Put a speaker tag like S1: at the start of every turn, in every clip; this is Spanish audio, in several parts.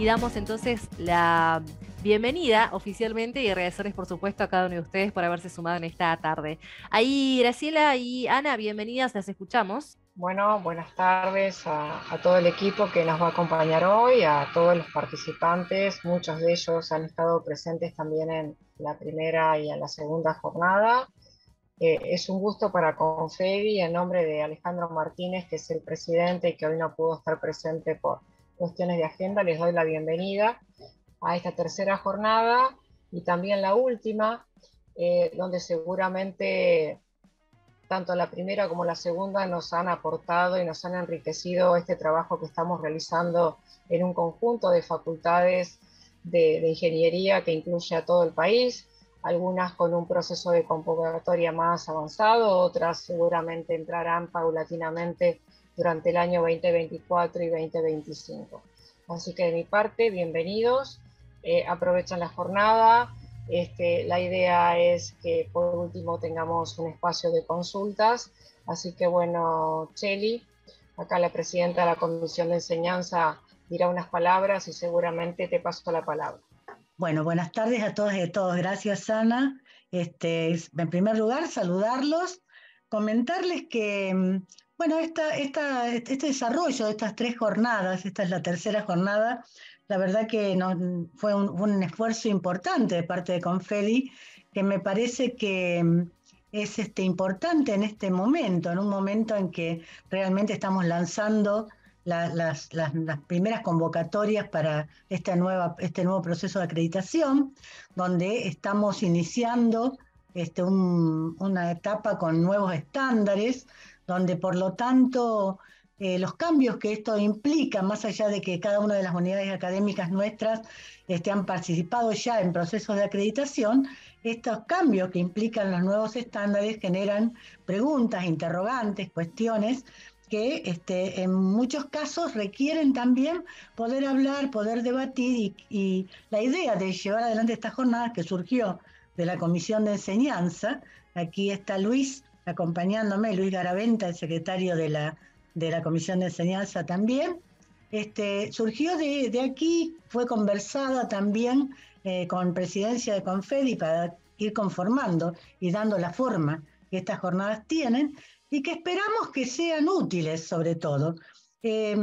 S1: y damos entonces la bienvenida oficialmente y agradecerles por supuesto a cada uno de ustedes por haberse sumado en esta tarde. Ahí Graciela y Ana, bienvenidas, las escuchamos.
S2: Bueno, buenas tardes a, todo el equipo que nos va a acompañar hoy, a todos los participantes. Muchos de ellos han estado presentes también en la primera y en la segunda jornada. Eh, es un gusto para Confebi, en nombre de Alejandro Martínez, que es el presidente y que hoy no pudo estar presente por, cuestiones de agenda, les doy la bienvenida a esta tercera jornada y también la última, eh, donde seguramente tanto la primera como la segunda nos han aportado y nos han enriquecido este trabajo que estamos realizando en un conjunto de facultades de, de ingeniería que incluye a todo el país, algunas con un proceso de convocatoria más avanzado, otras seguramente entrarán paulatinamente durante el año 2024 y 2025. Así que de mi parte, bienvenidos, eh, aprovechan la jornada. Este, la idea es que por último tengamos un espacio de consultas. Así que bueno, Cheli, acá la presidenta de la Comisión de Enseñanza dirá unas palabras y seguramente te paso la palabra.
S3: Bueno, buenas tardes a todos y a todos. Gracias, Ana. Este, en primer lugar, saludarlos, comentarles que mm, bueno, este desarrollo de estas tres jornadas, esta es la tercera jornada, la verdad que fue un, esfuerzo importante de parte de Confedi, que me parece que mm, es este, importante en este momento, en un momento en que realmente estamos lanzando las, primeras convocatorias para esta nueva, este nuevo proceso de acreditación, donde estamos iniciando este, una etapa con nuevos estándares, donde por lo tanto eh, los cambios que esto implica, más allá de que cada una de las unidades académicas nuestras estén han participado ya en procesos de acreditación, estos cambios que implican los nuevos estándares generan preguntas, interrogantes, cuestiones que este, en muchos casos requieren también poder hablar, poder debatir y, y la idea de llevar adelante estas jornadas que surgió de la Comisión de Enseñanza, aquí está Luis, acompañándome, Luis Garaventa, el secretario de la, de la Comisión de Enseñanza también. Este, surgió de, de aquí, fue conversada también eh, con presidencia de Confedi para ir conformando y dando la forma que estas jornadas tienen y que esperamos que sean útiles sobre todo. Eh,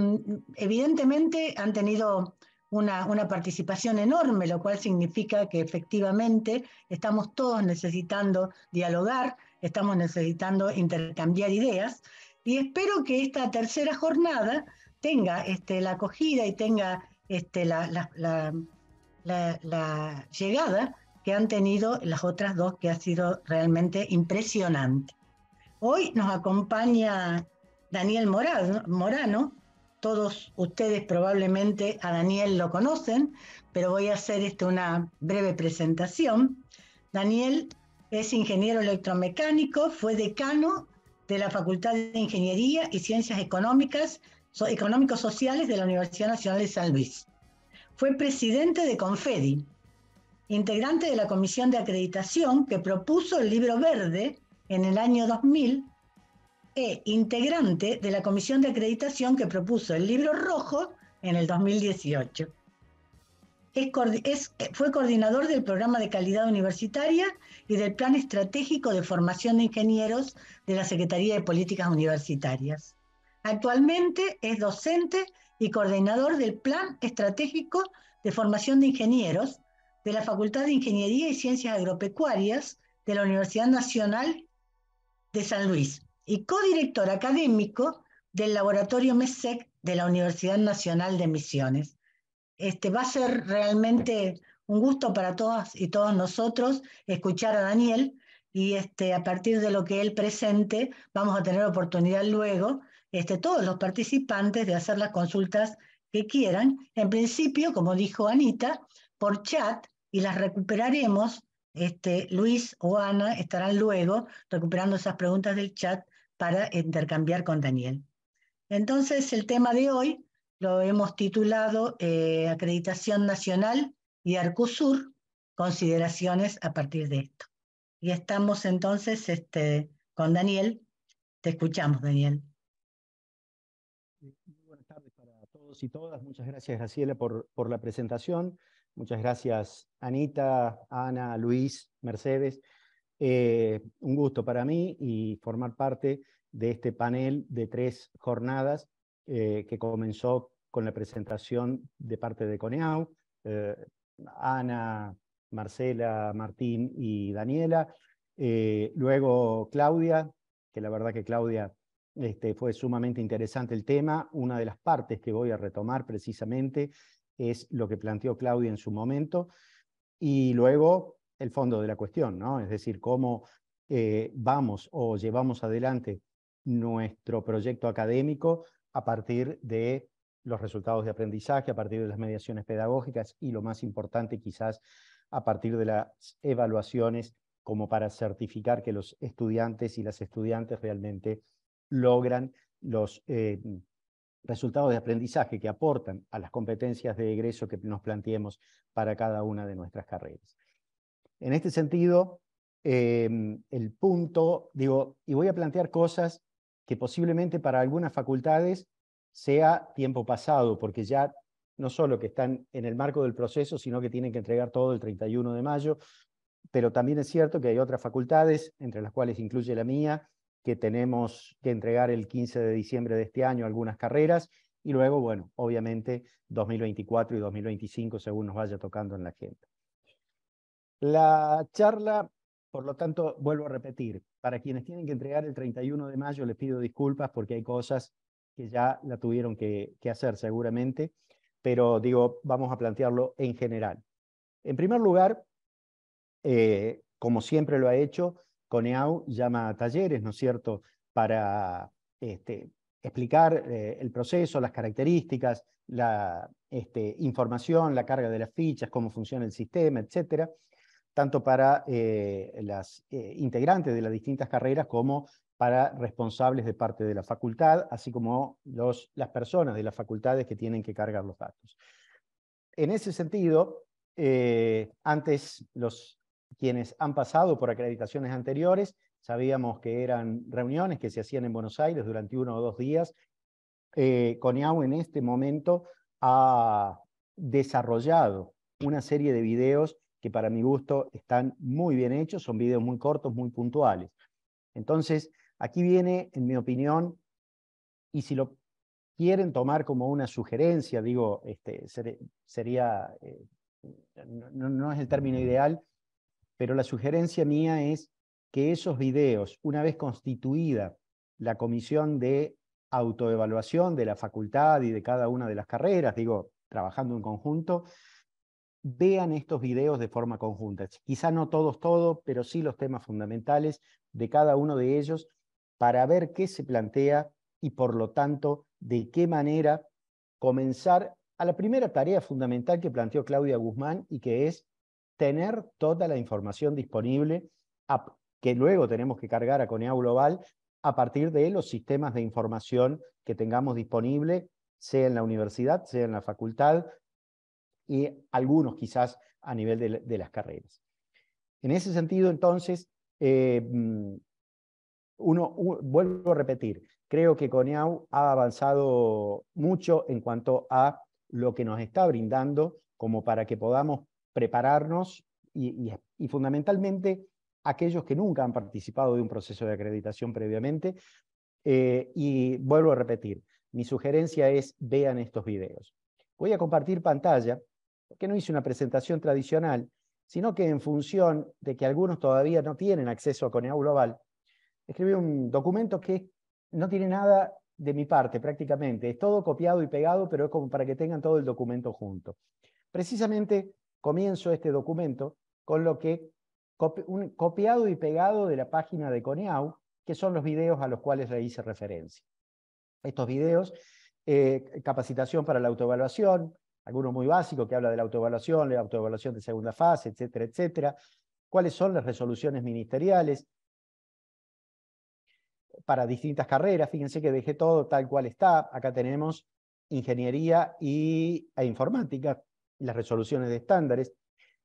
S3: evidentemente han tenido una, una, participación enorme, lo cual significa que efectivamente estamos todos necesitando dialogar, estamos necesitando intercambiar ideas y espero que esta tercera jornada tenga este, la acogida y tenga este, la, llegada que han tenido las otras dos, que ha sido realmente impresionante. Hoy nos acompaña Daniel Morano, Morano. Todos ustedes probablemente a Daniel lo conocen, pero voy a hacer este, una breve presentación. Daniel es ingeniero electromecánico, fue decano de la Facultad de Ingeniería y Ciencias Económicas, Económicos Sociales de la Universidad Nacional de San Luis. Fue presidente de Confedi, integrante de la comisión de acreditación que propuso el libro verde en el año 2000 e integrante de la comisión de acreditación que propuso el libro rojo en el 2018. Eh, fue coordinador del programa de calidad universitaria y del plan estratégico de formación de ingenieros de la Secretaría de Políticas Universitarias. Actualmente es docente y coordinador del plan estratégico de formación de ingenieros de la Facultad de Ingeniería y Ciencias Agropecuarias de la Universidad Nacional de San Luis y codirector académico del laboratorio MESEC de la Universidad Nacional de Misiones. Este, va a ser realmente un gusto para todas y todos nosotros escuchar a Daniel y este, a partir de lo que él presente vamos a tener oportunidad luego, este, todos los participantes, de hacer las consultas que quieran. En principio, como dijo Anita, por chat y las recuperaremos. Este, Luis o Ana estarán luego recuperando esas preguntas del chat para intercambiar con Daniel. Entonces, el tema de hoy lo hemos titulado eh, Acreditación Nacional y Arcosur, consideraciones a partir de esto. Y estamos entonces este, con Daniel. Te escuchamos, Daniel.
S4: Muy buenas tardes para todos y todas. Muchas gracias, Graciela, por, por la presentación. Muchas gracias, Anita, Ana, Luis, Mercedes. Eh, un gusto para mí y formar parte de este panel de tres jornadas eh, que comenzó con la presentación de parte de Coneau, eh, Ana, Marcela, Martín y Daniela, eh, luego Claudia, que la verdad que Claudia este, fue sumamente interesante el tema, una de las partes que voy a retomar precisamente es lo que planteó Claudia en su momento, y luego el fondo de la cuestión, ¿no? es decir, cómo vamos o llevamos adelante nuestro proyecto académico a partir de los resultados de aprendizaje, a partir de las mediaciones pedagógicas y lo más importante quizás a partir de las evaluaciones como para certificar que los estudiantes y las estudiantes realmente logran los eh, resultados de aprendizaje que aportan a las competencias de egreso que nos planteemos para cada una de nuestras carreras. En este sentido, em, el punto, digo, y voy a plantear cosas que posiblemente para algunas facultades sea tiempo pasado, porque ya no solo que están en el marco del proceso, sino que tienen que entregar todo el 31 de mayo, pero también es cierto que hay otras facultades, entre las cuales incluye la mía, que tenemos que entregar el 15 de diciembre de este año algunas carreras, y luego, bueno, obviamente 2024 y 2025 según nos vaya tocando en la agenda. La charla, por lo tanto, vuelvo a repetir, para quienes tienen que entregar el 31 de mayo, les pido disculpas porque hay cosas que ya la tuvieron que, hacer seguramente, pero digo, vamos a plantearlo en general. En primer lugar, eh, como siempre lo ha hecho, Coneau llama a talleres, ¿no es cierto?, para este, explicar eh, el proceso, las características, la este, información, la carga de las fichas, cómo funciona el sistema, etcétera tanto para eh, las eh, integrantes de las distintas carreras como para responsables de parte de la facultad, así como las personas de las facultades que tienen que cargar los datos. En ese sentido, eh, antes los quienes han pasado por acreditaciones anteriores, sabíamos que eran reuniones que se hacían en Buenos Aires durante uno o dos días. Eh, Coniau en este momento ha desarrollado una serie de videos que para mi gusto están muy bien hechos, son videos muy cortos, muy puntuales. Entonces, aquí viene, en mi opinión, y si lo quieren tomar como una sugerencia, digo, este, sería, eh, no, no es el término ideal, pero la sugerencia mía es que esos videos, una vez constituida la comisión de autoevaluación de la facultad y de cada una de las carreras, digo, trabajando en conjunto, vean estos videos de forma conjunta. Quizá no todos todos, pero sí los temas fundamentales de cada uno de ellos para ver qué se plantea y por lo tanto de qué manera comenzar a la primera tarea fundamental que planteó Claudia Guzmán y que es tener toda la información disponible que luego tenemos que cargar a Conea Global a partir de los sistemas de información que tengamos disponible, sea en la universidad, sea en la facultad, y algunos quizás a nivel de, las carreras. En ese sentido, entonces, eh, mm, uno, vuelvo a repetir, creo que Coneau ha avanzado mucho en cuanto a lo que nos está brindando como para que podamos prepararnos y, fundamentalmente aquellos que nunca han participado de un proceso de acreditación previamente. Eh, y vuelvo a repetir, mi sugerencia es vean estos videos. Voy a compartir pantalla que no hice una presentación tradicional, sino que en función de que algunos todavía no tienen acceso a Coneau Global, escribí un documento que no tiene nada de mi parte prácticamente, es todo copiado y pegado, pero es como para que tengan todo el documento junto. Precisamente comienzo este documento con lo que copiado y pegado de la página de Coneau, que son los videos a los cuales le hice referencia. Estos videos, eh, capacitación para la autoevaluación, algunos muy básico que habla de la autoevaluación, la autoevaluación de segunda fase, etcétera, etcétera. ¿Cuáles son las resoluciones ministeriales para distintas carreras? Fíjense que dejé todo tal cual está. Acá tenemos ingeniería y, e informática, las resoluciones de estándares.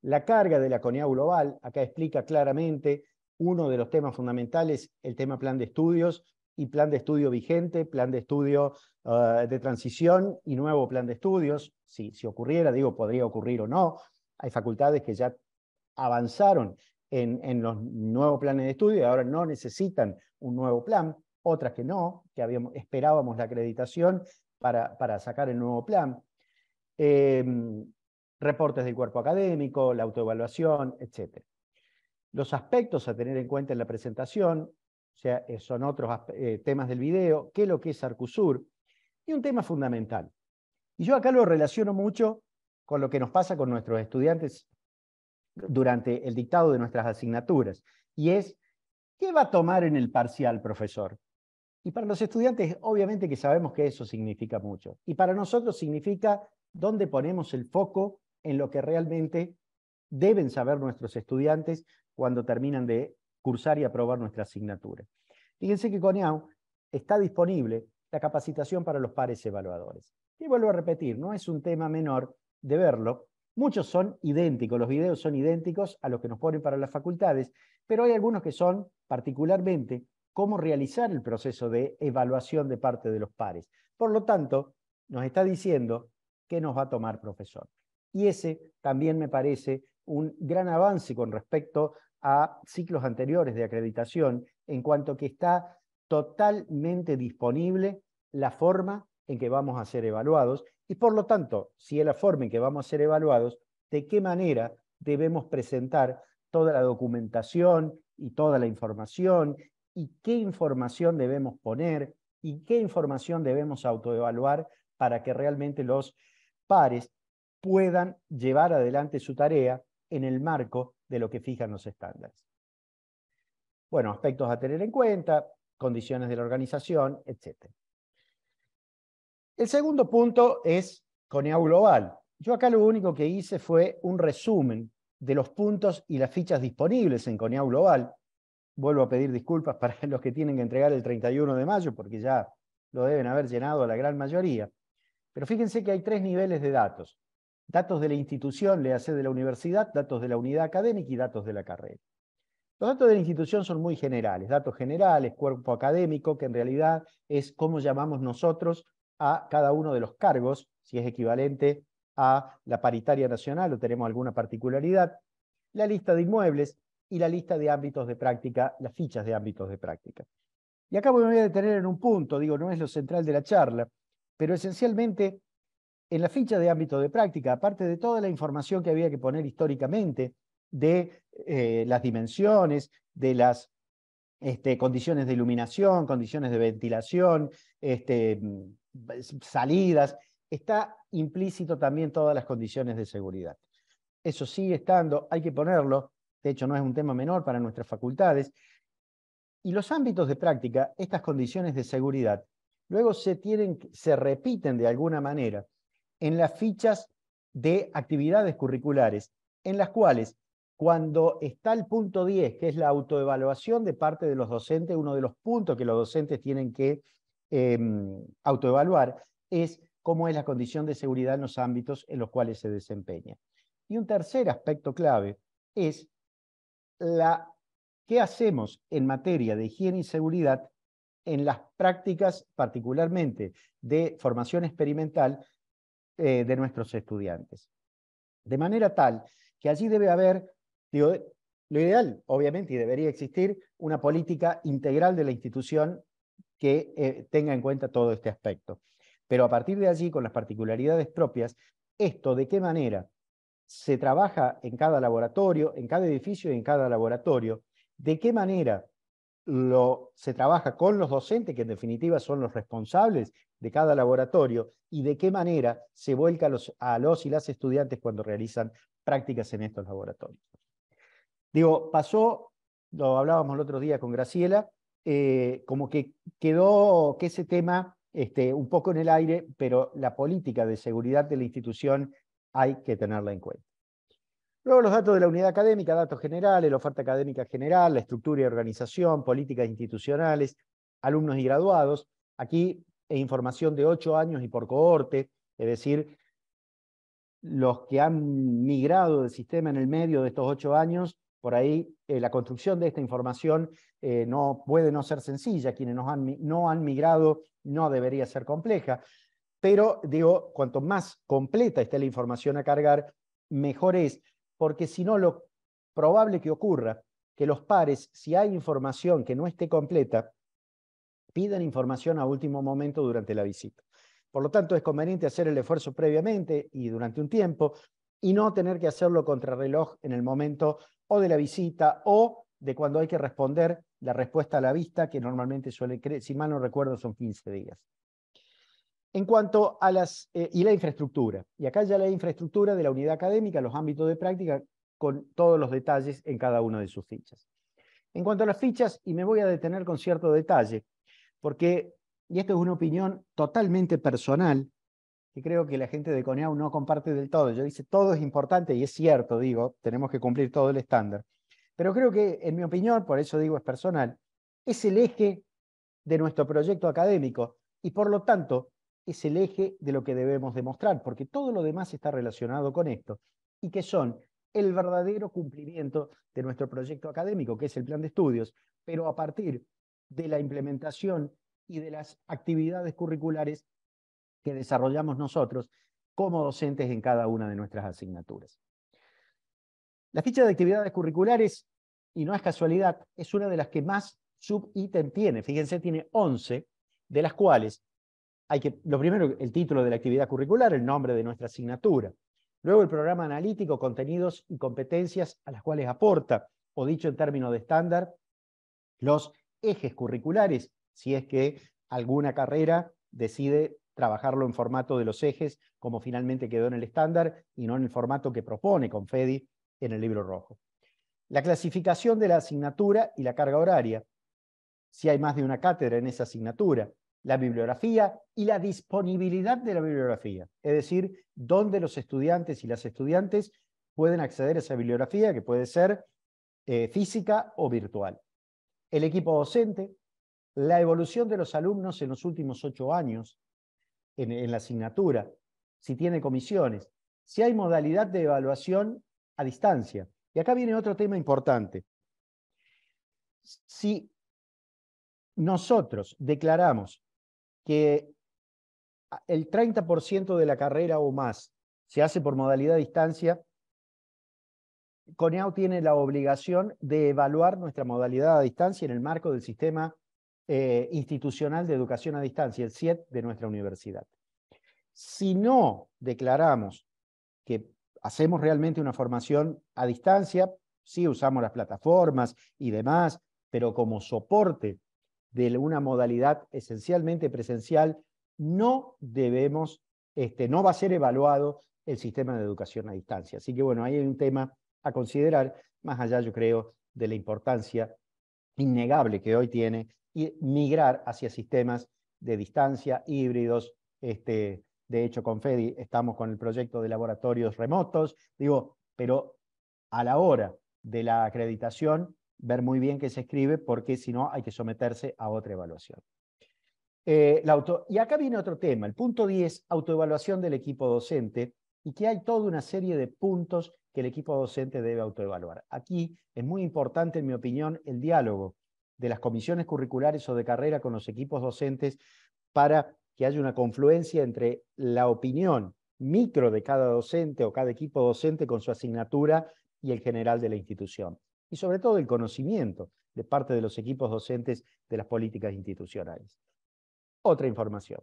S4: La carga de la conea global, acá explica claramente uno de los temas fundamentales, el tema plan de estudios, y plan de estudio vigente, plan de estudio ah, de transición y nuevo plan de estudios, si, ocurriera, digo, podría ocurrir o no. Hay facultades que ya avanzaron en, los nuevos planes de estudio y ahora no necesitan un nuevo plan, otras que no, que habíamos, esperábamos la acreditación para, sacar el nuevo plan. Em, reportes del cuerpo académico, la autoevaluación, etc. Los aspectos a tener en cuenta en la presentación o sea, eh, son otros eh, temas del video, qué es lo que es Arcusur, y un tema fundamental. Y yo acá lo relaciono mucho con lo que nos pasa con nuestros estudiantes durante el dictado de nuestras asignaturas, y es, ¿qué va a tomar en el parcial, profesor? Y para los estudiantes, obviamente que sabemos que eso significa mucho. Y para nosotros significa dónde ponemos el foco en lo que realmente deben saber nuestros estudiantes cuando terminan de cursar y aprobar nuestra asignatura. Fíjense que con está disponible la capacitación para los pares evaluadores. Y vuelvo a repetir, no es un tema menor de verlo. Muchos son idénticos, los videos son idénticos a los que nos ponen para las facultades, pero hay algunos que son particularmente cómo realizar el proceso de evaluación de parte de los pares. Por lo tanto, nos está diciendo qué nos va a tomar profesor. Y ese también me parece un gran avance con respecto a ciclos anteriores de acreditación en cuanto que está totalmente disponible la forma en que vamos a ser evaluados y por lo tanto, si es la forma en que vamos a ser evaluados, de qué manera debemos presentar toda la documentación y toda la información y qué información debemos poner y qué información debemos autoevaluar para que realmente los pares puedan llevar adelante su tarea en el marco de lo que fijan los estándares. Bueno, aspectos a tener en cuenta, condiciones de la organización, etc. El segundo punto es Coneau Global. Yo acá lo único que hice fue un resumen de los puntos y las fichas disponibles en Coneau Global. Vuelvo a pedir disculpas para los que tienen que entregar el 31 de mayo, porque ya lo deben haber llenado la gran mayoría. Pero fíjense que hay tres niveles de datos datos de la institución, le hace de la universidad, datos de la unidad académica y datos de la carrera. Los datos de la institución son muy generales, datos generales, cuerpo académico, que en realidad es cómo llamamos nosotros a cada uno de los cargos, si es equivalente a la paritaria nacional o tenemos alguna particularidad, la lista de inmuebles y la lista de ámbitos de práctica, las fichas de ámbitos de práctica. Y acá me voy a detener en un punto, digo, no es lo central de la charla, pero esencialmente en la ficha de ámbito de práctica, aparte de toda la información que había que poner históricamente de eh, las dimensiones, de las este, condiciones de iluminación, condiciones de ventilación, este, mm, salidas, está implícito también todas las condiciones de seguridad. Eso sigue estando, hay que ponerlo, de hecho no es un tema menor para nuestras facultades. Y los ámbitos de práctica, estas condiciones de seguridad, luego se, tienen, se repiten de alguna manera en las fichas de actividades curriculares, en las cuales cuando está el punto 10, que es la autoevaluación de parte de los docentes, uno de los puntos que los docentes tienen que em, autoevaluar es cómo es la condición de seguridad en los ámbitos en los cuales se desempeña. Y un tercer aspecto clave es la, qué hacemos en materia de higiene y seguridad en las prácticas, particularmente de formación experimental, eh, de nuestros estudiantes. De manera tal que allí debe haber, digo, lo ideal, obviamente, y debería existir una política integral de la institución que eh, tenga en cuenta todo este aspecto. Pero a partir de allí, con las particularidades propias, esto de qué manera se trabaja en cada laboratorio, en cada edificio y en cada laboratorio, de qué manera se trabaja con los docentes, que en definitiva son los responsables de cada laboratorio y de qué manera se vuelca a los, a los y las estudiantes cuando realizan prácticas en estos laboratorios. Digo, pasó, lo hablábamos el otro día con Graciela, eh, como que quedó que ese tema este, un poco en el aire, pero la política de seguridad de la institución hay que tenerla en cuenta. Luego los datos de la unidad académica, datos generales, la oferta académica general, la estructura y organización, políticas institucionales, alumnos y graduados. Aquí e información de ocho años y por cohorte, es decir, los que han migrado del sistema en el medio de estos ocho años, por ahí eh, la construcción de esta información eh, no puede no ser sencilla, quienes no han, no han migrado no debería ser compleja, pero digo, cuanto más completa esté la información a cargar, mejor es, porque si no, lo probable que ocurra que los pares, si hay información que no esté completa, pidan información a último momento durante la visita. Por lo tanto, es conveniente hacer el esfuerzo previamente y durante un tiempo y no tener que hacerlo contrarreloj en el momento o de la visita o de cuando hay que responder la respuesta a la vista, que normalmente suele, si mal no recuerdo, son 15 días. En cuanto a las, eh, y la infraestructura, y acá ya la infraestructura de la unidad académica, los ámbitos de práctica, con todos los detalles en cada una de sus fichas. En cuanto a las fichas, y me voy a detener con cierto detalle, porque, y esto es una opinión totalmente personal, que creo que la gente de Coneau no comparte del todo. Yo dice, todo es importante y es cierto, digo, tenemos que cumplir todo el estándar. Pero creo que, en mi opinión, por eso digo es personal, es el eje de nuestro proyecto académico y por lo tanto es el eje de lo que debemos demostrar, porque todo lo demás está relacionado con esto, y que son el verdadero cumplimiento de nuestro proyecto académico, que es el plan de estudios, pero a partir de la implementación y de las actividades curriculares que desarrollamos nosotros como docentes en cada una de nuestras asignaturas. La ficha de actividades curriculares, y no es casualidad, es una de las que más subítem tiene. Fíjense, tiene 11, de las cuales hay que, lo primero, el título de la actividad curricular, el nombre de nuestra asignatura. Luego el programa analítico, contenidos y competencias a las cuales aporta, o dicho en términos de estándar, los ejes curriculares, si es que alguna carrera decide trabajarlo en formato de los ejes, como finalmente quedó en el estándar, y no en el formato que propone Confedi en el libro rojo. La clasificación de la asignatura y la carga horaria, si hay más de una cátedra en esa asignatura, la bibliografía y la disponibilidad de la bibliografía, es decir, dónde los estudiantes y las estudiantes pueden acceder a esa bibliografía, que puede ser eh, física o virtual el equipo docente, la evolución de los alumnos en los últimos ocho años en, en la asignatura, si tiene comisiones, si hay modalidad de evaluación a distancia. Y acá viene otro tema importante. Si nosotros declaramos que el 30% de la carrera o más se hace por modalidad a distancia, CONEAU tiene la obligación de evaluar nuestra modalidad a distancia en el marco del sistema eh, institucional de educación a distancia, el CIET de nuestra universidad. Si no declaramos que hacemos realmente una formación a distancia, sí usamos las plataformas y demás, pero como soporte de una modalidad esencialmente presencial, no debemos, este, no va a ser evaluado el sistema de educación a distancia. Así que bueno, ahí hay un tema a considerar, más allá, yo creo, de la importancia innegable que hoy tiene y migrar hacia sistemas de distancia, híbridos. Este, de hecho, con FEDI estamos con el proyecto de laboratorios remotos, digo, pero a la hora de la acreditación, ver muy bien qué se escribe, porque si no hay que someterse a otra evaluación. Eh, la y acá viene otro tema, el punto 10, autoevaluación del equipo docente, y que hay toda una serie de puntos que el equipo docente debe autoevaluar. Aquí es muy importante, en mi opinión, el diálogo de las comisiones curriculares o de carrera con los equipos docentes para que haya una confluencia entre la opinión micro de cada docente o cada equipo docente con su asignatura y el general de la institución. Y sobre todo el conocimiento de parte de los equipos docentes de las políticas institucionales. Otra información.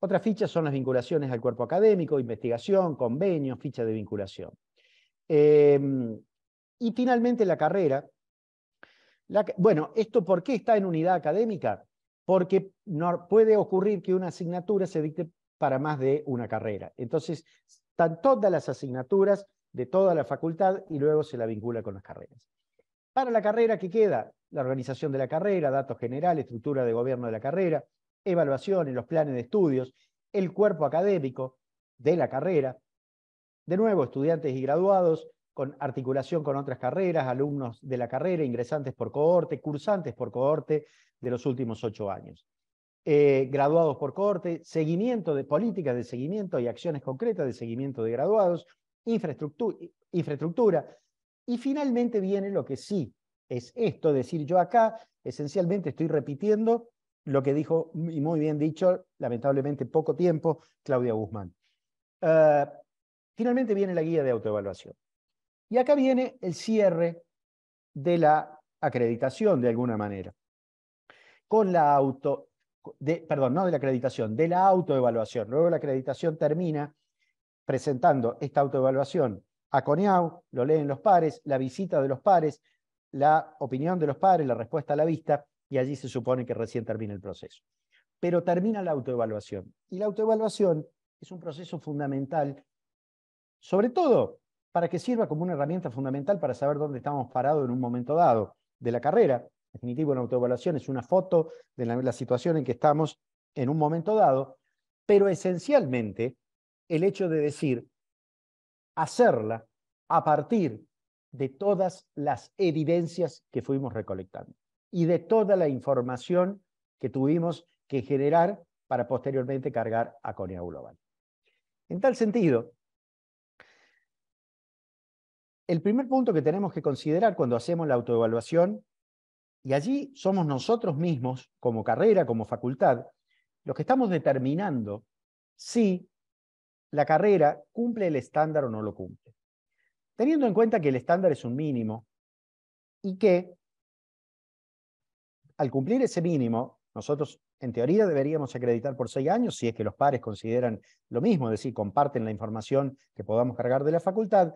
S4: Otras fichas son las vinculaciones al cuerpo académico, investigación, convenios, ficha de vinculación. Em, y finalmente la carrera. bueno, ¿esto por qué está en unidad académica? Porque puede ocurrir que una asignatura se dicte para más de una carrera. Entonces, están todas las asignaturas de toda la facultad y luego se la vincula con las carreras. Para la carrera que queda, la organización de la carrera, datos generales, estructura de gobierno de la carrera, evaluaciones, los planes de estudios, el cuerpo académico de la carrera, de nuevo, estudiantes y graduados con articulación con otras carreras, alumnos de la carrera, ingresantes por cohorte, cursantes por cohorte de los últimos ocho años. Eh, graduados por cohorte, seguimiento de políticas de seguimiento y acciones concretas de seguimiento de graduados, infraestructura, Y finalmente viene lo que sí es esto, decir yo acá esencialmente estoy repitiendo lo que dijo, y muy bien dicho, lamentablemente poco tiempo, Claudia Guzmán. Eh, Finalmente viene la guía de autoevaluación. Y acá viene el cierre de la acreditación, de alguna manera. Con la auto, perdón, no de la acreditación, de la autoevaluación. Luego la acreditación termina presentando esta autoevaluación a CONEAU, lo leen los pares, la visita de los pares, la opinión de los pares, la respuesta a la vista, y allí se supone que recién termina el proceso. Pero termina la autoevaluación. Y la autoevaluación es un proceso fundamental sobre todo para que sirva como una herramienta fundamental para saber dónde estamos parados en un momento dado de la carrera. En definitiva, una autoevaluación es una foto de la, situación en que estamos en un momento dado, pero esencialmente el hecho de decir, hacerla a partir de todas las evidencias que fuimos recolectando y de toda la información que tuvimos que generar para posteriormente cargar a Conea Global. En tal sentido, el primer punto que tenemos que considerar cuando hacemos la autoevaluación, y allí somos nosotros mismos, como carrera, como facultad, los que estamos determinando si la carrera cumple el estándar o no lo cumple. Teniendo en cuenta que el estándar es un mínimo y que al cumplir ese mínimo, nosotros en teoría deberíamos acreditar por seis años, si es que los pares consideran lo mismo, es decir, comparten la información que podamos cargar de la facultad,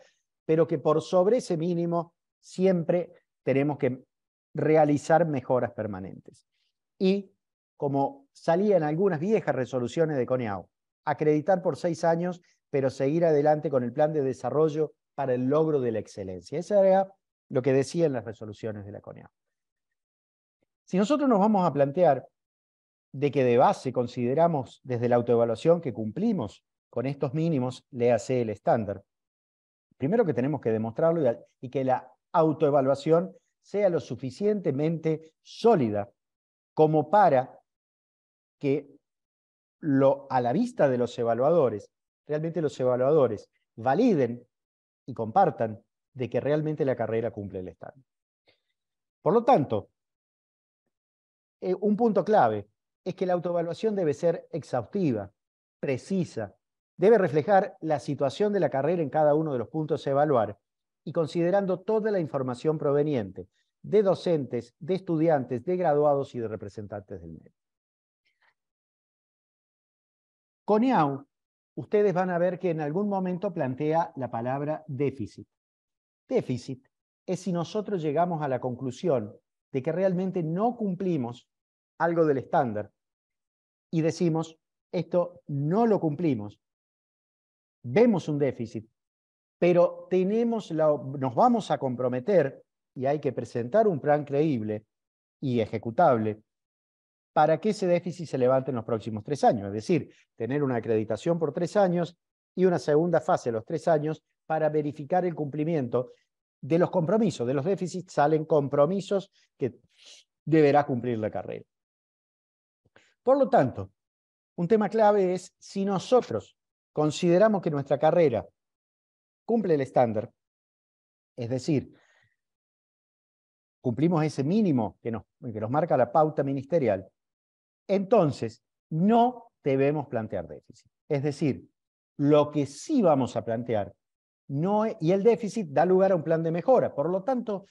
S4: pero que por sobre ese mínimo siempre tenemos que realizar mejoras permanentes. Y como salían algunas viejas resoluciones de Coneau, acreditar por seis años, pero seguir adelante con el plan de desarrollo para el logro de la excelencia. Eso era lo que decían las resoluciones de la Coneau. Si nosotros nos vamos a plantear de que de base consideramos desde la autoevaluación que cumplimos con estos mínimos, le hace el estándar, primero que tenemos que demostrarlo y, que la autoevaluación sea lo suficientemente sólida como para que a la vista de los evaluadores, realmente los evaluadores validen y compartan de que realmente la carrera cumple el estándar. Por lo tanto, eh, un punto clave es que la autoevaluación debe ser exhaustiva, precisa, debe reflejar la situación de la carrera en cada uno de los puntos a evaluar y considerando toda la información proveniente de docentes, de estudiantes, de graduados y de representantes del medio. Con IAU, ustedes van a ver que en algún momento plantea la palabra déficit. Déficit es si nosotros llegamos a la conclusión de que realmente no cumplimos algo del estándar y decimos, esto no lo cumplimos vemos un déficit, pero tenemos la, nos vamos a comprometer y hay que presentar un plan creíble y ejecutable para que ese déficit se levante en los próximos tres años. Es decir, tener una acreditación por tres años y una segunda fase los tres años para verificar el cumplimiento de los compromisos. De los déficits salen compromisos que deberá cumplir la carrera. Por lo tanto, un tema clave es si nosotros consideramos que nuestra carrera cumple el estándar, es decir, cumplimos ese mínimo que nos, que marca la pauta ministerial, entonces no debemos plantear déficit. Es decir, lo que sí vamos a plantear, no y el déficit da lugar a un plan de mejora, por lo tanto,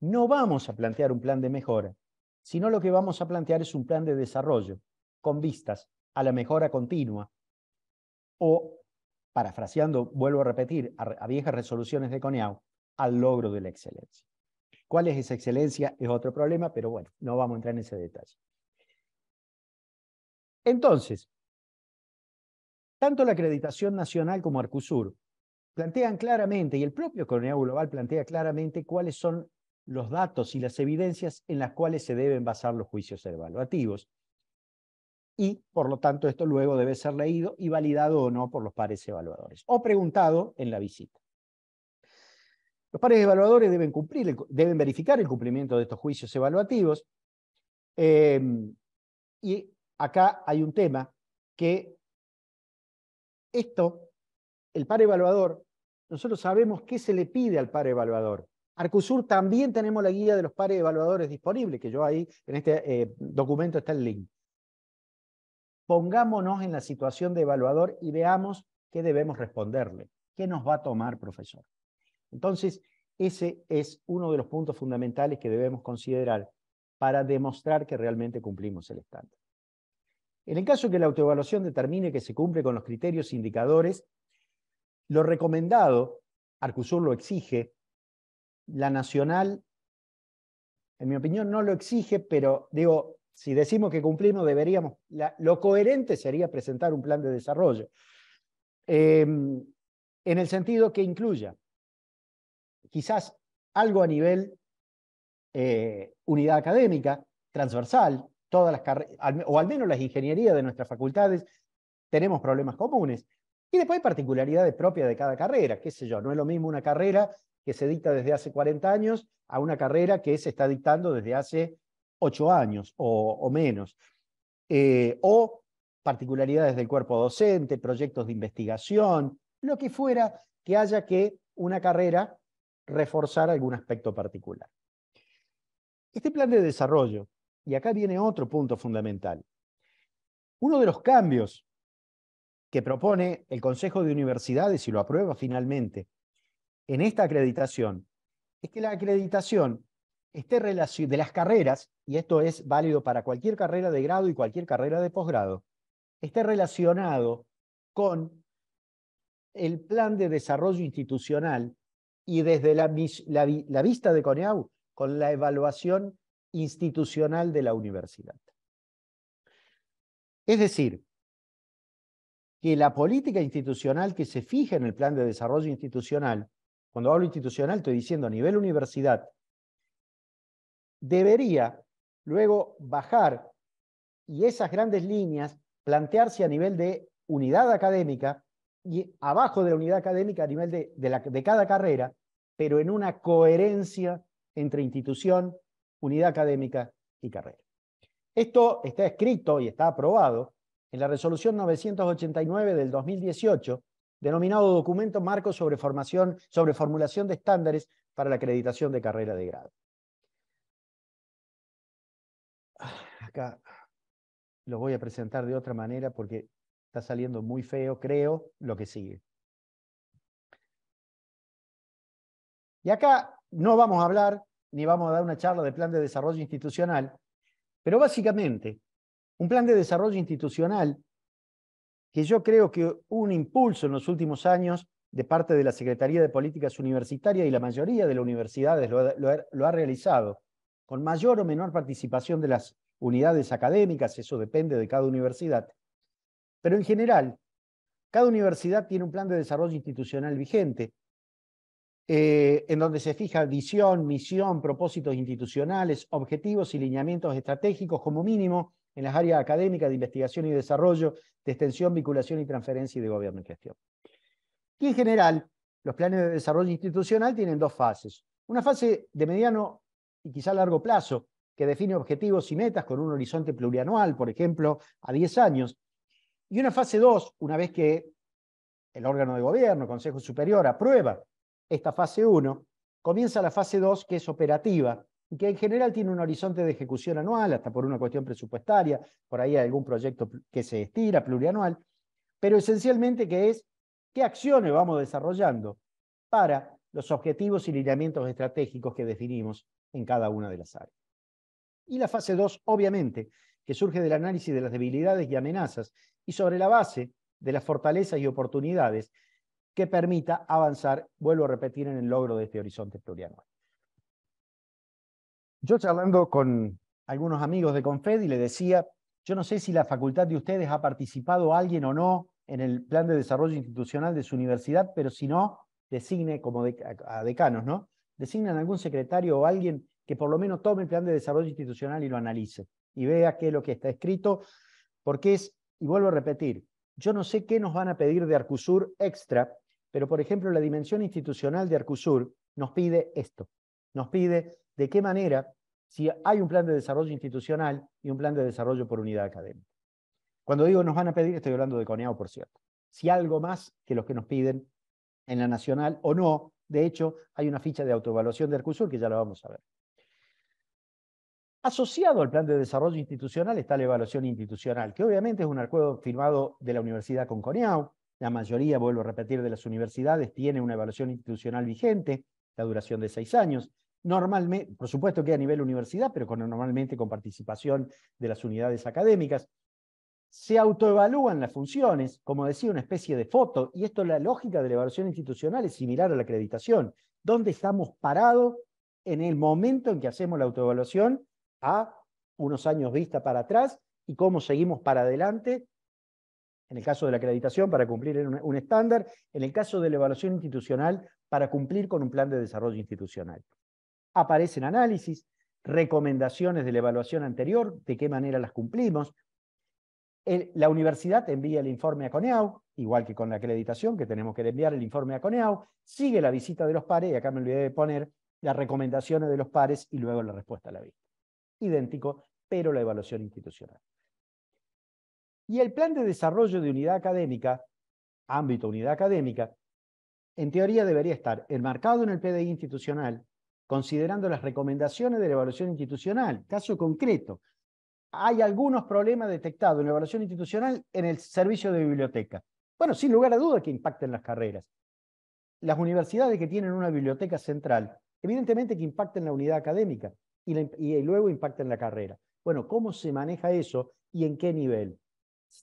S4: no vamos a plantear un plan de mejora, sino lo que vamos a plantear es un plan de desarrollo con vistas a la mejora continua o, parafraseando, vuelvo a repetir, a, viejas resoluciones de CONEAU, al logro de la excelencia. ¿Cuál es esa excelencia? Es otro problema, pero bueno, no vamos a entrar en ese detalle. Entonces, tanto la acreditación nacional como Arcusur plantean claramente, y el propio Coneau Global plantea claramente cuáles son los datos y las evidencias en las cuales se deben basar los juicios evaluativos, y, por lo tanto, esto luego debe ser leído y validado o no por los pares evaluadores, o preguntado en la visita. Los pares evaluadores deben, cumplir, deben verificar el cumplimiento de estos juicios evaluativos. Em, y acá hay un tema que esto, el par evaluador, nosotros sabemos qué se le pide al par evaluador. Arcusur también tenemos la guía de los pares evaluadores disponible, que yo ahí en este eh, documento está el link pongámonos en la situación de evaluador y veamos qué debemos responderle, qué nos va a tomar, profesor. Entonces, ese es uno de los puntos fundamentales que debemos considerar para demostrar que realmente cumplimos el estándar. En el caso que la autoevaluación determine que se cumple con los criterios indicadores, lo recomendado, Arcusur lo exige, la nacional, en mi opinión, no lo exige, pero digo, si decimos que cumplimos, deberíamos, lo coherente sería presentar un plan de desarrollo, em, en el sentido que incluya quizás algo a nivel eh, unidad académica, transversal, todas las carreras o al menos las ingenierías de nuestras facultades, tenemos problemas comunes. Y después hay particularidades propias de cada carrera, qué sé yo, no es lo mismo una carrera que se dicta desde hace 40 años a una carrera que se está dictando desde hace ocho años o, menos, eh, o particularidades del cuerpo docente, proyectos de investigación, lo que fuera que haya que una carrera reforzar algún aspecto particular. Este plan de desarrollo, y acá viene otro punto fundamental, uno de los cambios que propone el Consejo de Universidades y lo aprueba finalmente en esta acreditación es que la acreditación de las carreras, y esto es válido para cualquier carrera de grado y cualquier carrera de posgrado, esté relacionado con el plan de desarrollo institucional y desde la, vista de Coneau con la evaluación institucional de la universidad. Es decir, que la política institucional que se fija en el plan de desarrollo institucional, cuando hablo institucional estoy diciendo a nivel universidad, debería luego bajar y esas grandes líneas plantearse a nivel de unidad académica y abajo de la unidad académica a nivel de, cada carrera, pero en una coherencia entre institución, unidad académica y carrera. Esto está escrito y está aprobado en la resolución 989 del 2018, denominado documento marco sobre formación, sobre formulación de estándares para la acreditación de carrera de grado. acá lo voy a presentar de otra manera porque está saliendo muy feo, creo, lo que sigue. Y acá no vamos a hablar ni vamos a dar una charla de plan de desarrollo institucional, pero básicamente un plan de desarrollo institucional que yo creo que un impulso en los últimos años de parte de la Secretaría de Políticas Universitarias y la mayoría de las universidades lo ha realizado, con mayor o menor participación de las unidades académicas, eso depende de cada universidad. Pero en general, cada universidad tiene un plan de desarrollo institucional vigente, eh, en donde se fija visión, misión, propósitos institucionales, objetivos y lineamientos estratégicos como mínimo en las áreas académicas de investigación y desarrollo, de extensión, vinculación y transferencia y de gobierno y gestión. Y en general, los planes de desarrollo institucional tienen dos fases. Una fase de mediano y quizá largo plazo, que define objetivos y metas con un horizonte plurianual, por ejemplo, a 10 años. Y una fase 2, una vez que el órgano de gobierno, Consejo Superior, aprueba esta fase 1, comienza la fase 2, que es operativa, y que en general tiene un horizonte de ejecución anual, hasta por una cuestión presupuestaria, por ahí hay algún proyecto que se estira, plurianual, pero esencialmente que es qué acciones vamos desarrollando para los objetivos y lineamientos estratégicos que definimos en cada una de las áreas. Y la fase 2, obviamente, que surge del análisis de las debilidades y amenazas y sobre la base de las fortalezas y oportunidades que permita avanzar, vuelvo a repetir, en el logro de este horizonte plurianual. Yo charlando con algunos amigos de Confed y le decía, yo no sé si la facultad de ustedes ha participado alguien o no en el plan de desarrollo institucional de su universidad, pero si no, designe como decanos, ¿no? Designan algún secretario o alguien que por lo menos tome el plan de desarrollo institucional y lo analice y vea qué es lo que está escrito, porque es, y vuelvo a repetir, yo no sé qué nos van a pedir de Arcusur extra, pero por ejemplo la dimensión institucional de Arcusur nos pide esto, nos pide de qué manera, si hay un plan de desarrollo institucional y un plan de desarrollo por unidad académica. Cuando digo nos van a pedir, estoy hablando de Coneado, por cierto. Si algo más que los que nos piden en la nacional o no, de hecho, hay una ficha de autoevaluación de Arcusur que ya la vamos a ver. Asociado al plan de desarrollo institucional está la evaluación institucional, que obviamente es un acuerdo firmado de la Universidad con La mayoría, vuelvo a repetir, de las universidades tiene una evaluación institucional vigente, la duración de seis años. Normalmente, por supuesto que a nivel universidad, pero normalmente con participación de las unidades académicas. Se autoevalúan las funciones, como decía, una especie de foto, y esto es la lógica de la evaluación institucional es similar a la acreditación. ¿Dónde estamos parados en el momento en que hacemos la autoevaluación a unos años vista para atrás y cómo seguimos para adelante, en el caso de la acreditación, para cumplir un, estándar, en el caso de la evaluación institucional, para cumplir con un plan de desarrollo institucional. Aparecen análisis, recomendaciones de la evaluación anterior, de qué manera las cumplimos. la universidad envía el informe a CONEAU, igual que con la acreditación, que tenemos que enviar el informe a CONEAU, sigue la visita de los pares, y acá me olvidé de poner las recomendaciones de los pares y luego la respuesta a la vista idéntico, pero la evaluación institucional. Y el plan de desarrollo de unidad académica, ámbito unidad académica, en teoría debería estar enmarcado en el PDI institucional, considerando las recomendaciones de la evaluación institucional, caso concreto. Hay algunos problemas detectados en la evaluación institucional en el servicio de biblioteca. Bueno, sin lugar a duda que impacten las carreras. Las universidades que tienen una biblioteca central, evidentemente que impacten la unidad académica y, luego impacta en la carrera. Bueno, ¿cómo se maneja eso y en qué nivel?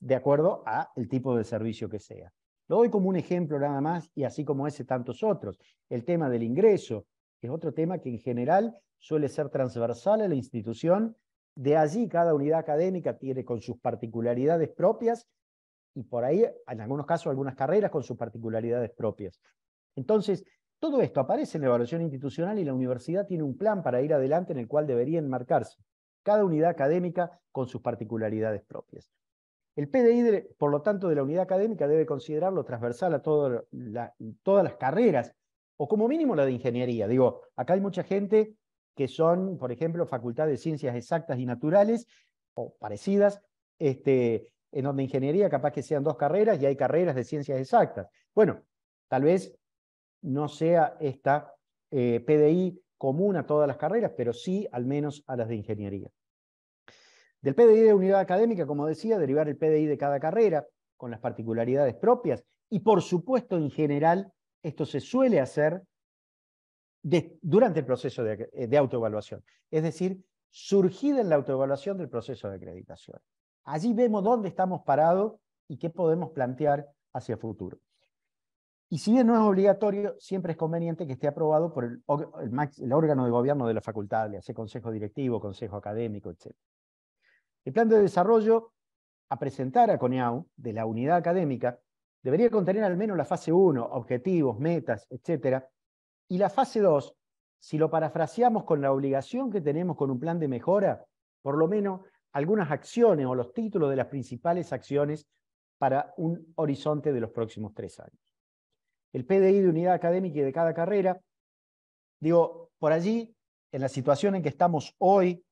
S4: De acuerdo a el tipo de servicio que sea. Lo doy como un ejemplo nada más y así como ese tantos otros. El tema del ingreso, que es otro tema que en general suele ser transversal a la institución. De allí cada unidad académica tiene con sus particularidades propias y por ahí, en algunos casos, algunas carreras con sus particularidades propias. Entonces, todo esto aparece en la evaluación institucional y la universidad tiene un plan para ir adelante en el cual debería enmarcarse cada unidad académica con sus particularidades propias. El PDI, por lo tanto, de la unidad académica debe considerarlo transversal a todas las carreras, o como mínimo la de ingeniería. Digo, acá hay mucha gente que son, por ejemplo, facultad de ciencias exactas y naturales, o parecidas, este, en donde ingeniería capaz que sean dos carreras y hay carreras de ciencias exactas. Bueno, tal vez no sea esta eh, PDI común a todas las carreras, pero sí al menos a las de ingeniería. Del PDI de unidad académica, como decía, derivar el PDI de cada carrera con las particularidades propias y por supuesto en general esto se suele hacer durante el proceso de, eh, de autoevaluación, es decir, surgida en la autoevaluación del proceso de acreditación. Allí vemos dónde estamos parados y qué podemos plantear hacia el futuro. Y si bien no es obligatorio, siempre es conveniente que esté aprobado por el, órgano de gobierno de la facultad, le hace consejo directivo, consejo académico, etc. El plan de desarrollo a presentar a CONEAU de la unidad académica debería contener al menos la fase 1, objetivos, metas, etc. Y la fase 2, si lo parafraseamos con la obligación que tenemos con un plan de mejora, por lo menos algunas acciones o los títulos de las principales acciones para un horizonte de los próximos tres años el PDI de unidad académica y de cada carrera. Digo, por allí, en la situación en que estamos hoy,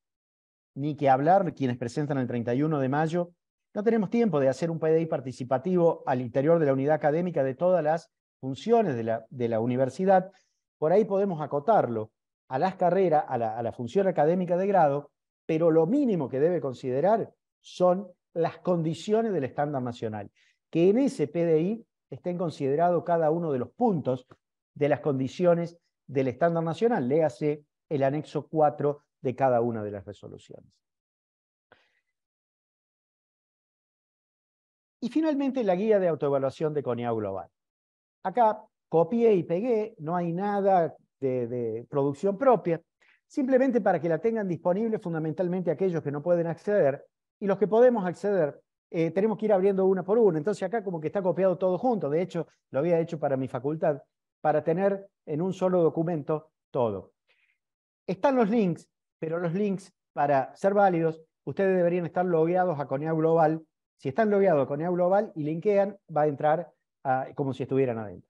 S4: ni que hablar, quienes presentan el 31 de mayo, no tenemos tiempo de hacer un PDI participativo al interior de la unidad académica de todas las funciones de la, de la universidad. Por ahí podemos acotarlo a las carreras, a la, a la función académica de grado, pero lo mínimo que debe considerar son las condiciones del estándar nacional, que en ese PDI estén considerados cada uno de los puntos de las condiciones del estándar nacional. Léase el anexo 4 de cada una de las resoluciones. Y finalmente la guía de autoevaluación de CONIAU Global. Acá copié y pegué, no hay nada de, de, producción propia, simplemente para que la tengan disponible fundamentalmente aquellos que no pueden acceder y los que podemos acceder eh, tenemos que ir abriendo una por una. Entonces acá como que está copiado todo junto. De hecho, lo había hecho para mi facultad, para tener en un solo documento todo. Están los links, pero los links, para ser válidos, ustedes deberían estar logueados a Conea Global. Si están logueados a Conea Global y linkean, va a entrar como si estuvieran adentro.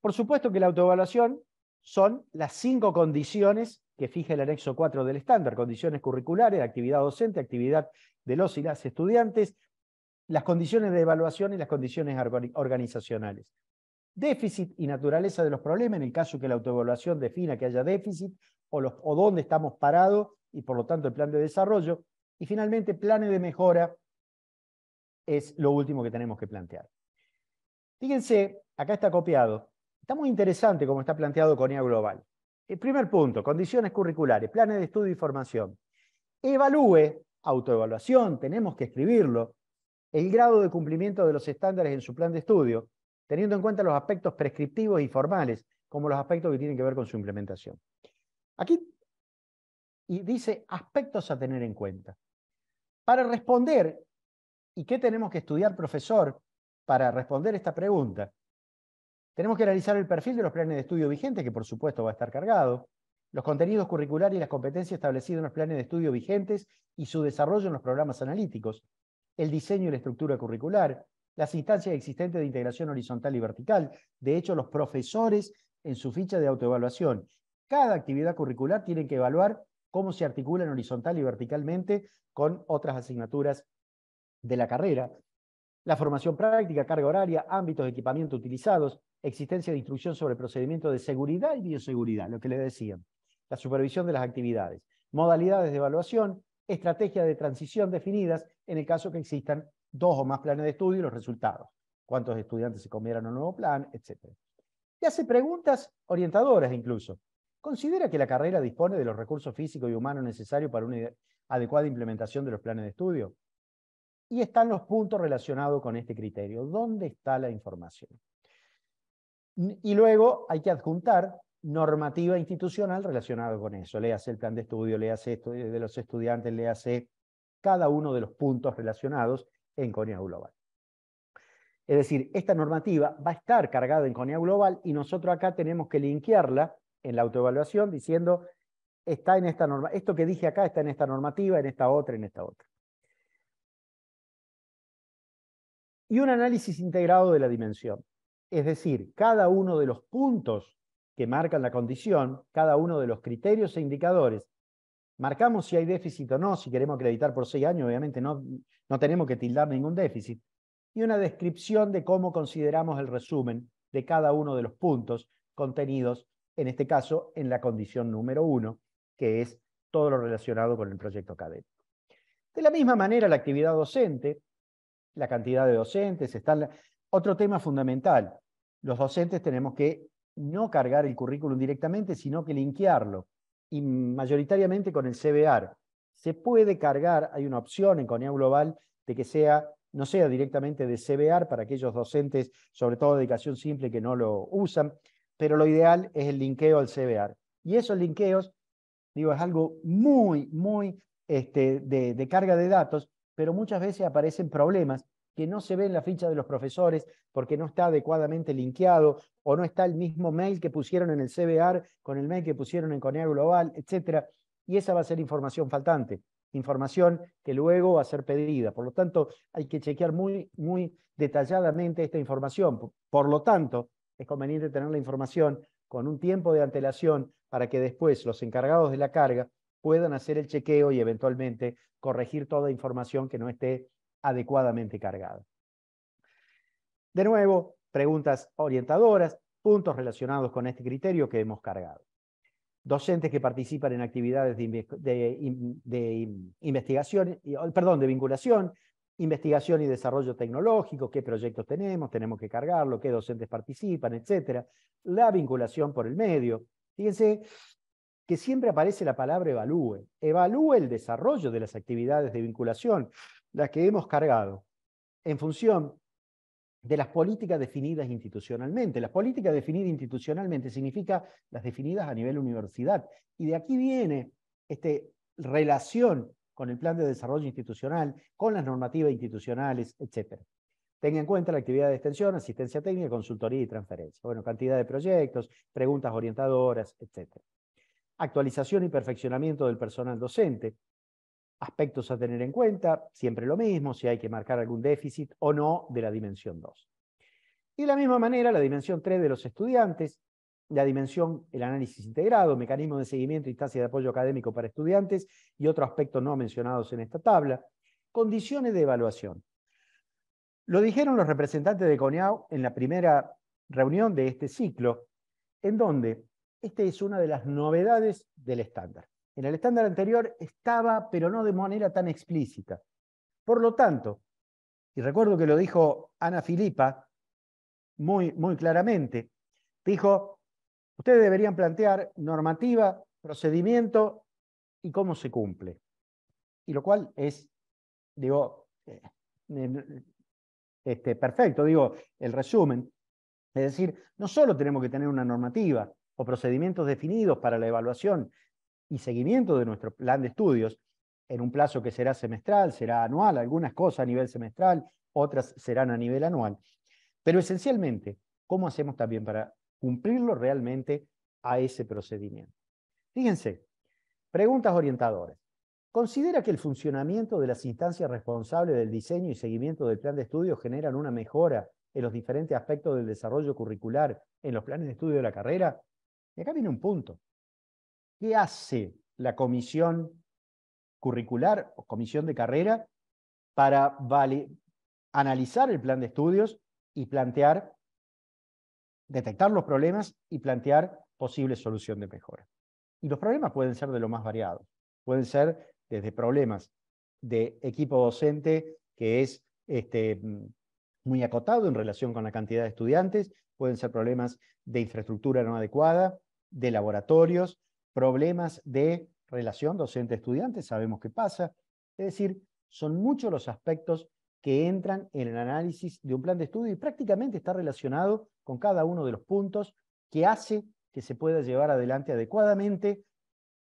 S4: Por supuesto que la autoevaluación son las cinco condiciones que fija el anexo 4 del estándar, condiciones curriculares, actividad docente, actividad de los y las estudiantes, las condiciones de evaluación y las condiciones organizacionales. Déficit y naturaleza de los problemas, en el caso que la autoevaluación defina que haya déficit o, o dónde estamos parados y por lo tanto el plan de desarrollo. Y finalmente, planes de mejora es lo último que tenemos que plantear. Fíjense, acá está copiado. Está muy interesante como está planteado CONIA Global. El eh, primer punto, condiciones curriculares, planes de estudio y formación. Evalúe, autoevaluación, tenemos que escribirlo, el grado de cumplimiento de los estándares en su plan de estudio, teniendo en cuenta los aspectos prescriptivos y formales, como los aspectos que tienen que ver con su implementación. Aquí y dice aspectos a tener en cuenta. Para responder, ¿y qué tenemos que estudiar, profesor, para responder esta pregunta? Tenemos que analizar el perfil de los planes de estudio vigentes, que por supuesto va a estar cargado, los contenidos curriculares y las competencias establecidas en los planes de estudio vigentes y su desarrollo en los programas analíticos, el diseño y la estructura curricular, las instancias existentes de integración horizontal y vertical, de hecho los profesores en su ficha de autoevaluación. Cada actividad curricular tiene que evaluar cómo se articulan horizontal y verticalmente con otras asignaturas de la carrera, la formación práctica, carga horaria, ámbitos de equipamiento utilizados, existencia de instrucción sobre procedimientos de seguridad y bioseguridad, lo que le decían. La supervisión de las actividades, modalidades de evaluación, estrategias de transición definidas en el caso que existan dos o más planes de estudio y los resultados. Cuántos estudiantes se comieron un nuevo plan, etc. Y hace preguntas orientadoras incluso. Considera que la carrera dispone de los recursos físicos y humanos necesarios para una adecuada implementación de los planes de estudio. Y están los puntos relacionados con este criterio. ¿Dónde está la información? Y luego hay que adjuntar normativa institucional relacionada con eso. Le hace el plan de estudio, le hace eh, de los estudiantes, le hace cada uno de los puntos relacionados en CONIA Global. Es decir, esta normativa va a estar cargada en CONIA Global y nosotros acá tenemos que linkearla en la autoevaluación diciendo, está en esta norma, esto que dije acá está en esta normativa, en esta otra, en esta otra. y un análisis integrado de la dimensión. Es decir, cada uno de los puntos que marcan la condición, cada uno de los criterios e indicadores, marcamos si hay déficit o no, si queremos acreditar por seis años, obviamente no, no tenemos que tildar ningún déficit, y una descripción de cómo consideramos el resumen de cada uno de los puntos contenidos, en este caso, en la condición número uno, que es todo lo relacionado con el proyecto académico. De la misma manera, la actividad docente la cantidad de docentes, está otro tema fundamental. Los docentes tenemos que no cargar el currículum directamente, sino que linkearlo, y mayoritariamente con el CBR. Se puede cargar, hay una opción en Conea Global de que sea, no sea directamente de CBR para aquellos docentes, sobre todo de dedicación simple, que no lo usan, pero lo ideal es el linkeo al CBR. Y esos linkeos, digo, es algo muy, muy este, de carga de datos, pero muchas veces aparecen problemas que no se ven en la ficha de los profesores porque no está adecuadamente linkeado o no está el mismo mail que pusieron en el CBR con el mail que pusieron en Conea Global, etc. Y esa va a ser información faltante, información que luego va a ser pedida. Por lo tanto, hay que chequear muy, muy detalladamente esta información. Por lo tanto, es conveniente tener la información con un tiempo de antelación para que después los encargados de la carga puedan hacer el chequeo y eventualmente corregir toda información que no esté adecuadamente cargada. De nuevo, preguntas orientadoras, puntos relacionados con este criterio que hemos cargado. Docentes que participan en actividades de, investigación, oh, perdón, de vinculación, investigación y desarrollo tecnológico, qué proyectos tenemos, tenemos que cargarlo, qué docentes participan, etcétera, la vinculación por el medio. Fíjense que siempre aparece la palabra evalúe. Evalúe el desarrollo de las actividades de vinculación, las que hemos cargado, en función de las políticas definidas institucionalmente. Las políticas definidas institucionalmente significa las definidas a nivel universidad. Y de aquí viene esta relación con el plan de desarrollo institucional, con las normativas institucionales, etc. Tenga en cuenta la actividad de extensión, asistencia técnica, consultoría y transferencia. Bueno, cantidad de proyectos, preguntas orientadoras, etc actualización y perfeccionamiento del personal docente, aspectos a tener en cuenta, siempre lo mismo, si hay que marcar algún déficit o no de la dimensión 2. Y de la misma manera, la dimensión 3 de los estudiantes, la dimensión, el análisis integrado, mecanismo de seguimiento, instancia de apoyo académico para estudiantes y otros aspectos no mencionados en esta tabla, condiciones de evaluación. Lo dijeron los representantes de Coneau en la primera reunión de este ciclo, en donde esta es una de las novedades del estándar. En el estándar anterior estaba, pero no de manera tan explícita. Por lo tanto, y recuerdo que lo dijo Ana Filipa muy, muy claramente, dijo, ustedes deberían plantear normativa, procedimiento y cómo se cumple. Y lo cual es, digo, eh, este, perfecto, digo, el resumen. Es decir, no solo tenemos que tener una normativa, o procedimientos definidos para la evaluación y seguimiento de nuestro plan de estudios en un plazo que será semestral, será anual, algunas cosas a nivel semestral, otras serán a nivel anual. Pero esencialmente, ¿cómo hacemos también para cumplirlo realmente a ese procedimiento? Fíjense, preguntas orientadoras. ¿Considera que el funcionamiento de las instancias responsables del diseño y seguimiento del plan de estudios generan una mejora en los diferentes aspectos del desarrollo curricular en los planes de estudio de la carrera? Y acá viene un punto. ¿Qué hace la comisión curricular o comisión de carrera para analizar el plan de estudios y plantear, detectar los problemas y plantear posible solución de mejora? Y los problemas pueden ser de lo más variados. Pueden ser desde problemas de equipo docente que es este, muy acotado en relación con la cantidad de estudiantes, pueden ser problemas de infraestructura no adecuada, de laboratorios, problemas de relación docente-estudiante, sabemos qué pasa. Es decir, son muchos los aspectos que entran en el análisis de un plan de estudio y prácticamente está relacionado con cada uno de los puntos que hace que se pueda llevar adelante adecuadamente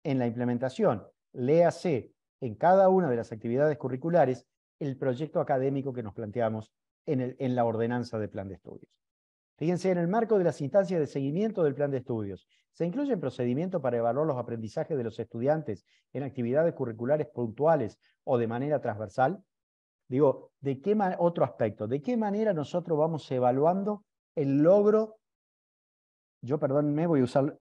S4: en la implementación. Léase en cada una de las actividades curriculares el proyecto académico que nos planteamos en, en la ordenanza de plan de estudios. Fíjense, en el marco de las instancias de seguimiento del plan de estudios, ¿se incluyen procedimientos para evaluar los aprendizajes de los estudiantes en actividades curriculares puntuales o de manera transversal? Digo, ¿de qué otro aspecto? ¿De qué manera nosotros vamos evaluando el logro? Yo, perdón, me voy a usar,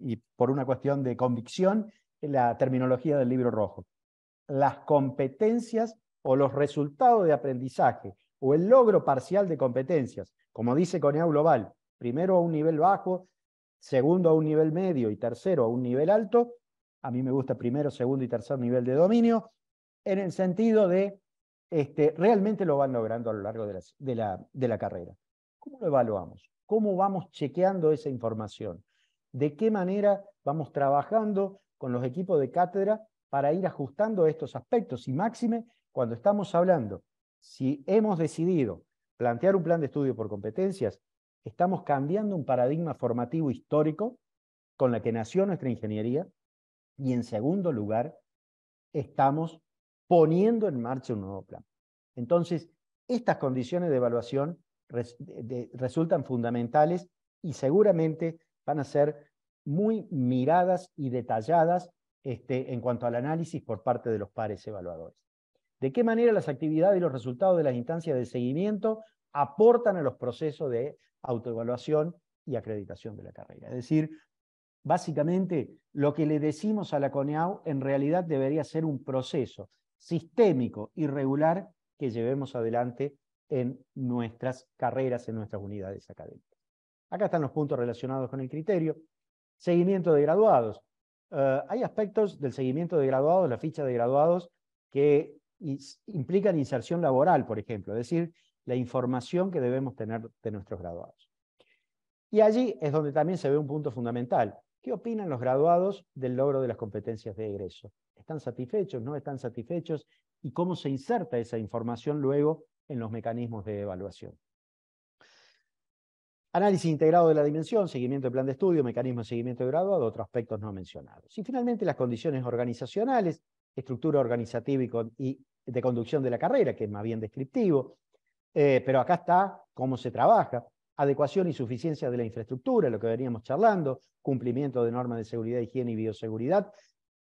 S4: y por una cuestión de convicción, la terminología del libro rojo. Las competencias o los resultados de aprendizaje o el logro parcial de competencias como dice Conea Global, primero a un nivel bajo, segundo a un nivel medio y tercero a un nivel alto. A mí me gusta primero, segundo y tercer nivel de dominio, en el sentido de este, realmente lo van logrando a lo largo de la carrera. ¿Cómo lo evaluamos? ¿Cómo vamos chequeando esa información? ¿De qué manera vamos trabajando con los equipos de cátedra para ir ajustando estos aspectos? Y máxime, cuando estamos hablando, si hemos decidido plantear un plan de estudio por competencias, estamos cambiando un paradigma formativo histórico con la que nació nuestra ingeniería y en segundo lugar, estamos poniendo en marcha un nuevo plan. Entonces, estas condiciones de evaluación resultan fundamentales y seguramente van a ser muy miradas y detalladas este, en cuanto al análisis por parte de los pares evaluadores de qué manera las actividades y los resultados de las instancias de seguimiento aportan a los procesos de autoevaluación y acreditación de la carrera. Es decir, básicamente lo que le decimos a la CONEAU en realidad debería ser un proceso sistémico y regular que llevemos adelante en nuestras carreras, en nuestras unidades académicas. Acá están los puntos relacionados con el criterio. Seguimiento de graduados. Eh, hay aspectos del seguimiento de graduados, la ficha de graduados, que implican inserción laboral, por ejemplo, es decir, la información que debemos tener de nuestros graduados. Y allí es donde también se ve un punto fundamental. ¿Qué opinan los graduados del logro de las competencias de egreso? ¿Están satisfechos? ¿No están satisfechos? ¿Y cómo se inserta esa información luego en los mecanismos de evaluación? Análisis integrado de la dimensión, seguimiento del plan de estudio, mecanismo de seguimiento de graduado, otros aspectos no mencionados. Y finalmente las condiciones organizacionales, estructura organizativa y, de conducción de la carrera, que es más bien descriptivo, eh, pero acá está cómo se trabaja, adecuación y suficiencia de la infraestructura, lo que veníamos charlando, cumplimiento de normas de seguridad, higiene y bioseguridad,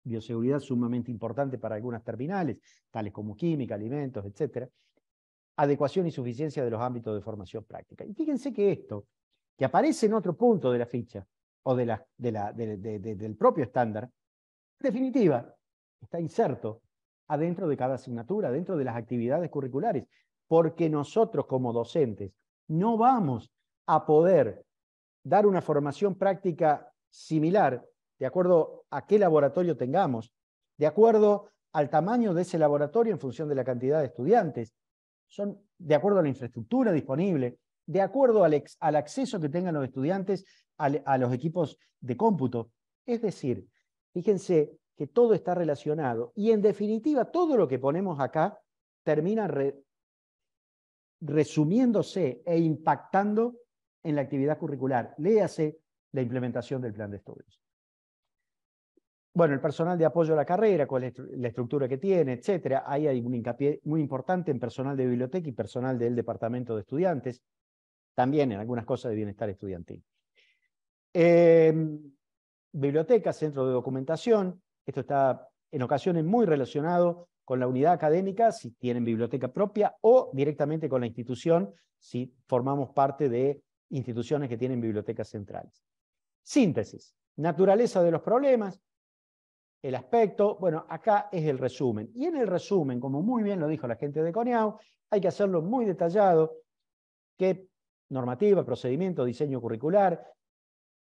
S4: bioseguridad sumamente importante para algunas terminales, tales como química, alimentos, etc. Adecuación y suficiencia de los ámbitos de formación práctica. Y fíjense que esto, que aparece en otro punto de la ficha o de del propio estándar, definitiva, está inserto adentro de cada asignatura, dentro de las actividades curriculares, porque nosotros como docentes no vamos a poder dar una formación práctica similar de acuerdo a qué laboratorio tengamos, de acuerdo al tamaño de ese laboratorio en función de la cantidad de estudiantes, son de acuerdo a la infraestructura disponible, de acuerdo al, acceso que tengan los estudiantes a los equipos de cómputo. Es decir, fíjense que todo está relacionado. Y en definitiva, todo lo que ponemos acá termina resumiéndose e impactando en la actividad curricular. Léase la implementación del plan de estudios. Bueno, el personal de apoyo a la carrera, cuál es la estructura que tiene, etcétera. Ahí hay un hincapié muy importante en personal de biblioteca y personal del departamento de estudiantes, también en algunas cosas de bienestar estudiantil. Em, biblioteca, centro de documentación, esto está en ocasiones muy relacionado con la unidad académica, si tienen biblioteca propia, o directamente con la institución, si formamos parte de instituciones que tienen bibliotecas centrales. Síntesis, naturaleza de los problemas, el aspecto, bueno, acá es el resumen. Y en el resumen, como muy bien lo dijo la gente de Coneau, hay que hacerlo muy detallado, qué normativa, procedimiento, diseño curricular,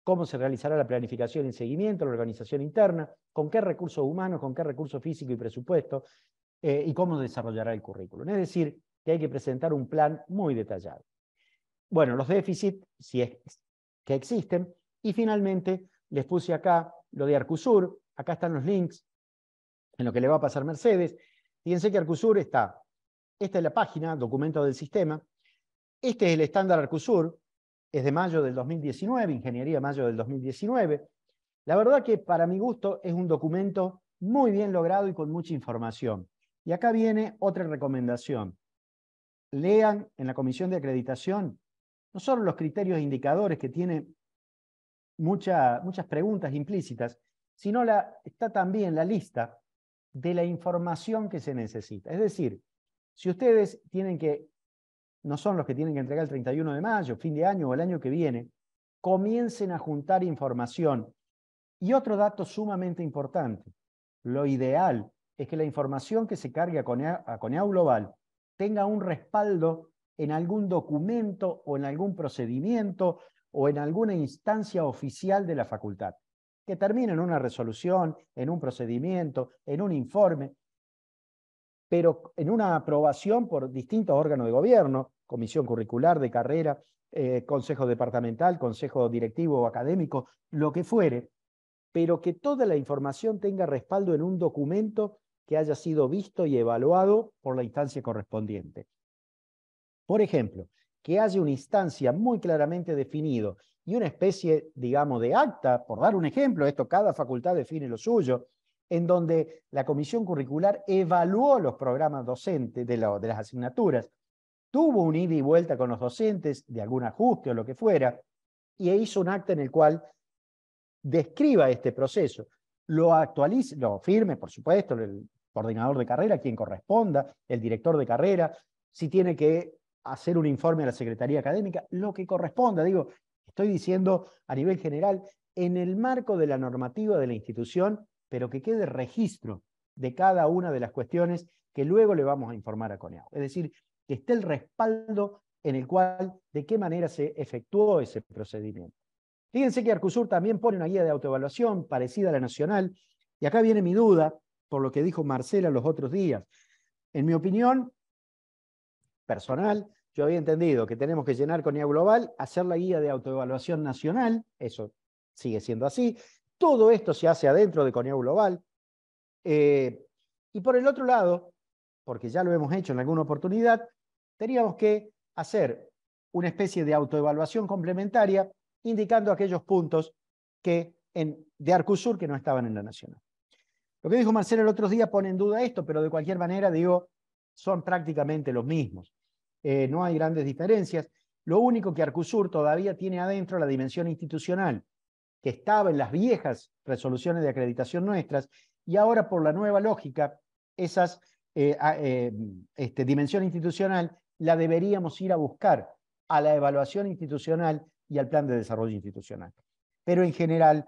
S4: cómo se realizará la planificación y seguimiento, la organización interna, con qué recursos humanos, con qué recursos físicos y presupuesto, eh, y cómo desarrollará el currículum. Es decir, que hay que presentar un plan muy detallado. Bueno, los déficits, si es que existen, y finalmente les puse acá lo de Arcusur, acá están los links en lo que le va a pasar Mercedes. Fíjense que Arcusur está, esta es la página, documento del sistema, este es el estándar Arcusur, es de mayo del 2019, Ingeniería Mayo del 2019. La verdad que para mi gusto es un documento muy bien logrado y con mucha información. Y acá viene otra recomendación. Lean en la comisión de acreditación no solo los criterios e indicadores que tiene muchas preguntas implícitas, sino la, está también la lista de la información que se necesita. Es decir, si ustedes tienen que no son los que tienen que entregar el 31 de mayo, fin de año o el año que viene, comiencen a juntar información. Y otro dato sumamente importante, lo ideal es que la información que se cargue a Coneau, Global tenga un respaldo en algún documento o en algún procedimiento o en alguna instancia oficial de la facultad, que termine en una resolución, en un procedimiento, en un informe, pero en una aprobación por distintos órganos de gobierno, comisión curricular de carrera, eh, consejo departamental, consejo directivo o académico, lo que fuere, pero que toda la información tenga respaldo en un documento que haya sido visto y evaluado por la instancia correspondiente. Por ejemplo, que haya una instancia muy claramente definida y una especie, digamos, de acta, por dar un ejemplo, esto cada facultad define lo suyo, en donde la comisión curricular evaluó los programas docentes de, las asignaturas, tuvo un ida y vuelta con los docentes de algún ajuste o lo que fuera, y hizo un acta en el cual describa este proceso, lo actualice, lo firme, por supuesto, el coordinador de carrera, quien corresponda, el director de carrera, si tiene que hacer un informe a la Secretaría Académica, lo que corresponda. Digo, estoy diciendo a nivel general, en el marco de la normativa de la institución, pero que quede registro de cada una de las cuestiones que luego le vamos a informar a Coneau. Es decir, que esté el respaldo en el cual, de qué manera se efectuó ese procedimiento. Fíjense que Arcusur también pone una guía de autoevaluación parecida a la nacional, y acá viene mi duda, por lo que dijo Marcela los otros días. En mi opinión personal, yo había entendido que tenemos que llenar Conea Global, hacer la guía de autoevaluación nacional, eso sigue siendo así, todo esto se hace adentro de Coneo Global. Eh, y por el otro lado, porque ya lo hemos hecho en alguna oportunidad, teníamos que hacer una especie de autoevaluación complementaria indicando aquellos puntos que en, de Arcusur que no estaban en la nacional. Lo que dijo Marcelo el otro día pone en duda esto, pero de cualquier manera digo, son prácticamente los mismos. Eh, no hay grandes diferencias. Lo único que Arcusur todavía tiene adentro la dimensión institucional, que estaba en las viejas resoluciones de acreditación nuestras, y ahora por la nueva lógica, esas eh, eh, este, dimensión institucional la deberíamos ir a buscar a la evaluación institucional y al plan de desarrollo institucional. Pero en general,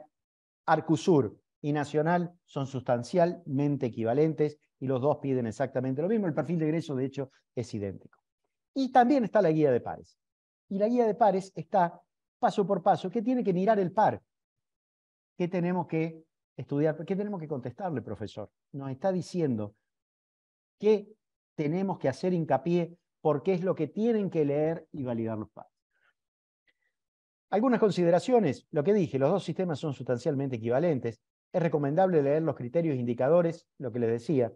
S4: Arcusur y Nacional son sustancialmente equivalentes y los dos piden exactamente lo mismo. El perfil de egreso, de hecho, es idéntico. Y también está la guía de pares. Y la guía de pares está paso por paso. ¿Qué tiene que mirar el par? ¿Qué tenemos que estudiar? ¿Qué tenemos que contestarle, profesor? Nos está diciendo qué tenemos que hacer hincapié porque es lo que tienen que leer y validar los padres. Algunas consideraciones, lo que dije, los dos sistemas son sustancialmente equivalentes. Es recomendable leer los criterios e indicadores, lo que les decía.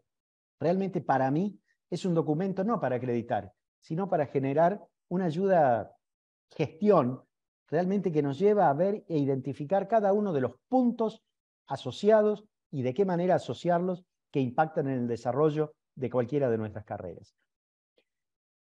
S4: Realmente para mí es un documento no para acreditar, sino para generar una ayuda, gestión realmente que nos lleva a ver e identificar cada uno de los puntos asociados y de qué manera asociarlos que impactan en el desarrollo de cualquiera de nuestras carreras.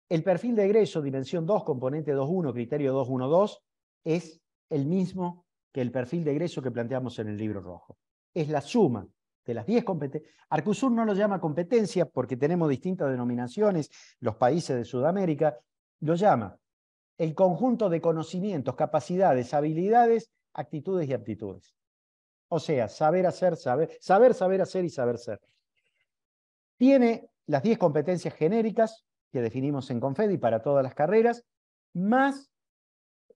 S4: El perfil de egreso, dimensión 2, componente 2.1, criterio 2.1.2, es el mismo que el perfil de egreso que planteamos en el libro rojo. Es la suma de las 10 competencias. Arcusur no lo llama competencia porque tenemos distintas denominaciones, los países de Sudamérica, lo llama el conjunto de conocimientos, capacidades, habilidades, actitudes y aptitudes. O sea, saber hacer, saber, saber, saber hacer y saber ser. Tiene las 10 competencias genéricas que definimos en Confedi para todas las carreras, más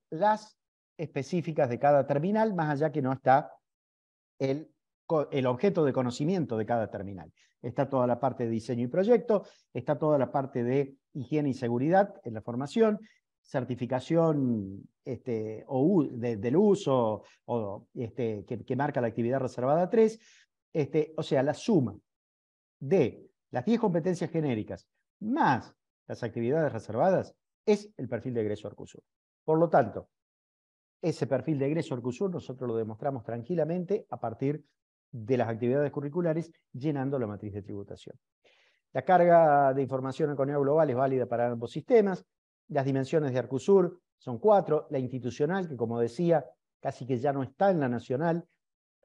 S4: las específicas de cada terminal, más allá que no está el, el, objeto de conocimiento de cada terminal. Está toda la parte de diseño y proyecto, está toda la parte de higiene y seguridad en la formación, certificación este, del uso o, este, que, marca la actividad reservada 3, este, o sea, la suma de las 10 competencias genéricas más las actividades reservadas es el perfil de egreso Arcusur. Por lo tanto, ese perfil de egreso Arcusur nosotros lo demostramos tranquilamente a partir de las actividades curriculares llenando la matriz de tributación. La carga de información en Coneo Global es válida para ambos sistemas. Las dimensiones de ARCUSUR son cuatro, la institucional, que como decía, casi que ya no está en la nacional,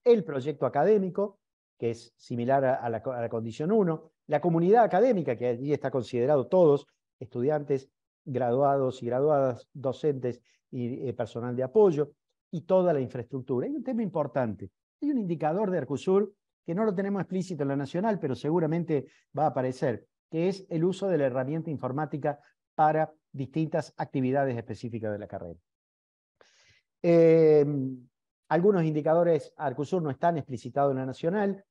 S4: el proyecto académico, que es similar a, la, condición 1, la comunidad académica, que allí está considerado todos, estudiantes, graduados y graduadas, docentes y eh, personal de apoyo, y toda la infraestructura. Hay un tema importante, hay un indicador de ARCUSUR que no lo tenemos explícito en la nacional, pero seguramente va a aparecer, que es el uso de la herramienta informática para distintas actividades específicas de la carrera. Em, algunos indicadores Arcosur no están explicitados en la nacional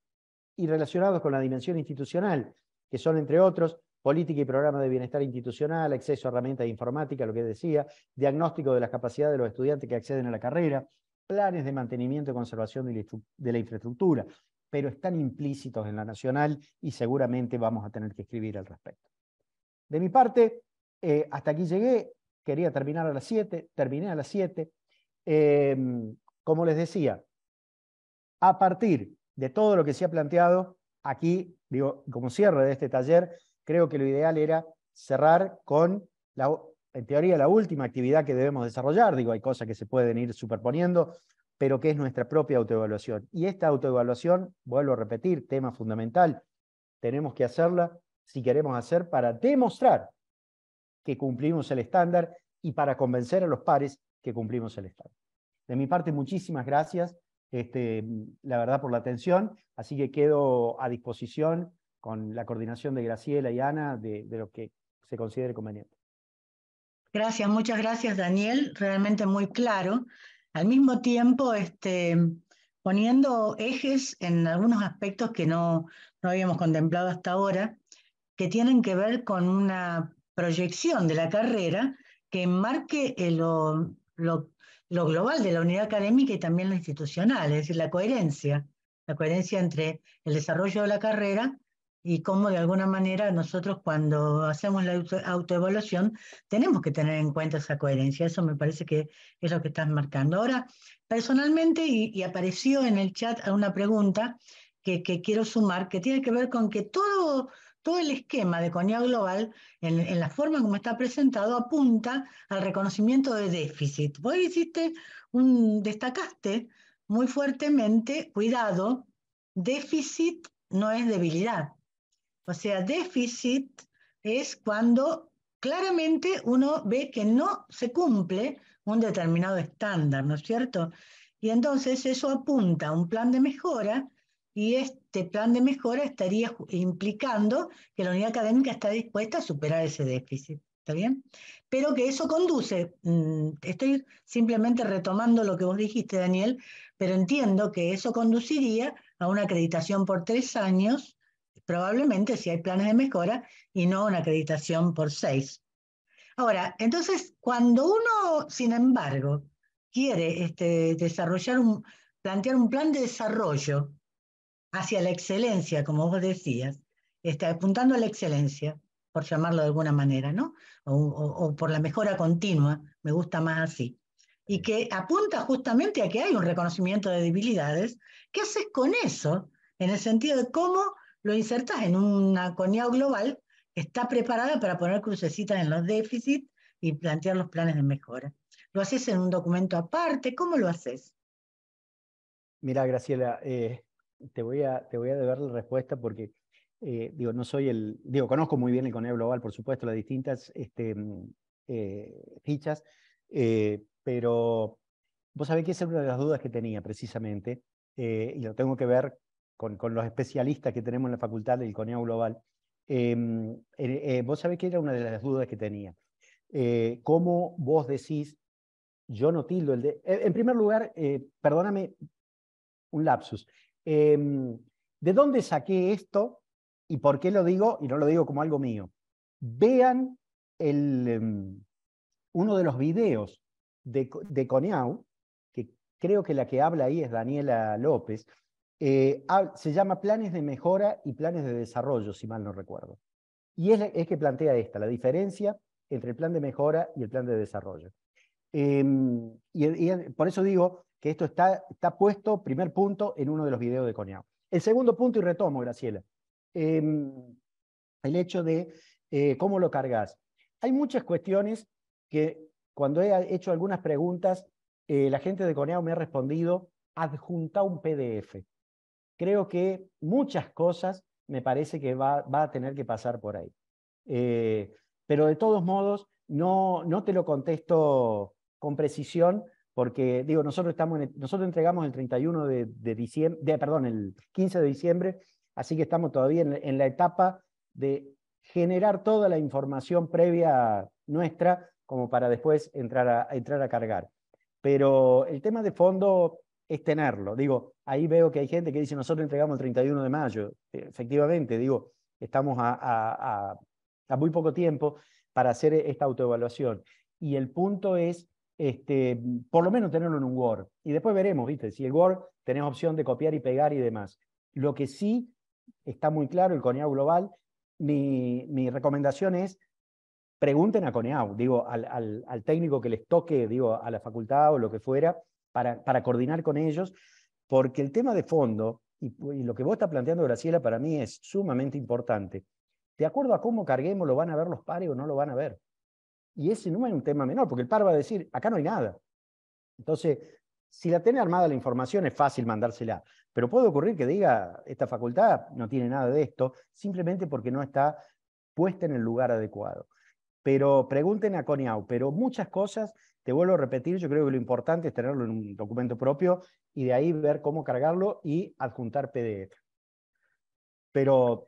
S4: y relacionados con la dimensión institucional, que son, entre otros, política y programa de bienestar institucional, acceso a herramientas de informática, lo que decía, diagnóstico de las capacidades de los estudiantes que acceden a la carrera, planes de mantenimiento y conservación de la infraestructura, pero están implícitos en la nacional y seguramente vamos a tener que escribir al respecto. De mi parte, eh, hasta aquí llegué, quería terminar a las 7, terminé a las 7. Em, como les decía, a partir de todo lo que se ha planteado, aquí, digo, como cierre de este taller, creo que lo ideal era cerrar con, la, en teoría, la última actividad que debemos desarrollar. Digo, hay cosas que se pueden ir superponiendo, pero que es nuestra propia autoevaluación. Y esta autoevaluación, vuelvo a repetir, tema fundamental, tenemos que hacerla si queremos hacer para demostrar que cumplimos el estándar y para convencer a los pares que cumplimos el estándar. De mi parte, muchísimas gracias, este, la verdad, por la atención. Así que quedo a disposición con la coordinación de Graciela y Ana de, lo que se considere conveniente.
S3: Gracias, muchas gracias, Daniel. Realmente muy claro. Al mismo tiempo, este, poniendo ejes en algunos aspectos que no, no habíamos contemplado hasta ahora, que tienen que ver con una proyección de la carrera que enmarque eh, lo, lo, global de la unidad académica y también lo institucional, es decir, la coherencia, la coherencia entre el desarrollo de la carrera y cómo de alguna manera nosotros cuando hacemos la autoevaluación tenemos que tener en cuenta esa coherencia. Eso me parece que es lo que estás marcando. Ahora, personalmente, y, apareció en el chat una pregunta que quiero sumar, que tiene que ver con que todo todo el esquema de economía Global, en, la forma como está presentado, apunta al reconocimiento de déficit. Vos hiciste un, destacaste muy fuertemente, cuidado, déficit no es debilidad. O sea, déficit es cuando claramente uno ve que no se cumple un determinado estándar, ¿no es cierto? Y entonces eso apunta a un plan de mejora y este plan de mejora estaría implicando que la unidad académica está dispuesta a superar ese déficit. ¿Está bien? Pero que eso conduce, mm, estoy simplemente retomando lo que vos dijiste, Daniel, pero entiendo que eso conduciría a una acreditación por tres años, probablemente si hay planes de mejora, y no una acreditación por seis. Ahora, entonces, cuando uno, sin embargo, quiere este, desarrollar un, plantear un plan de desarrollo hacia la excelencia, como vos decías, está apuntando a la excelencia, por llamarlo de alguna manera, ¿no? O, por la mejora continua, me gusta más así. Y que apunta justamente a que hay un reconocimiento de debilidades. ¿Qué haces con eso? En el sentido de cómo lo insertas en una CONIAU global está preparada para poner crucecitas en los déficits y plantear los planes de mejora. ¿Lo haces en un documento aparte? ¿Cómo lo haces?
S4: Mira, Graciela, eh, te voy a, te voy a deber la respuesta porque eh, digo, no soy el, digo, conozco muy bien el Coneo Global, por supuesto, las distintas este, mm, eh, fichas, eh, pero vos sabés que esa es una de las dudas que tenía precisamente, y lo tengo que ver con, con, los especialistas que tenemos en la facultad del Coneo Global. Mm, vos sabés que era una de las dudas que tenía. ¿Cómo vos decís, yo no tildo el de... En primer lugar, perdóname un lapsus, Em, ¿De dónde saqué esto y por qué lo digo? Y no lo digo como algo mío. Vean em, uno de los videos de, Coneau, que creo que la que habla ahí es Daniela López, eh, se llama Planes de Mejora y Planes de Desarrollo, si mal no recuerdo. Y es, que plantea esta, la diferencia entre el plan de mejora y el plan de desarrollo. Em, y por eso digo, que esto está, puesto, primer punto, en uno de los videos de Coneau. El segundo punto, y retomo, Graciela, em, el hecho de eh, cómo lo cargas. Hay muchas cuestiones que cuando he hecho algunas preguntas, eh, la gente de Coneao me ha respondido, adjunta un PDF. Creo que muchas cosas me parece que va, va a tener que pasar por ahí. Eh, pero de todos modos, no, no te lo contesto con precisión porque digo, nosotros, estamos nosotros entregamos el 31 de, de, perdón, el 15 de diciembre, así que estamos todavía en, la etapa de generar toda la información previa nuestra como para después entrar a, entrar a cargar. Pero el tema de fondo es tenerlo. Digo, ahí veo que hay gente que dice, nosotros entregamos el 31 de mayo. Efectivamente, digo, estamos a, a, a, a muy poco tiempo para hacer esta autoevaluación. Y el punto es este, por lo menos tenerlo en un Word. Y después veremos, ¿viste? Si el Word tenés opción de copiar y pegar y demás. Lo que sí está muy claro, el CONEAU global, mi, mi recomendación es pregunten a CONEAU, digo, al, técnico que les toque, digo, a la facultad o lo que fuera, para, para coordinar con ellos, porque el tema de fondo, y, y, lo que vos estás planteando, Graciela, para mí es sumamente importante. De acuerdo a cómo carguemos, lo van a ver los pares o no lo van a ver. Y ese no es un tema menor, porque el par va a decir, acá no hay nada. Entonces, si la tiene armada la información, es fácil mandársela. Pero puede ocurrir que diga, esta facultad no tiene nada de esto, simplemente porque no está puesta en el lugar adecuado. Pero pregunten a Coniau, pero muchas cosas, te vuelvo a repetir, yo creo que lo importante es tenerlo en un documento propio y de ahí ver cómo cargarlo y adjuntar PDF. Pero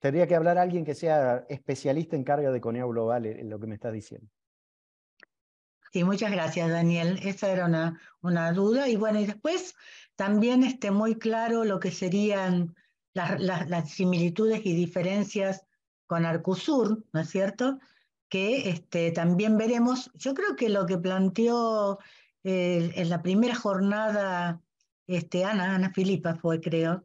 S4: Tendría que hablar alguien que sea especialista en carga de Coneo global eh, en lo que me estás diciendo.
S3: Sí, muchas gracias, Daniel. Esa era una, duda. Y bueno, y después también esté muy claro lo que serían las, las, similitudes y diferencias con Arcusur, ¿no es cierto? Que este, también veremos, yo creo que lo que planteó eh, en la primera jornada, este, Ana, Ana Filipa fue, creo,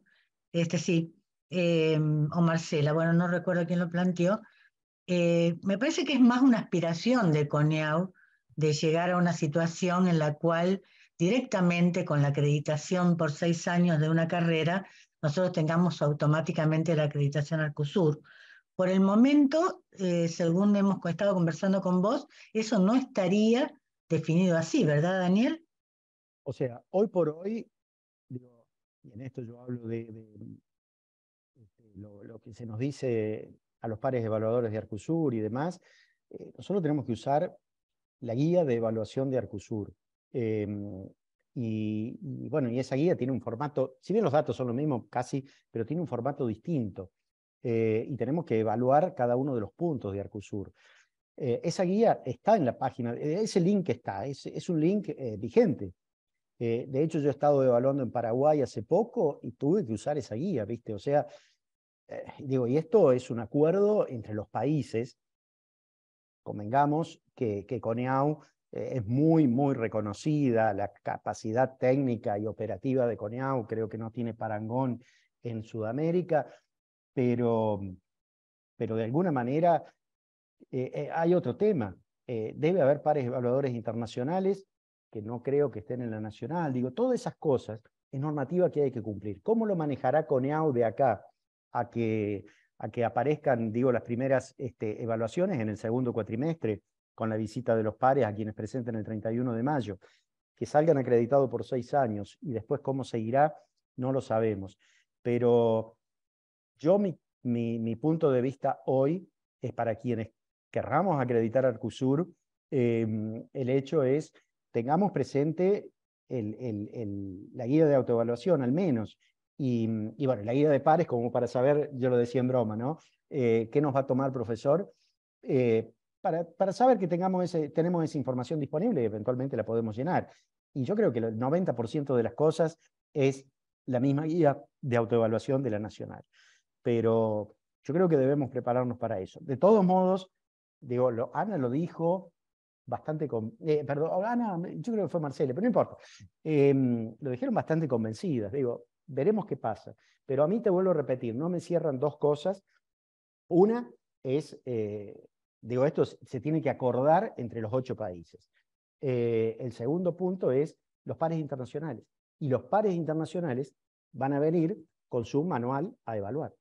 S3: este, sí, Em, o Marcela, bueno, no recuerdo quién lo planteó, eh, me parece que es más una aspiración de Coneau de llegar a una situación en la cual directamente con la acreditación por seis años de una carrera, nosotros tengamos automáticamente la acreditación al CUSUR. Por el momento, eh, según hemos estado conversando con vos, eso no estaría definido así, ¿verdad, Daniel? O sea,
S4: hoy por hoy, y en esto yo hablo de lo, que se nos dice a los pares evaluadores de Arcusur y demás, eh, nosotros tenemos que usar la guía de evaluación de Arcusur. Em, y, bueno, y esa guía tiene un formato, si bien los datos son los mismos casi, pero tiene un formato distinto. Eh, y tenemos que evaluar cada uno de los puntos de Arcusur. Eh, esa guía está en la página, ese link está, es, es un link vigente, de hecho, yo he estado evaluando en Paraguay hace poco y tuve que usar esa guía, ¿viste? O sea, eh, digo, y esto es un acuerdo entre los países. Convengamos que, que CONEAU eh, es muy, muy reconocida, la capacidad técnica y operativa de CONEAU creo que no tiene parangón en Sudamérica, pero, pero de alguna manera eh, hay otro tema. debe haber pares evaluadores internacionales que no creo que estén en la nacional. Digo, todas esas cosas es normativa que hay que cumplir. ¿Cómo lo manejará CONEAU de acá? a que, a que aparezcan, digo, las primeras este, evaluaciones en el segundo cuatrimestre con la visita de los pares a quienes presenten el 31 de mayo. Que salgan acreditados por seis años y después cómo seguirá, no lo sabemos. Pero yo mi, punto de vista hoy es para quienes querramos acreditar a Arcusur, em, el hecho es tengamos presente el, la guía de autoevaluación al menos Mm, y, bueno, la guía de pares, como para saber, yo lo decía en broma, ¿no? Eh, ¿Qué nos va a tomar, profesor? Eh, para, para, saber que tengamos ese, tenemos esa información disponible y eventualmente la podemos llenar. Y yo creo que el 90% de las cosas es la misma guía de autoevaluación de la nacional. Pero yo creo que debemos prepararnos para eso. De todos modos, digo, Ana lo dijo bastante, con, eh, perdón, Ana, yo creo que fue Marcela, pero no importa. Em, lo dijeron bastante convencidas. Digo, Veremos qué pasa. Pero a mí te vuelvo a repetir, no me cierran dos cosas. Una es, eh, digo, esto se tiene que acordar entre los ocho países. Eh, el segundo punto es los pares internacionales. Y los pares internacionales van a venir con su manual a evaluar.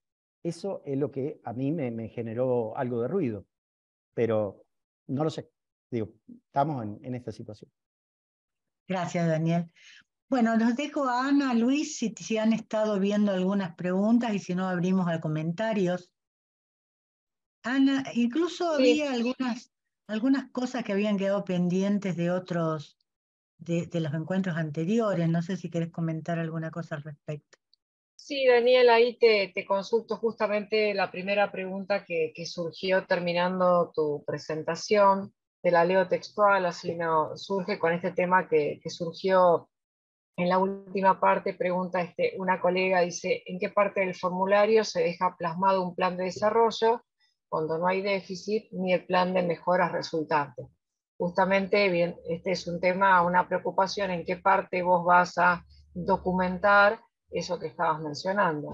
S4: Eso es lo que a mí me, generó algo de ruido, pero no lo sé. Digo, estamos en esta situación.
S3: Gracias, Daniel. Bueno, los dejo a Ana, Luis, si, si han estado viendo algunas preguntas y si no, abrimos a comentarios. Ana, incluso había algunas, algunas cosas que habían quedado pendientes de otros, de, los encuentros anteriores. No sé si querés comentar alguna cosa al respecto.
S2: Sí, Daniel, ahí te, te consulto justamente la primera pregunta que, surgió terminando tu presentación. de la leo textual, así no surge con este tema que, que surgió en la última parte pregunta este, una colega, dice, ¿en qué parte del formulario se deja plasmado un plan de desarrollo cuando no hay déficit ni el plan de mejoras resultante? Justamente, bien, este es un tema, una preocupación, ¿en qué parte vos vas a documentar eso que estabas mencionando?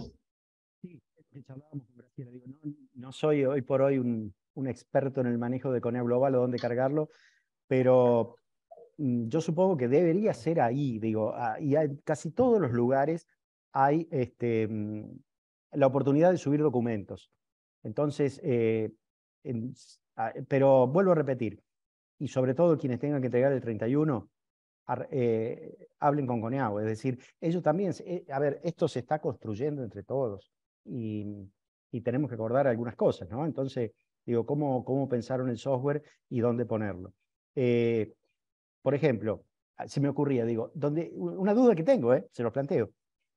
S4: Sí, con no, soy hoy por hoy un, experto en el manejo de Conea Global o dónde cargarlo, pero Mm, yo supongo que debería ser ahí, digo, ah, y en casi todos los lugares hay este, mm, la oportunidad de subir documentos. Entonces, eh, ah, eh, pero vuelvo a repetir, y sobre todo quienes tengan que entregar el 31, eh, hablen con Coneau, es decir, ellos también, a ver, esto se está construyendo entre todos mm, y, tenemos que acordar algunas cosas, ¿no? Entonces, digo, ¿cómo, cómo pensaron el software y dónde ponerlo? Por ejemplo, ah, se me ocurría, digo, donde, una duda que tengo, ¿eh? se lo planteo.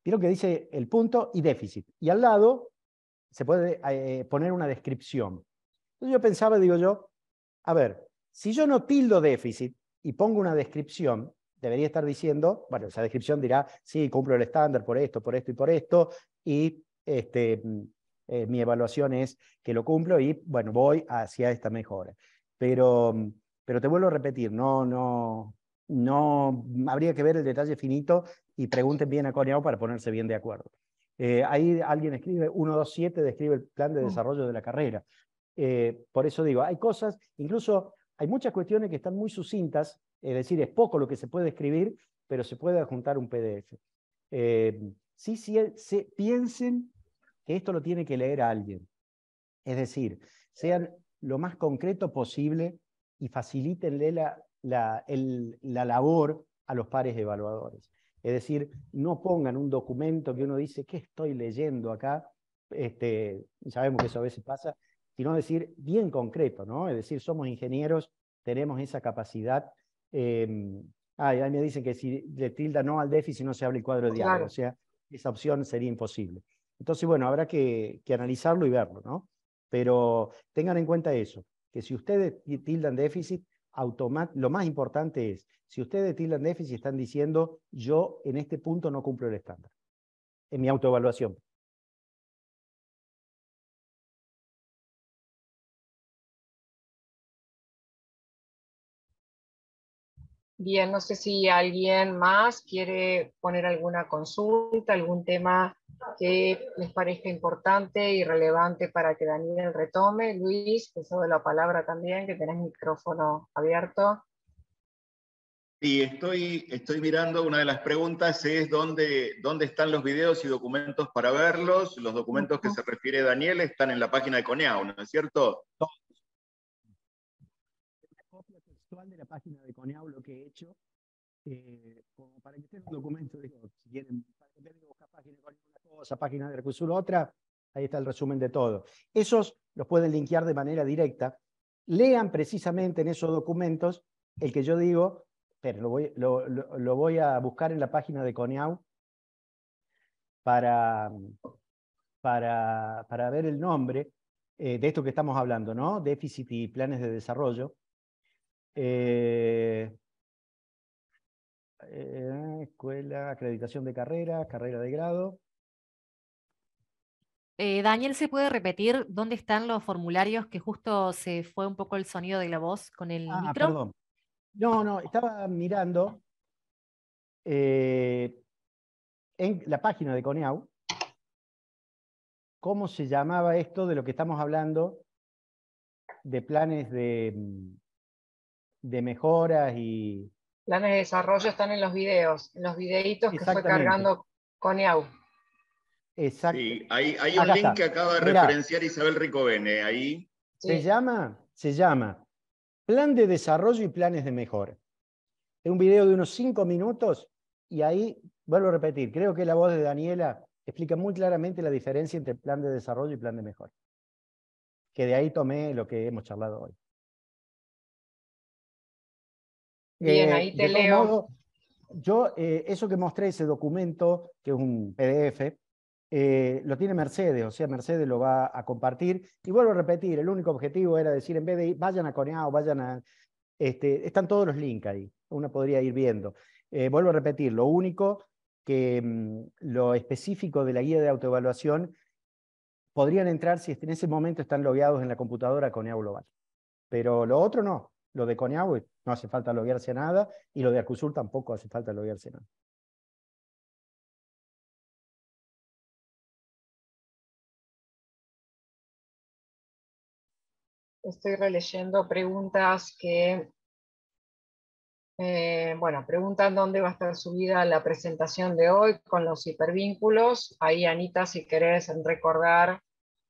S4: Vieron que dice el punto y déficit. Y al lado se puede eh, poner una descripción. Entonces yo pensaba, digo yo, a ver, si yo no tildo déficit y pongo una descripción, debería estar diciendo, bueno, esa descripción dirá, sí, cumplo el estándar por esto, por esto y por esto, y este, mm, eh, mi evaluación es que lo cumplo y, bueno, voy hacia esta mejora. Pero mm, pero te vuelvo a repetir, no, no, no mm, habría que ver el detalle finito y pregunten bien a Coneau para ponerse bien de acuerdo. Eh, ahí alguien escribe, 127 describe el plan de mm. desarrollo de la carrera. Eh, por eso digo, hay cosas, incluso hay muchas cuestiones que están muy sucintas, es decir, es poco lo que se puede escribir, pero se puede adjuntar un PDF. Eh, sí, sí, piensen que esto lo tiene que leer alguien. Es decir, sean lo más concreto posible y facilítenle la, la, la labor a los pares evaluadores. Es decir, no pongan un documento que uno dice, ¿qué estoy leyendo acá? Este, sabemos que eso a veces pasa, sino decir bien concreto, ¿no? Es decir, somos ingenieros, tenemos esa capacidad. Em, ah, ya me dicen que si le tilda no al déficit no se abre el cuadro de diálogo, o sea, esa opción sería imposible. Entonces, bueno, habrá que, que analizarlo y verlo, ¿no? Pero tengan en cuenta eso que si ustedes tildan déficit, lo más importante es, si ustedes tildan déficit, están diciendo, yo en este punto no cumplo el estándar, en mi autoevaluación.
S2: Bien, no sé si alguien más quiere poner alguna consulta, algún tema que les parezca importante y relevante para que Daniel retome. Luis, te de la palabra también, que tenés micrófono abierto.
S5: Sí, estoy, estoy mirando, una de las preguntas es dónde, dónde están los videos y documentos para verlos. Los documentos que se refiere Daniel están en la página de Coneau, ¿no es cierto?
S4: de la página de Coneau lo que he hecho, eh, para que estén un documento, si quieren, para buscar página de Coneau cosa, página de recursos, otra, ahí está el resumen de todo. Esos los pueden linkear de manera directa. Lean precisamente en esos documentos el que yo digo, pero lo voy, voy a buscar en la página de Coneau para, para, para ver el nombre, eh, de esto que estamos hablando, ¿no? Déficit y planes de desarrollo. Eh, eh, escuela, acreditación de carrera, carrera de grado.
S1: Eh, Daniel, ¿se puede repetir dónde están los formularios que justo se fue un poco el sonido de la voz
S4: con el ah, Perdón. No, no, estaba mirando en la página de Coneau cómo se llamaba esto de lo que estamos hablando de planes de, mm, de mejoras y...
S2: Planes de desarrollo están en los videos, en los videitos que fue cargando con
S5: Exacto. Sí, hay, un link que acaba de referenciar Isabel Ricovene ¿eh? ahí. Se
S4: llama, se llama Plan de Desarrollo y Planes de Mejora. Es un video de unos cinco minutos y ahí, vuelvo a repetir, creo que la voz de Daniela explica muy claramente la diferencia entre plan de desarrollo y plan de mejora. Que de ahí tomé lo que hemos charlado hoy. Bien, eh, ahí te leo. yo, eh, eso que mostré, ese documento, que es un PDF, eh, lo tiene Mercedes, o sea, Mercedes lo va a compartir. Y vuelvo a repetir, el único objetivo era decir, en vez de ir, vayan a o vayan a... Este, están todos los links ahí, uno podría ir viendo. vuelvo a repetir, lo único que mm, lo específico de la guía de autoevaluación podrían entrar si en ese momento están logueados en la computadora Coneao Global. Pero lo otro no, lo de es no hace falta loguearse nada, y lo de Acusur tampoco hace falta loguearse nada.
S6: Estoy releyendo preguntas
S2: que, eh, bueno, preguntan dónde va a estar subida la presentación de hoy con los hipervínculos. Ahí, Anita, si querés recordar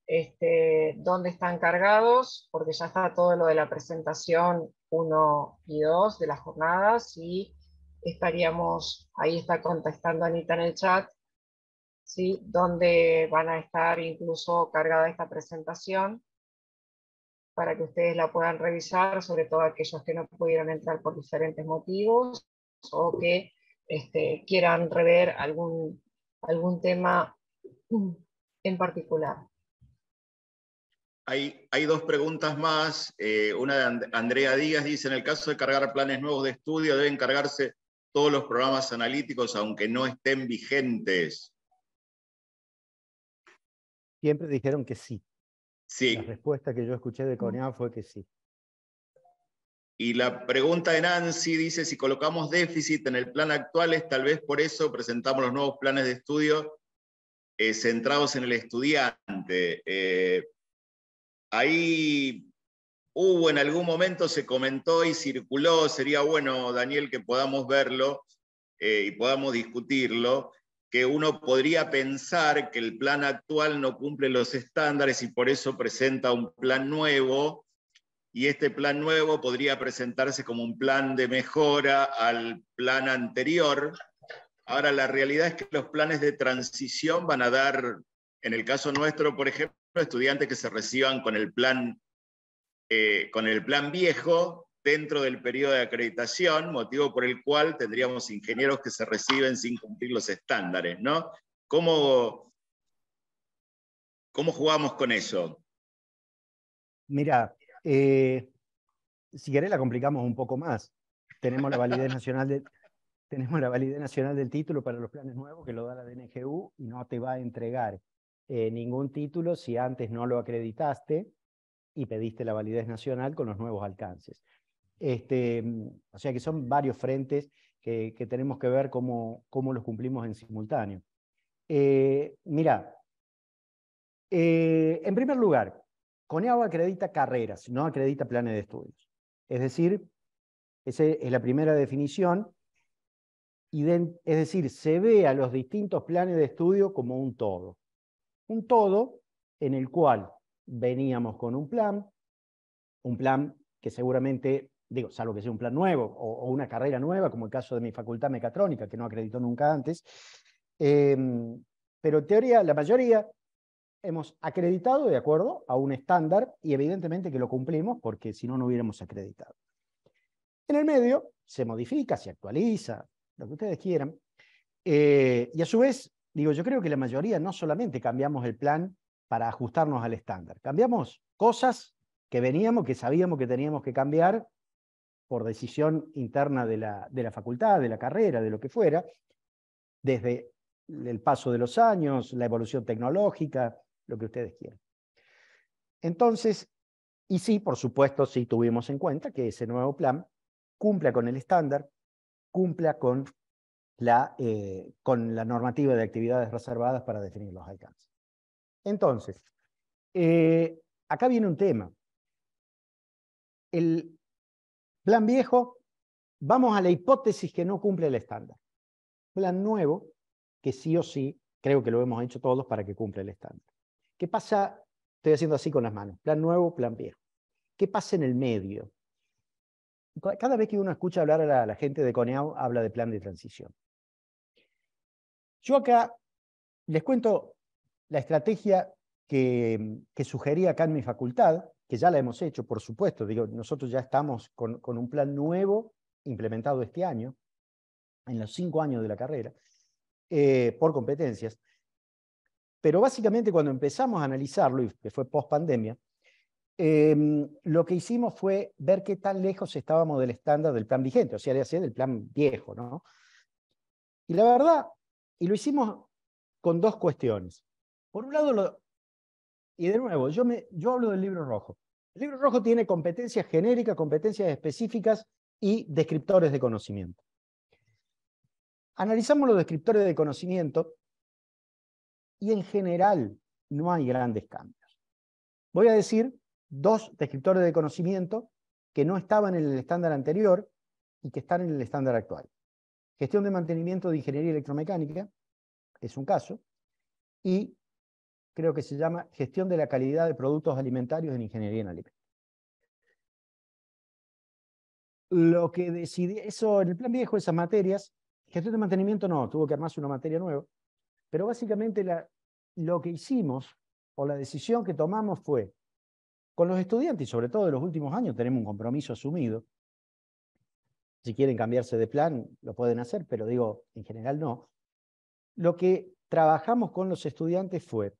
S2: este, dónde están cargados, porque ya está todo lo de la presentación uno y dos de las jornadas y estaríamos, ahí está contestando Anita en el chat, donde van a estar incluso cargada esta presentación para que ustedes la puedan revisar, sobre todo aquellos que no pudieron entrar por diferentes motivos o que este, quieran rever algún tema en particular.
S5: Hay, dos preguntas más. Eh, una de Andrea Díaz dice, en el caso de cargar planes nuevos de estudio, deben cargarse todos los programas analíticos, aunque no estén vigentes.
S4: Siempre dijeron que sí. Sí. La respuesta que yo escuché de Conea mm. fue que sí.
S5: Y la pregunta de Nancy dice, si colocamos déficit en el plan actual, es tal vez por eso presentamos los nuevos planes de estudio eh, centrados en el estudiante. Eh, Ahí hubo en algún momento, se comentó y circuló, sería bueno, Daniel, que podamos verlo eh, y podamos discutirlo, que uno podría pensar que el plan actual no cumple los estándares y por eso presenta un plan nuevo, y este plan nuevo podría presentarse como un plan de mejora al plan anterior. Ahora, la realidad es que los planes de transición van a dar, en el caso nuestro, por ejemplo, estudiantes que se reciban con el plan, eh, con el plan viejo dentro del periodo de acreditación, motivo por el cual tendríamos ingenieros que se reciben sin cumplir los estándares, ¿no? ¿Cómo, cómo jugamos con eso?
S4: Mira, eh, si querés la complicamos un poco más. Tenemos la validez nacional tenemos la validez nacional del título para los planes nuevos que lo da la DNGU y no te va a entregar eh, ningún título si antes no lo acreditaste y pediste la validez nacional con los nuevos alcances. Este, mm, o sea que son varios frentes que, tenemos que ver cómo, los cumplimos en simultáneo. Eh, mira, eh, en primer lugar, Coneago acredita carreras, no acredita planes de estudios. Es decir, esa es la primera definición. Es decir, se ve a los distintos planes de estudio como un todo un todo en el cual veníamos con un plan, un plan que seguramente, digo, salvo que sea un plan nuevo o, una carrera nueva, como el caso de mi facultad mecatrónica, que no acreditó nunca antes, em, pero en teoría, la mayoría hemos acreditado de acuerdo a un estándar y evidentemente que lo cumplimos porque si no, no hubiéramos acreditado. En el medio se modifica, se actualiza, lo que ustedes quieran. Eh, y a su vez, digo, yo creo que la mayoría no solamente cambiamos el plan para ajustarnos al estándar, cambiamos cosas que veníamos, que sabíamos que teníamos que cambiar por decisión interna de la, de la facultad, de la carrera, de lo que fuera, desde el paso de los años, la evolución tecnológica, lo que ustedes quieran. Entonces, y sí, por supuesto, sí tuvimos en cuenta que ese nuevo plan cumpla con el estándar, cumpla con eh, con la normativa de actividades reservadas para definir los alcances. Entonces, eh, acá viene un tema. El plan viejo, vamos a la hipótesis que no cumple el estándar. Plan nuevo, que sí o sí, creo que lo hemos hecho todos para que cumpla el estándar. ¿Qué pasa? Estoy haciendo así con las manos. Plan nuevo, plan viejo. ¿Qué pasa en el medio? Cada vez que uno escucha hablar a la, a la gente de Coneau, habla de plan de transición. Yo acá les cuento la estrategia que, que sugerí acá en mi facultad, que ya la hemos hecho, por supuesto. Digo, nosotros ya estamos con, un plan nuevo implementado este año, en los cinco años de la carrera, eh, por competencias. Pero básicamente cuando empezamos a analizarlo, y que fue post pandemia, em, lo que hicimos fue ver qué tan lejos estábamos del estándar del plan vigente, o sea, de hacer del plan viejo, ¿no? Y la verdad y lo hicimos con dos cuestiones. Por un lado, y de nuevo, yo, me, yo hablo del libro rojo. El libro rojo tiene competencias genéricas, competencias específicas y descriptores de conocimiento. Analizamos los descriptores de conocimiento y en general no hay grandes cambios. Voy a decir dos descriptores de conocimiento que no estaban en el estándar anterior y que están en el estándar actual. Gestión de mantenimiento de ingeniería electromecánica, es un caso, y creo que se llama gestión de la calidad de productos alimentarios en ingeniería en alimentos. Lo que decidí, eso en el plan viejo, esas materias, gestión de mantenimiento no, tuvo que armarse una materia nueva, pero básicamente lo que hicimos o la decisión que tomamos fue, con los estudiantes, y sobre todo de los últimos años, tenemos un compromiso asumido, si quieren cambiarse de plan, lo pueden hacer, pero digo, en general no. Lo que trabajamos con los estudiantes fue,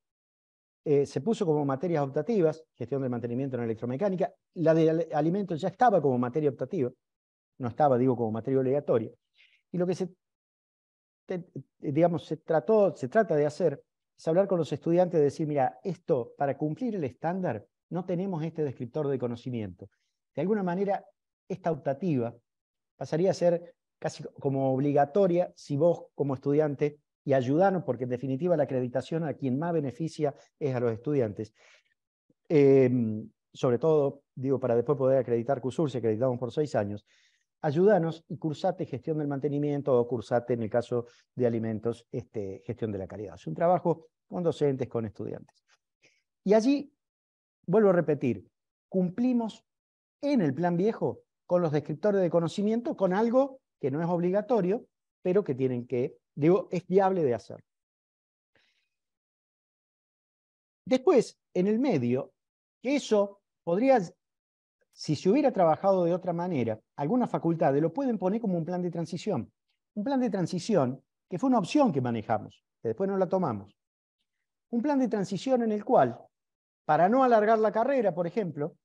S4: eh, se puso como materias optativas, gestión del mantenimiento en electromecánica, la de alimentos ya estaba como materia optativa, no estaba, digo, como materia obligatoria. Y lo que se, eh, digamos, se, trató, se trata de hacer es hablar con los estudiantes y decir, mira, esto, para cumplir el estándar, no tenemos este descriptor de conocimiento. De alguna manera, esta optativa pasaría a ser casi como obligatoria si vos como estudiante, y ayudanos, porque en definitiva la acreditación a quien más beneficia es a los estudiantes, em, sobre todo, digo, para después poder acreditar CUSUR, si acreditamos por seis años, ayudanos y cursate gestión del mantenimiento o cursate, en el caso de alimentos, este, gestión de la calidad. Es un trabajo con docentes, con estudiantes. Y allí, vuelvo a repetir, cumplimos en el plan viejo con los descriptores de conocimiento, con algo que no es obligatorio, pero que tienen que, digo, es viable de hacer. Después, en el medio, que eso podría, si se hubiera trabajado de otra manera, algunas facultades lo pueden poner como un plan de transición. Un plan de transición que fue una opción que manejamos, que después no la tomamos. Un plan de transición en el cual, para no alargar la carrera, por ejemplo,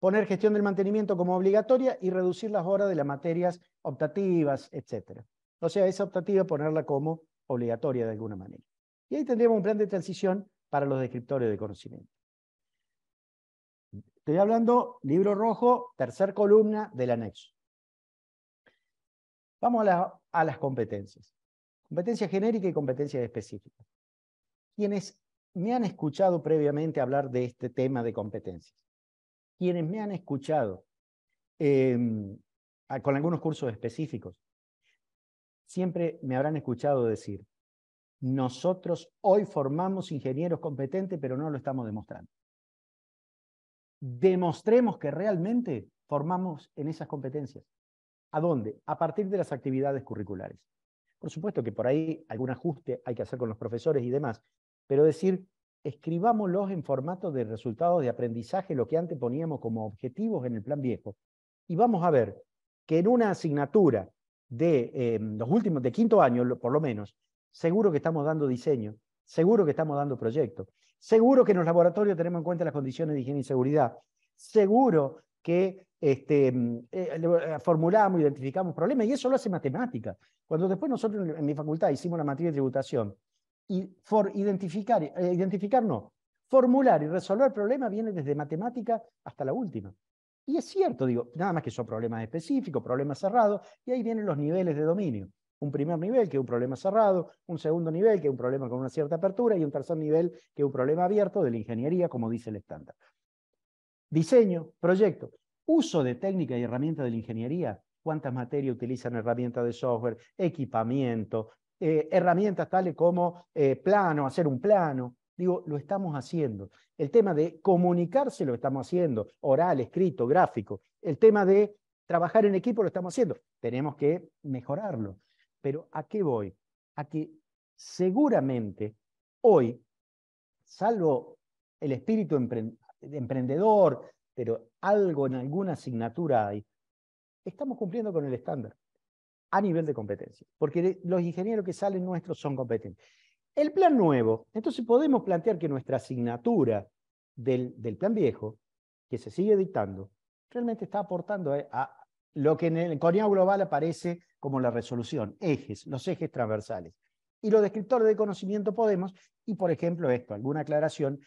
S4: poner gestión del mantenimiento como obligatoria y reducir las horas de las materias optativas, etc. O sea, esa optativa ponerla como obligatoria de alguna manera. Y ahí tendríamos un plan de transición para los descriptores de conocimiento. Estoy hablando, libro rojo, tercer columna del anexo. Vamos a, las competencias. Competencia genérica y competencia específica. Quienes me han escuchado previamente hablar de este tema de competencias quienes me han escuchado em, con algunos cursos específicos, siempre me habrán escuchado decir, nosotros hoy formamos ingenieros competentes, pero no lo estamos demostrando. Demostremos que realmente formamos en esas competencias. ¿A dónde? A partir de las actividades curriculares. Por supuesto que por ahí algún ajuste hay que hacer con los profesores y demás, pero decir, escribámoslos en formato de resultados de aprendizaje, lo que antes poníamos como objetivos en el plan viejo. Y vamos a ver que en una asignatura de em, los últimos, de quinto año, por lo menos, seguro que estamos dando diseño, seguro que estamos dando proyectos, seguro que en los laboratorios tenemos en cuenta las condiciones de higiene y seguridad, seguro que este, em, eh, eh, formulamos, identificamos problemas, y eso lo hace matemática. Cuando después nosotros en mi facultad hicimos la materia de tributación, y identificar, eh, identificar no, formular y resolver problemas viene desde matemática hasta la última. Y es cierto, digo, nada más que son problemas específicos, problemas cerrados, y ahí vienen los niveles de dominio. Un primer nivel, que es un problema cerrado, un segundo nivel, que es un problema con una cierta apertura, y un tercer nivel, que es un problema abierto de la ingeniería, como dice el estándar. Diseño, proyecto, uso de técnica y herramientas de la ingeniería. ¿Cuántas materias utilizan herramientas de software, equipamiento, eh, herramientas tales como eh, plano, hacer un plano. Digo, lo estamos haciendo. El tema de comunicarse lo estamos haciendo, oral, escrito, gráfico. El tema de trabajar en equipo lo estamos haciendo. Tenemos que mejorarlo. Pero ¿a qué voy? A que seguramente hoy, salvo el espíritu emprendedor, pero algo en alguna asignatura hay, estamos cumpliendo con el estándar a nivel de competencia, porque los ingenieros que salen nuestros son competentes. El plan nuevo, entonces podemos plantear que nuestra asignatura del, plan viejo, que se sigue dictando, realmente está aportando a, lo que en el coreano global aparece como la resolución, ejes, los ejes transversales. Y los descriptores de conocimiento podemos, y por ejemplo esto, alguna aclaración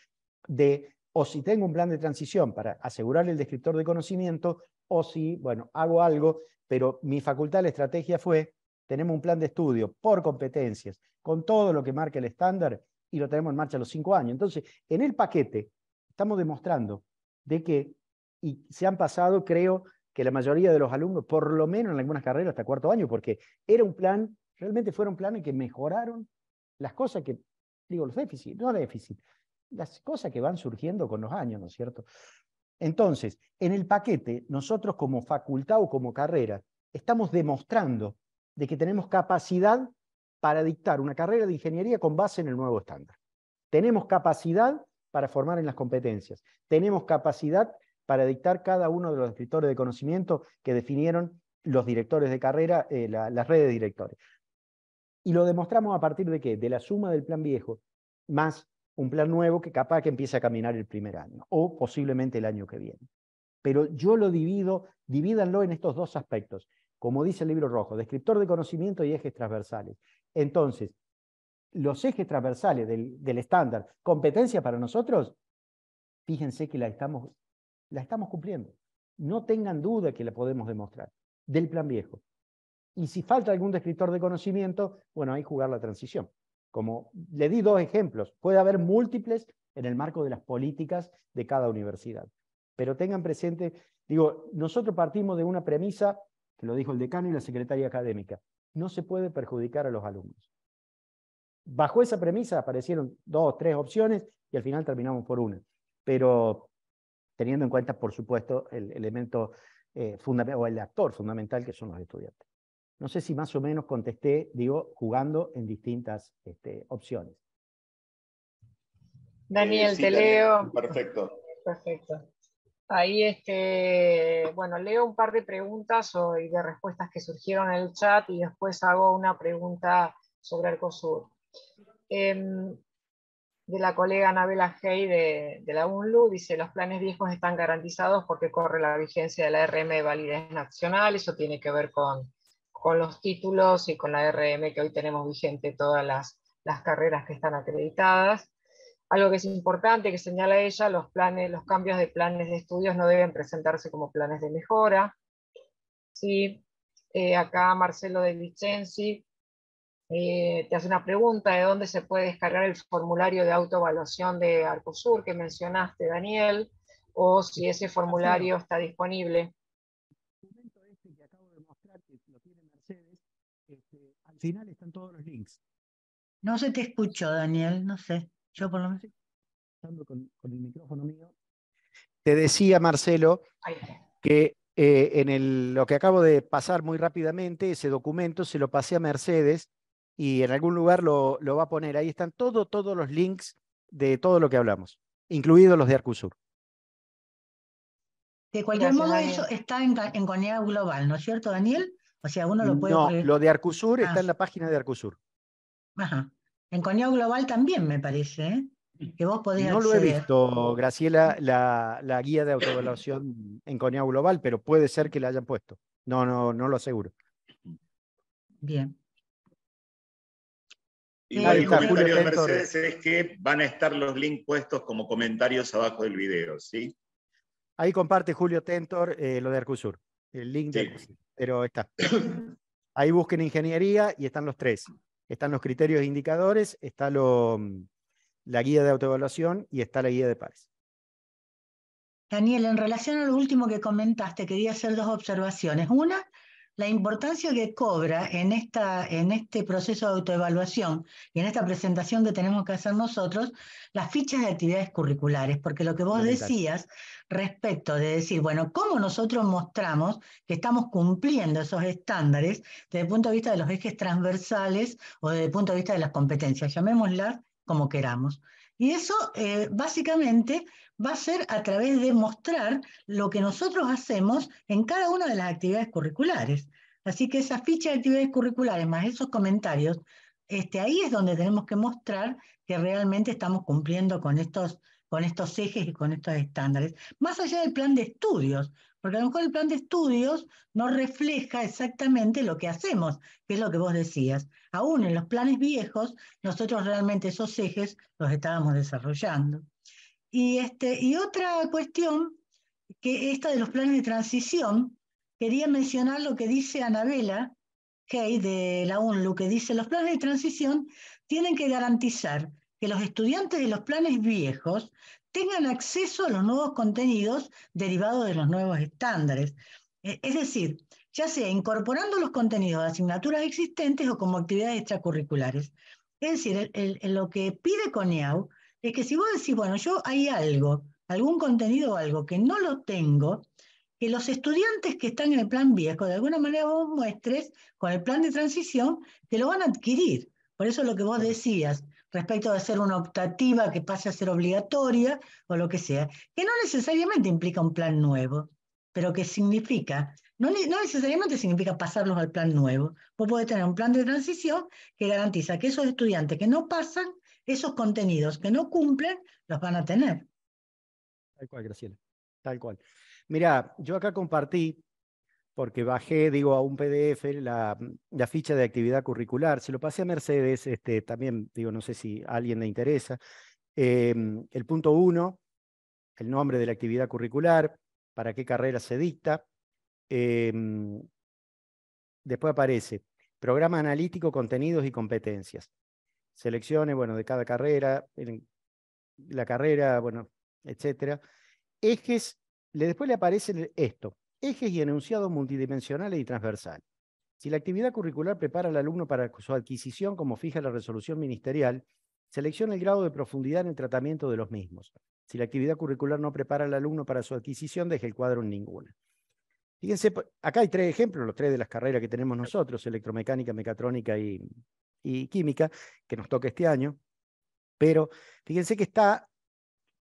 S4: de o si tengo un plan de transición para asegurar el descriptor de conocimiento, o si, bueno, hago algo pero mi facultad de la estrategia fue, tenemos un plan de estudio por competencias, con todo lo que marca el estándar, y lo tenemos en marcha a los cinco años. Entonces, en el paquete estamos demostrando de que, y se han pasado, creo, que la mayoría de los alumnos, por lo menos en algunas carreras hasta cuarto año, porque era un plan, realmente fueron planes que mejoraron las cosas que, digo, los déficits, no déficits, las cosas que van surgiendo con los años, ¿no es cierto? Entonces, en el paquete, nosotros como facultad o como carrera, estamos demostrando de que tenemos capacidad para dictar una carrera de ingeniería con base en el nuevo estándar. Tenemos capacidad para formar en las competencias. Tenemos capacidad para dictar cada uno de los escritores de conocimiento que definieron los directores de carrera, eh, la, las redes de directores. Y lo demostramos a partir de qué? De la suma del plan viejo, más un plan nuevo que capaz que empiece a caminar el primer año o posiblemente el año que viene. Pero yo lo divido, divídanlo en estos dos aspectos, como dice el libro rojo, descriptor de conocimiento y ejes transversales. Entonces, los ejes transversales del, estándar, competencia para nosotros, fíjense que la estamos, la estamos cumpliendo. No tengan duda que la podemos demostrar del plan viejo. Y si falta algún descriptor de conocimiento, bueno, ahí jugar la transición. Como le di dos ejemplos, puede haber múltiples en el marco de las políticas de cada universidad. Pero tengan presente, digo, nosotros partimos de una premisa, que lo dijo el decano y la secretaria académica, no se puede perjudicar a los alumnos. Bajo esa premisa aparecieron dos, tres opciones y al final terminamos por una. Pero teniendo en cuenta, por supuesto, el elemento eh, fundamental o el actor fundamental que son los estudiantes. No sé si más o menos contesté, digo, jugando en distintas este, opciones.
S2: Eh,
S6: Daniel, te leo.
S5: Perfecto.
S4: Perfecto.
S2: Ahí, este, bueno, leo un par de preguntas y de respuestas que surgieron en el chat y después hago una pregunta sobre Arcosur. Em, de la colega Anabela Hey de, de, la UNLU, dice, los planes viejos están garantizados porque corre la vigencia de la RM de validez nacional, eso tiene que ver con con los títulos y con la RM que hoy tenemos vigente todas las, carreras que están acreditadas. Algo que es importante que señala ella, los, planes, los cambios de planes de estudios no deben presentarse como planes de mejora. ¿sí? Eh, acá Marcelo de Vicenzi eh, te hace una pregunta de dónde se puede descargar el formulario de autoevaluación de Arcosur que mencionaste, Daniel, o si ese formulario está disponible.
S4: final están todos los links. No se te escuchó, Daniel, no sé. Yo por lo menos. Con, con el micrófono mío. Te decía, Marcelo, que eh, en el, lo que acabo de pasar muy rápidamente, ese documento se lo pasé a Mercedes y en algún lugar lo, lo va a poner. Ahí están todos todos los links de todo lo que hablamos, incluidos los de Arcusur.
S3: De cualquier modo, eso está en, en Conea Global, ¿no es cierto, Daniel? O sea, uno lo puede... No, lo
S4: de Arcusur está ah. en la página de Arcusur.
S3: Ajá. En Coneo Global también, me parece, ¿eh? que vos
S4: podés No lo he visto, Graciela, la, la guía de autoevaluación en Coneo Global, pero puede ser que la hayan puesto. No, no, no lo aseguro. Bien.
S5: Y el comentario de Mercedes es que van a estar los links puestos como comentarios abajo del video, ¿sí?
S4: Ahí comparte Julio Tentor eh, lo de Arcusur, el link de pero está. Ahí busquen ingeniería y están los tres. Están los criterios e indicadores, está lo, mm, la guía de autoevaluación y está la guía de pares.
S3: Daniel, en relación a lo último que comentaste, quería hacer dos observaciones. Una, la importancia que cobra en, esta, en este proceso de autoevaluación y en esta presentación que tenemos que hacer nosotros, las fichas de actividades curriculares, porque lo que vos decías respecto de decir, bueno, ¿cómo nosotros mostramos que estamos cumpliendo esos estándares desde el punto de vista de los ejes transversales o desde el punto de vista de las competencias, llamémoslas como queramos? Y eso eh, básicamente va a ser a través de mostrar lo que nosotros hacemos en cada una de las actividades curriculares. Así que esa ficha de actividades curriculares más esos comentarios, este, ahí es donde tenemos que mostrar que realmente estamos cumpliendo con estos, con estos ejes y con estos estándares, más allá del plan de estudios, porque a lo mejor el plan de estudios no refleja exactamente lo que hacemos, que es lo que vos decías. Aún en los planes viejos, nosotros realmente esos ejes los estábamos desarrollando. Y, este, y otra cuestión, que esta de los planes de transición, quería mencionar lo que dice Anabela Hay de la UNLU, que dice, los planes de transición tienen que garantizar que los estudiantes de los planes viejos tengan acceso a los nuevos contenidos derivados de los nuevos estándares. E, es decir, ya sea incorporando los contenidos de asignaturas existentes o como actividades extracurriculares. Es decir, lo que pide CONIAU es que si vos decís, bueno, yo hay algo, algún contenido o algo que no lo tengo, que los estudiantes que están en el plan viejo, de alguna manera vos muestres con el plan de transición que lo van a adquirir. Por eso lo que vos decías respecto de hacer una optativa que pase a ser obligatoria o lo que sea, que no necesariamente implica un plan nuevo, pero que significa, no, no necesariamente significa pasarlos al plan nuevo. Vos podés tener un plan de transición que garantiza que esos estudiantes que no pasan esos contenidos que no cumplen, los van a tener.
S4: Tal cual, Graciela. Tal cual. Mira, yo acá compartí, porque bajé, digo, a un PDF la, ficha de actividad curricular. Se lo pasé a Mercedes, este, también, digo, no sé si a alguien le interesa. Em, el punto uno, el nombre de la actividad curricular, para qué carrera se dicta. Em, después aparece programa analítico, contenidos y competencias selecciones, bueno, de cada carrera, la carrera, bueno, etcétera. Ejes, después le aparece esto, ejes y enunciados multidimensionales y transversales. Si la actividad curricular prepara al alumno para su adquisición, como fija la resolución ministerial, seleccione el grado de profundidad en el tratamiento de los mismos. Si la actividad curricular no prepara al alumno para su adquisición, deje el cuadro en ninguna. Fíjense, acá hay tres ejemplos, los tres de las carreras que tenemos nosotros, electromecánica, mecatrónica y y química, que nos toca este año, pero fíjense que está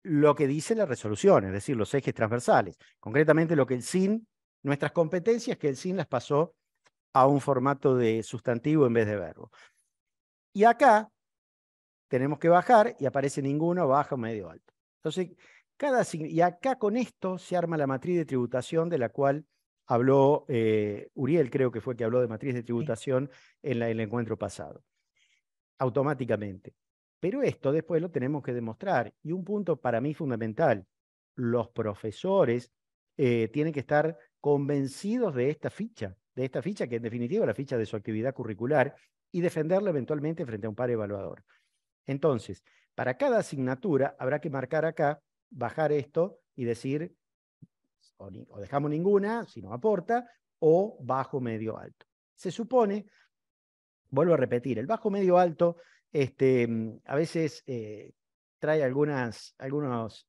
S4: lo que dice la resolución, es decir, los ejes transversales. Concretamente lo que el SIN, nuestras competencias que el SIN las pasó a un formato de sustantivo en vez de verbo. Y acá tenemos que bajar y aparece ninguno, baja medio alto. Entonces, cada, y acá con esto se arma la matriz de tributación de la cual habló eh, Uriel, creo que fue que habló de matriz de tributación en el encuentro pasado automáticamente. Pero esto después lo tenemos que demostrar. Y un punto para mí fundamental, los profesores eh, tienen que estar convencidos de esta ficha, de esta ficha que en definitiva es la ficha de su actividad curricular y defenderla eventualmente frente a un par evaluador. Entonces, para cada asignatura habrá que marcar acá, bajar esto y decir, o dejamos ninguna si no aporta, o bajo, medio, alto. Se supone vuelvo a repetir, el bajo medio alto este, mm, a veces eh, trae algunos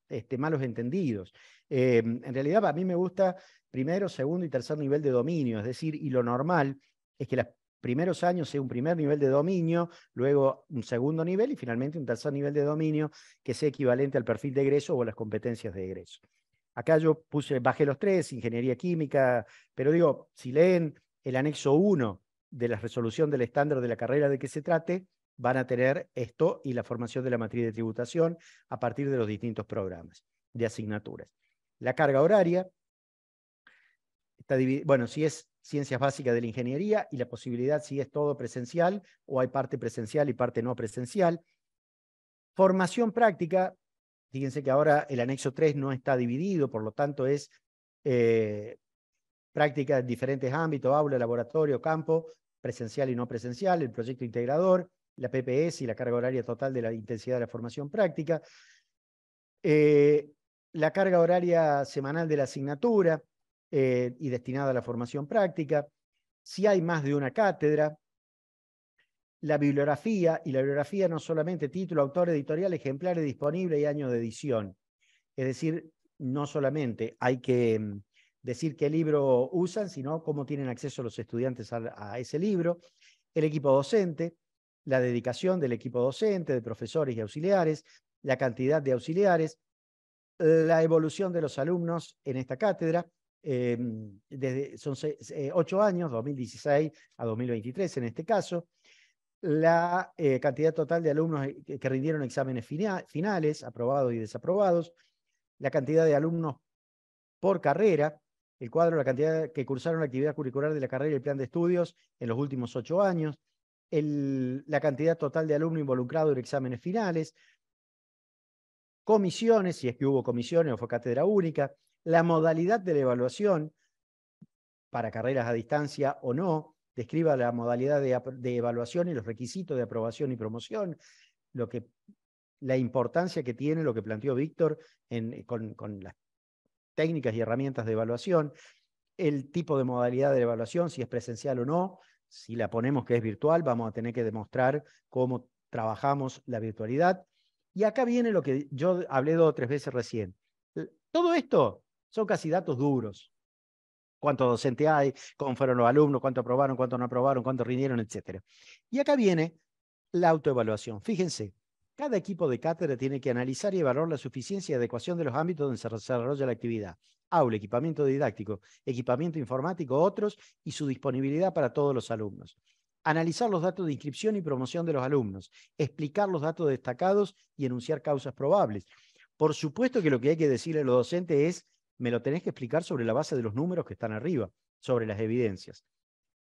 S4: este, malos entendidos. Eh, mm, en realidad, a mí me gusta primero, segundo y tercer nivel de dominio, es decir, y lo normal es que los primeros años sea un primer nivel de dominio, luego un segundo nivel y finalmente un tercer nivel de dominio que sea equivalente al perfil de egreso o las competencias de egreso. Acá yo puse, bajé los tres, ingeniería química, pero digo, si leen el anexo 1 de la resolución del estándar de la carrera de que se trate, van a tener esto y la formación de la matriz de tributación a partir de los distintos programas de asignaturas. La carga horaria, está bueno, si es ciencias básicas de la ingeniería y la posibilidad si es todo presencial o hay parte presencial y parte no presencial. Formación práctica, fíjense que ahora el anexo 3 no está dividido, por lo tanto es eh, prácticas en diferentes ámbitos, aula, laboratorio, campo, presencial y no presencial, el proyecto integrador, la PPS y la carga horaria total de la intensidad de la formación práctica, eh, la carga horaria semanal de la asignatura eh, y destinada a la formación práctica, si hay más de una cátedra, la bibliografía, y la bibliografía no solamente título, autor, editorial, ejemplares disponible y año de edición. Es decir, no solamente hay que mm, decir qué libro usan, sino cómo tienen acceso los estudiantes a, ese libro, el equipo docente, la dedicación del equipo docente, de profesores y auxiliares, la cantidad de auxiliares, la evolución de los alumnos en esta cátedra. Eh, desde, son eh, ocho años, 2016 a 2023 en este caso, la eh, cantidad total de alumnos que, rindieron exámenes finales, aprobados y desaprobados, la cantidad de alumnos por carrera, el cuadro, la cantidad que cursaron la actividad curricular de la carrera y el plan de estudios en los últimos ocho años, la cantidad total de alumnos involucrados en exámenes finales, comisiones, si es que hubo comisiones o fue cátedra única, la modalidad de la evaluación para carreras a distancia o no, describa la modalidad de, evaluación y los requisitos de aprobación y promoción, lo que, la importancia que tiene lo que planteó Víctor con, las técnicas y herramientas de evaluación, el tipo de modalidad de evaluación, si es presencial o no. Si la ponemos que es virtual, vamos a tener que demostrar cómo trabajamos la virtualidad. Y acá viene lo que yo hablé dos o tres veces recién. Todo esto son casi datos duros. Cuánto docente hay, cómo fueron los alumnos, cuánto aprobaron, cuánto no aprobaron, cuánto rindieron, etc. Y acá viene la autoevaluación. Fíjense, cada equipo de cátedra tiene que analizar y evaluar la suficiencia y adecuación de los ámbitos donde se desarrolla la actividad, aula, equipamiento didáctico, equipamiento informático, otros, y su disponibilidad para todos los alumnos. Analizar los datos de inscripción y promoción de los alumnos, explicar los datos destacados y enunciar causas probables. Por supuesto que lo que hay que decirle a los docentes es, me lo tenés que explicar sobre la base de los números que están arriba, sobre las evidencias.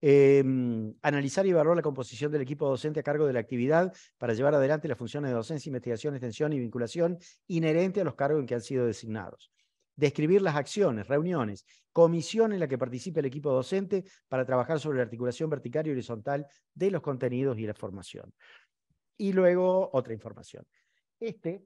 S4: Em, analizar y evaluar la composición del equipo docente a cargo de la actividad para llevar adelante las funciones de docencia, investigación, extensión y vinculación inherente a los cargos en que han sido designados. Describir las acciones, reuniones, comisión en la que participe el equipo docente para trabajar sobre la articulación vertical y horizontal de los contenidos y la formación. Y luego otra información. Este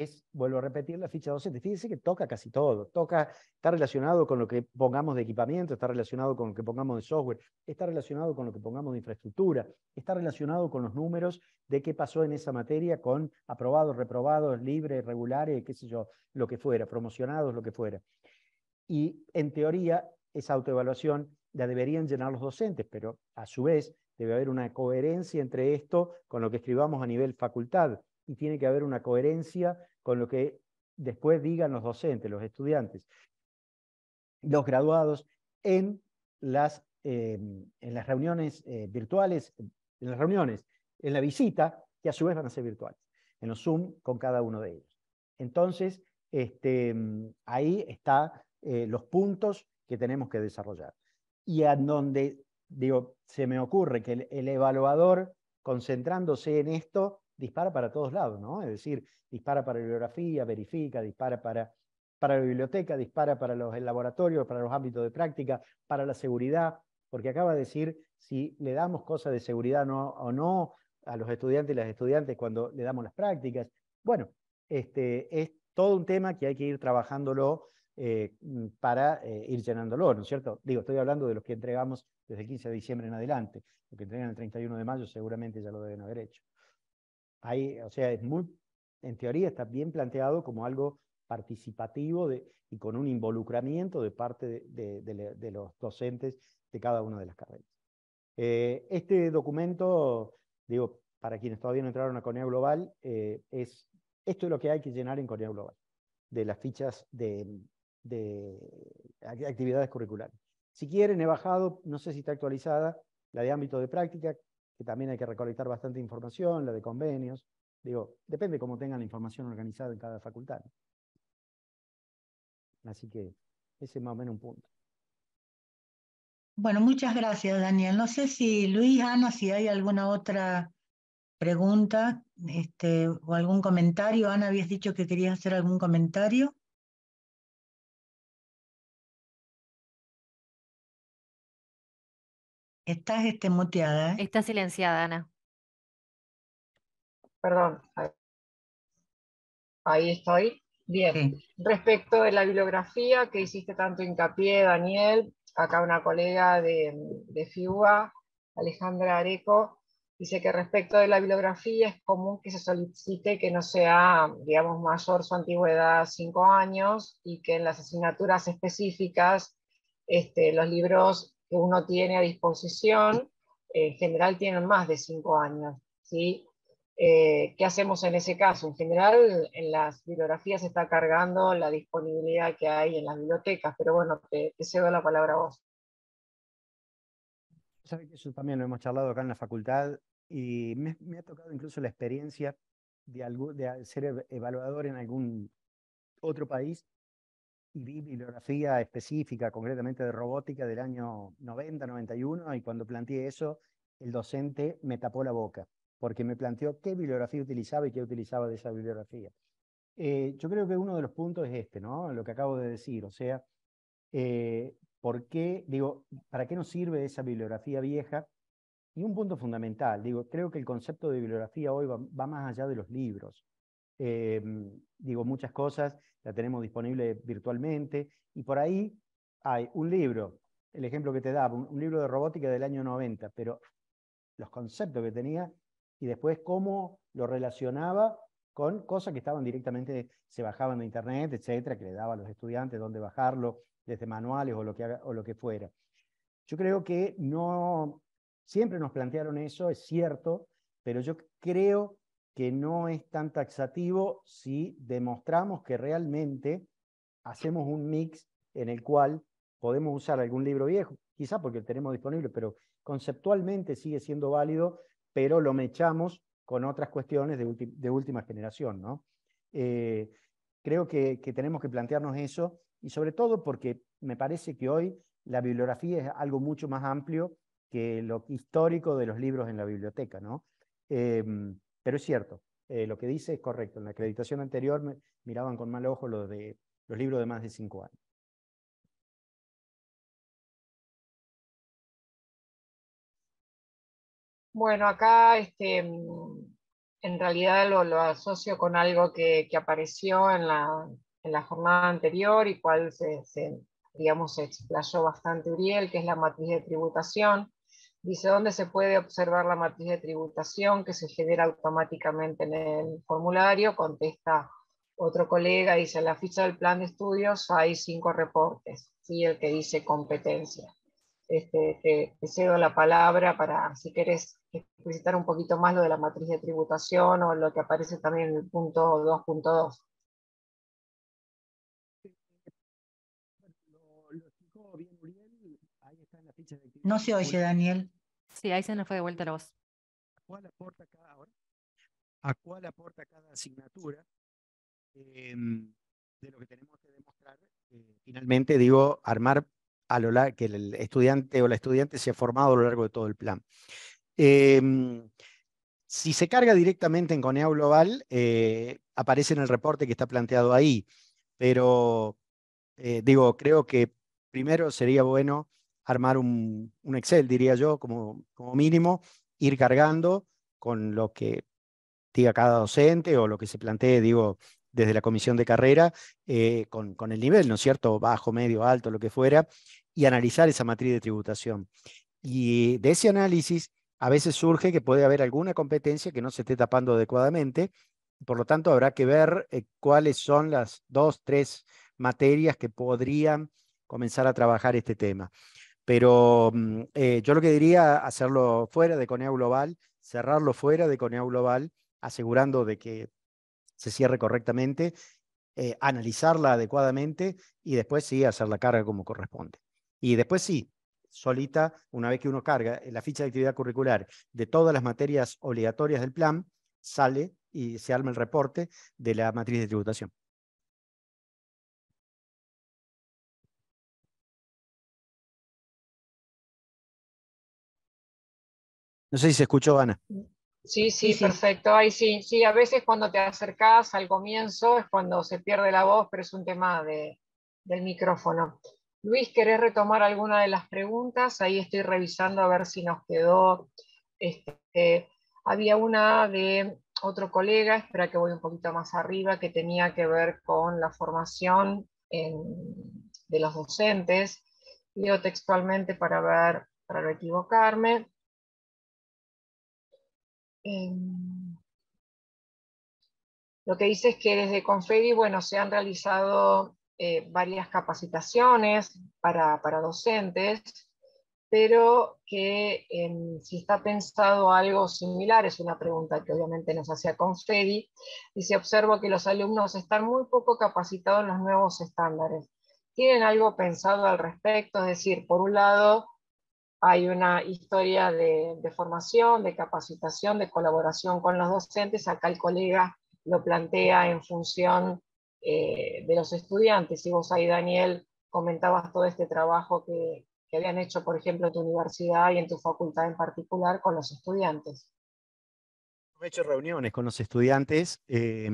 S4: es, vuelvo a repetir, la ficha docente. Fíjense que toca casi todo. Toca, está relacionado con lo que pongamos de equipamiento, está relacionado con lo que pongamos de software, está relacionado con lo que pongamos de infraestructura, está relacionado con los números de qué pasó en esa materia con aprobados, reprobados, libres, regulares, qué sé yo, lo que fuera, promocionados, lo que fuera. Y en teoría, esa autoevaluación la deberían llenar los docentes, pero a su vez debe haber una coherencia entre esto con lo que escribamos a nivel facultad y tiene que haber una coherencia con lo que después digan los docentes, los estudiantes, los graduados en las, em, en las reuniones eh, virtuales, en las reuniones, en la visita, que a su vez van a ser virtuales, en los Zoom con cada uno de ellos. Entonces, este, em, ahí están eh, los puntos que tenemos que desarrollar. Y a donde, digo, se me ocurre que el evaluador, concentrándose en esto, dispara para todos lados, ¿no? Es decir, dispara para la bibliografía, verifica, dispara para, para la biblioteca, dispara para los laboratorios, para los ámbitos de práctica, para la seguridad, porque acaba de decir si le damos cosas de seguridad o no a los estudiantes y las estudiantes cuando le damos las prácticas. Bueno, este, es todo un tema que hay que ir trabajándolo eh, para eh, ir llenándolo, ¿no es cierto? Digo, estoy hablando de los que entregamos desde el 15 de diciembre en adelante. Los que entregan el 31 de mayo seguramente ya lo deben haber hecho o sea, es muy, en teoría está bien planteado como algo participativo y con un involucramiento de parte de, los docentes de cada una de las carreras. Eh, este documento, digo, para quienes todavía no entraron a Conea Global, eh, es, esto es lo que hay que llenar en Conea Global, de las fichas de, actividades curriculares. Si quieren, he bajado, no sé si está actualizada, la de ámbito de práctica, también hay que recolectar bastante información, la de convenios. Digo, depende cómo tengan la información organizada en cada facultad. Así que ese es más o menos un punto.
S3: Bueno, muchas gracias, Daniel. No sé si Luis, Ana, si hay alguna otra pregunta este, o algún comentario. Ana, habías dicho que querías hacer algún comentario.
S6: Estás este, muteada. Está silenciada, Ana.
S2: Perdón. Ahí estoy. Bien. Respecto de la bibliografía que hiciste tanto hincapié, Daniel, acá una colega de, de FIUA, Alejandra Areco, dice que respecto de la bibliografía es común que se solicite que no sea, digamos, mayor su antigüedad cinco años y que en las asignaturas específicas este, los libros que uno tiene a disposición, eh, en general tienen más de cinco años. ¿sí? Eh, ¿Qué hacemos en ese caso? En general, en las bibliografías se está cargando la disponibilidad que hay en las bibliotecas, pero bueno, te, cedo la palabra a vos.
S4: Sabes que eso también lo hemos charlado acá en la facultad y me, ha tocado incluso la experiencia de, de ser evaluador en algún otro país y vi bibliografía específica, concretamente de robótica, del año 90, 91, y cuando planteé eso, el docente me tapó la boca, porque me planteó qué bibliografía utilizaba y qué utilizaba de esa bibliografía. Eh, yo creo que uno de los puntos es este, ¿no? Lo que acabo de decir, o sea, eh, ¿por qué, digo, para qué nos sirve esa bibliografía vieja? Y un punto fundamental, digo, creo que el concepto de bibliografía hoy va, más allá de los libros. Eh, digo, muchas cosas la tenemos disponible virtualmente, y por ahí hay un libro, el ejemplo que te da, un, libro de robótica del año 90, pero los conceptos que tenía y después cómo lo relacionaba con cosas que estaban directamente, se bajaban de internet, etcétera, que le daba a los estudiantes dónde bajarlo, desde manuales o lo que, o lo que fuera. Yo creo que no, siempre nos plantearon eso, es cierto, pero yo creo que no es tan taxativo si demostramos que realmente hacemos un mix en el cual podemos usar algún libro viejo, quizá porque lo tenemos disponible, pero conceptualmente sigue siendo válido, pero lo mechamos con otras cuestiones de, última generación. ¿no? Eh, creo que, tenemos que plantearnos eso y sobre todo porque me parece que hoy la bibliografía es algo mucho más amplio que lo histórico de los libros en la biblioteca. ¿no? Em, pero es cierto, eh, lo que dice es correcto. En la acreditación anterior miraban con mal ojo los, de, los libros de más de cinco años.
S2: Bueno, acá este, en realidad lo, asocio con algo que, apareció en la, jornada anterior y cual se, se explayó bastante Uriel, que es la matriz de tributación. Dice, ¿dónde se puede observar la matriz de tributación que se genera automáticamente en el formulario? Contesta otro colega, dice, en la ficha del plan de estudios hay cinco reportes, ¿sí? el que dice competencia. Este, te, cedo la palabra para, si quieres explicitar un poquito más lo de la matriz de tributación o lo que aparece también en el punto 2.2.
S4: No se oye, Daniel.
S1: Sí, ahí se nos fue de vuelta la voz.
S4: ¿A cuál aporta cada, ¿A cuál aporta cada asignatura em, de lo que tenemos que demostrar? Eh, finalmente, digo, armar a lo largo, que el estudiante o la estudiante se ha formado a lo largo de todo el plan. Em, si se carga directamente en Conea Global, eh, aparece en el reporte que está planteado ahí, pero eh, digo, creo que primero sería bueno armar un, Excel, diría yo, como, como, mínimo, ir cargando con lo que diga cada docente o lo que se plantee, digo, desde la comisión de carrera, eh, con, el nivel, ¿no es cierto? Bajo, medio, alto, lo que fuera, y analizar esa matriz de tributación. Y de ese análisis, a veces surge que puede haber alguna competencia que no se esté tapando adecuadamente. Por lo tanto, habrá que ver eh, cuáles son las dos, tres materias que podrían comenzar a trabajar este tema. Pero mm, eh, yo lo que diría, hacerlo fuera de Conea Global, cerrarlo fuera de Conea Global, asegurando de que se cierre correctamente, eh, analizarla adecuadamente y después sí hacer la carga como corresponde. Y después sí, solita, una vez que uno carga eh, la ficha de actividad curricular de todas las materias obligatorias del plan, sale y se arma el reporte de la matriz de tributación. No sé si se escuchó, Ana.
S2: Sí, sí, perfecto. Ahí sí, sí, a veces cuando te acercás al comienzo es cuando se pierde la voz, pero es un tema del micrófono. Luis, ¿querés retomar alguna de las preguntas? Ahí estoy revisando a ver si nos quedó. Este, había una de otro colega, espera que voy un poquito más arriba, que tenía que ver con la formación de los docentes. Leo textualmente para ver, para no equivocarme. Em, lo que dice es que desde Conferi, bueno, se han realizado eh, varias capacitaciones para, docentes, pero que em, si está pensado algo similar, es una pregunta que obviamente nos hacía Conferi, y se observa que los alumnos están muy poco capacitados en los nuevos estándares. ¿Tienen algo pensado al respecto? Es decir, por un lado, hay una historia de, formación, de capacitación, de colaboración con los docentes. Acá el colega lo plantea en función eh, de los estudiantes. Y vos ahí, Daniel, comentabas todo este trabajo que, que, habían hecho, por ejemplo, en tu universidad y en tu facultad en particular con los estudiantes.
S4: He hecho reuniones con los estudiantes, eh,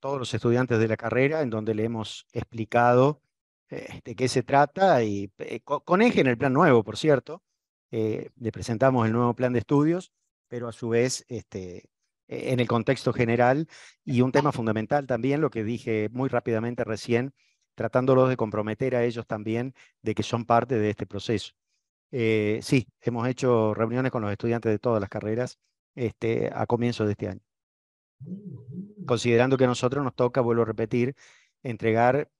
S4: todos los estudiantes de la carrera, en donde le hemos explicado eh, de qué se trata y eh, con eje en el plan nuevo, por cierto. Eh, le presentamos el nuevo plan de estudios, pero a su vez este, e-, en el contexto general y un tema fundamental también, lo que dije muy rápidamente recién, tratándolos de comprometer a ellos también de que son parte de este proceso. sí, hemos hecho reuniones con los estudiantes de todas las carreras este, a comienzos de este año. Considerando que a nosotros nos toca, vuelvo a repetir, entregar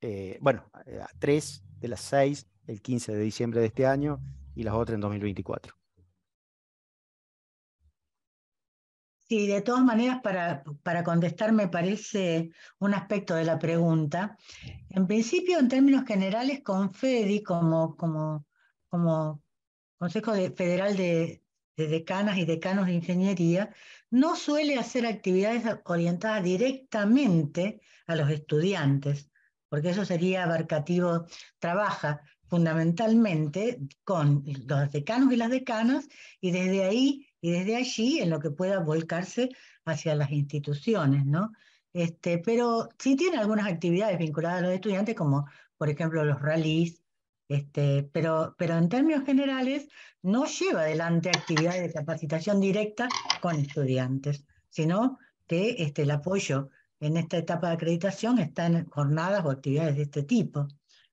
S4: eh, bueno, eh, tres de las seis el 15 de diciembre de este año y las otras en 2024.
S3: Sí, de todas maneras, para, para, contestar, me parece un aspecto de la pregunta. En principio, en términos generales, con como, como, como Consejo Federal de Decanas y Decanos de Ingeniería, no suele hacer actividades orientadas directamente a los estudiantes, porque eso sería abarcativo, trabaja fundamentalmente con los decanos y las decanas y desde ahí y desde allí en lo que pueda volcarse hacia las instituciones, ¿no? Este, pero sí tiene algunas actividades vinculadas a los estudiantes, como por ejemplo los rallies, este, pero, pero en términos generales no lleva adelante actividades de capacitación directa con estudiantes, sino que este, el apoyo en esta etapa de acreditación están jornadas o actividades de este tipo.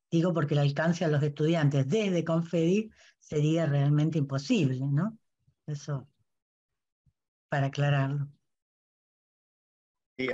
S3: Digo porque el alcance a los estudiantes desde Confedi sería realmente imposible, ¿no? Eso, para
S1: aclararlo.
S5: Sí,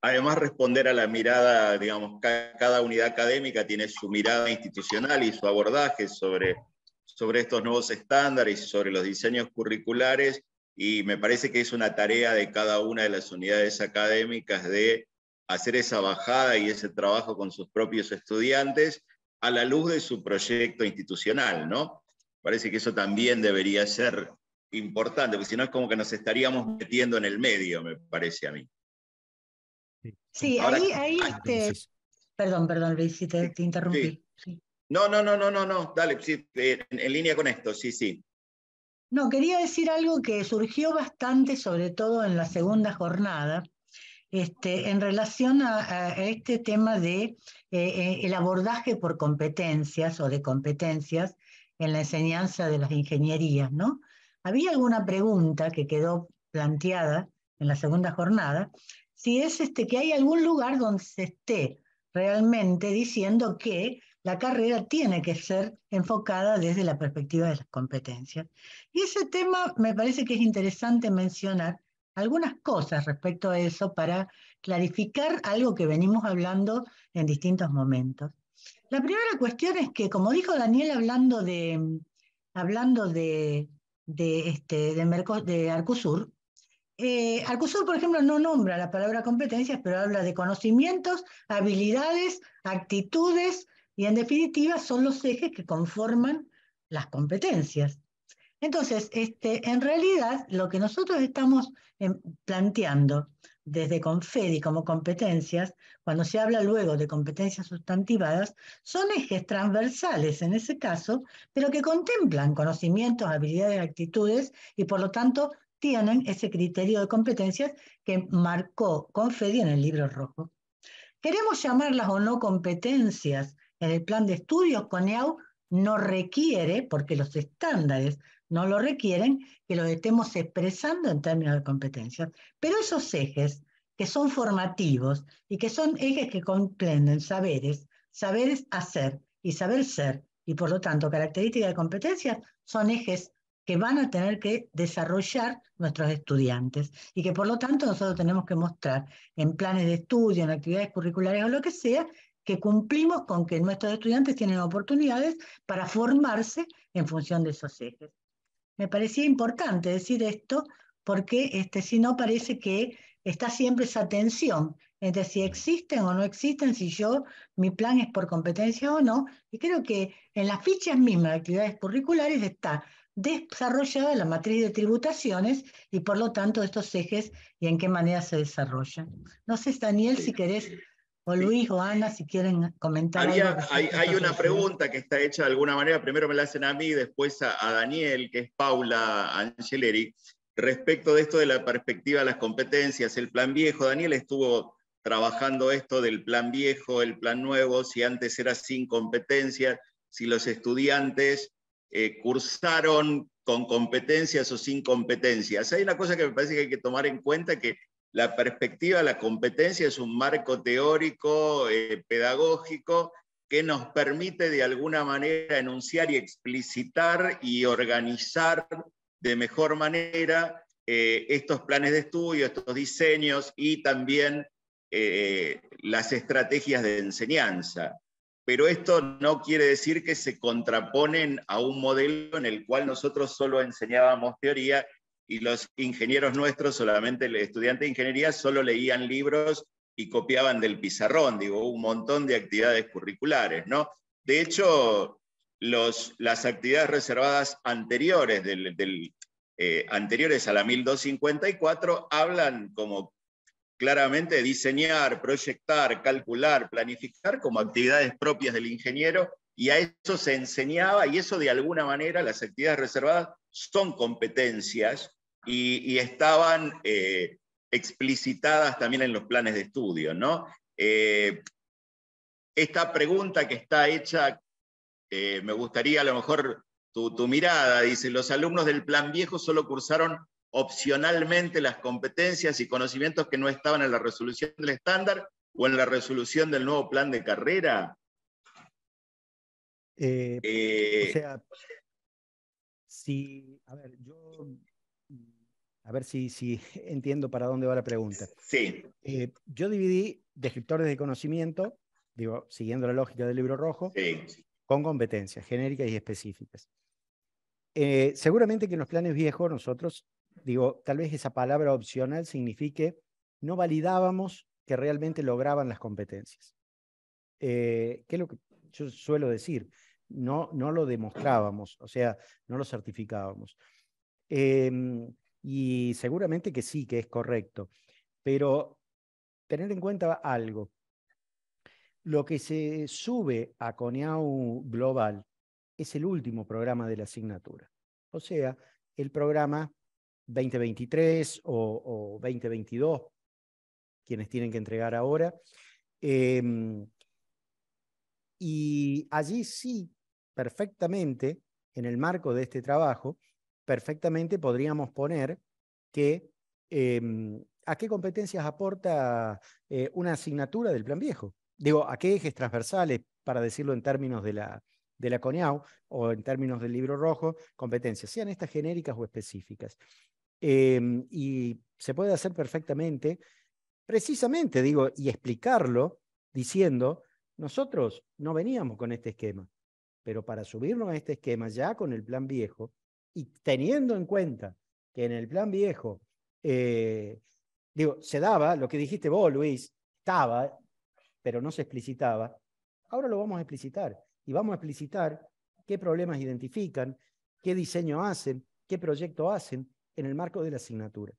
S5: además, responder a la mirada, digamos, cada unidad académica tiene su mirada institucional y su abordaje sobre, sobre estos nuevos estándares y sobre los diseños curriculares y me parece que es una tarea de cada una de las unidades académicas de hacer esa bajada y ese trabajo con sus propios estudiantes a la luz de su proyecto institucional, ¿no? Parece que eso también debería ser importante, porque si no es como que nos estaríamos metiendo en el medio, me parece a mí.
S3: Sí, ahí, ahí ah, este, Perdón, perdón, Luis, si te, interrumpí.
S5: No, no, no, no, no, no, dale, eh, en línea con esto, sí, sí.
S3: No, quería decir algo que surgió bastante, sobre todo en la segunda jornada, este, en relación a, este tema de eh, eh, el abordaje por competencias o de competencias en la enseñanza de las ingenierías, ¿no? Había alguna pregunta que quedó planteada en la segunda jornada, si es este, que hay algún lugar donde se esté realmente diciendo que la carrera tiene que ser enfocada desde la perspectiva de las competencias. Y ese tema me parece que es interesante mencionar algunas cosas respecto a eso para clarificar algo que venimos hablando en distintos momentos. La primera cuestión es que, como dijo Daniel hablando de, hablando de, este, de, de Arcosur, eh, Arcosur, por ejemplo, no nombra la palabra competencias, pero habla de conocimientos, habilidades, actitudes, y en definitiva son los ejes que conforman las competencias. Entonces, este, en realidad, lo que nosotros estamos em, planteando desde Confedi como competencias, cuando se habla luego de competencias sustantivadas, son ejes transversales en ese caso, pero que contemplan conocimientos, habilidades, actitudes y por lo tanto tienen ese criterio de competencias que marcó Confedi en el libro rojo. Queremos llamarlas o no competencias en el plan de estudios CONEAU no requiere, porque los estándares no lo requieren, que lo estemos expresando en términos de competencias. Pero esos ejes que son formativos y que son ejes que comprenden saberes, saberes hacer y saber ser, y por lo tanto características de competencias, son ejes que van a tener que desarrollar nuestros estudiantes y que por lo tanto nosotros tenemos que mostrar en planes de estudio, en actividades curriculares o lo que sea, que cumplimos con que nuestros estudiantes tienen oportunidades para formarse en función de esos ejes. Me parecía importante decir esto porque este, si no parece que está siempre esa tensión entre si existen o no existen, si yo, mi plan es por competencia o no, y creo que en las fichas mismas de actividades curriculares está desarrollada la matriz de tributaciones y por lo tanto estos ejes y en qué manera se desarrollan. No sé, Daniel, si querés o Luis o Ana, si quieren comentar. hay, una pregunta
S5: que está hecha de alguna manera, primero me la hacen a mí, después a, Daniel, que es Paula Angeleri, respecto de esto de la perspectiva de las competencias, el plan viejo, Daniel estuvo trabajando esto del plan viejo, el plan nuevo, si antes era sin competencias, si los estudiantes eh, cursaron con competencias o sin competencias. Hay una cosa que me parece que hay que tomar en cuenta que la perspectiva, la competencia es un marco teórico, eh, pedagógico, que nos permite de alguna manera enunciar y explicitar y organizar de mejor manera eh, estos planes de estudio, estos diseños y también eh, las estrategias de enseñanza. Pero esto no quiere decir que se contraponen a un modelo en el cual nosotros solo enseñábamos teoría y los ingenieros nuestros, solamente el estudiante de ingeniería, solo leían libros y copiaban del pizarrón, digo, un montón de actividades curriculares, ¿no? De hecho, las actividades reservadas anteriores, eh, anteriores a la 1254 hablan como claramente de diseñar, proyectar, calcular, planificar como actividades propias del ingeniero y a eso se enseñaba y eso de alguna manera las actividades reservadas son competencias y, estaban eh, explicitadas también en los planes de estudio. ¿no? Eh, esta pregunta que está hecha, eh, me gustaría a lo mejor tu, mirada, dice, los alumnos del plan viejo solo cursaron opcionalmente las competencias y conocimientos que no estaban en la resolución del estándar o en la resolución del nuevo plan de carrera? o sea,
S4: si, a
S5: ver, yo
S4: a ver si, si entiendo para dónde va la pregunta. Sí. Eh, yo dividí descriptores de conocimiento, digo, siguiendo la lógica del libro rojo, con competencias genéricas y específicas. Eh, seguramente que en los planes viejos nosotros, digo, tal vez esa palabra opcional signifique no validábamos que realmente lograban las competencias. Eh, ¿Qué es lo que yo suelo decir? No, no lo demostrábamos, o sea, no lo certificábamos. Em, y seguramente que sí, que es correcto. Pero tener en cuenta algo. Lo que se sube a Coneau Global es el último programa de la asignatura. O sea, el programa 2023 o, 2022, quienes tienen que entregar ahora. Em, y allí sí, perfectamente, en el marco de este trabajo, perfectamente podríamos poner que em, a qué competencias aporta eh, una asignatura del plan viejo. Digo, a qué ejes transversales, para decirlo en términos de la, de la CONIAU o en términos del libro rojo, competencias, sean estas genéricas o específicas. Em, y se puede hacer perfectamente, precisamente, digo, y explicarlo diciendo, nosotros no veníamos con este esquema, pero para subirnos a este esquema ya con el plan viejo, y teniendo en cuenta que en el plan viejo, eh, digo, se daba lo que dijiste vos, Luis, estaba, pero no se explicitaba, ahora lo vamos a explicitar y vamos a explicitar qué problemas identifican, qué diseño hacen, qué proyecto hacen en el marco de la asignatura.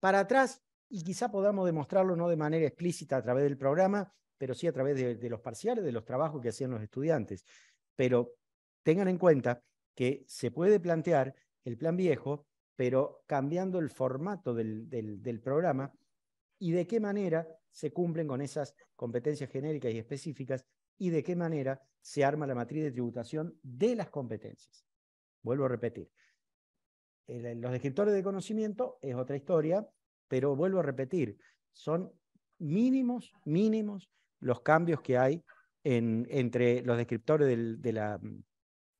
S4: Para atrás, y quizá podamos demostrarlo no de manera explícita a través del programa, pero sí a través de los parciales, de los trabajos que hacían los estudiantes. Pero tengan en cuenta que se puede plantear el plan viejo, pero cambiando el formato del, programa y de qué manera se cumplen con esas competencias genéricas y específicas y de qué manera se arma la matriz de tributación de las competencias. Vuelvo a repetir. los descriptores de conocimiento es otra historia, pero vuelvo a repetir, son mínimos, mínimos los cambios que hay entre los descriptores de la,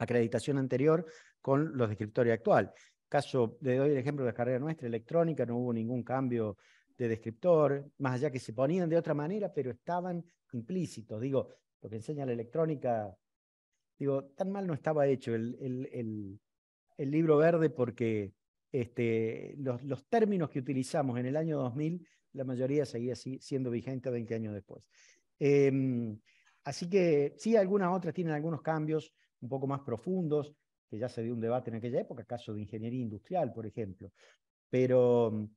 S4: acreditación anterior con los descriptores actuales. actual. Caso, de hoy, el ejemplo de carrera nuestra, electrónica, no hubo ningún cambio de descriptor, más allá que se ponían de otra manera, pero estaban implícitos. Digo, lo que enseña la electrónica, digo, tan mal no estaba hecho el, libro verde porque este, los, términos que utilizamos en el año 2000, la mayoría seguía siendo vigente 20 años después. Em, así que sí, algunas otras tienen algunos cambios, un poco más profundos, que ya se dio un debate en aquella época, caso de ingeniería industrial, por ejemplo. Pero,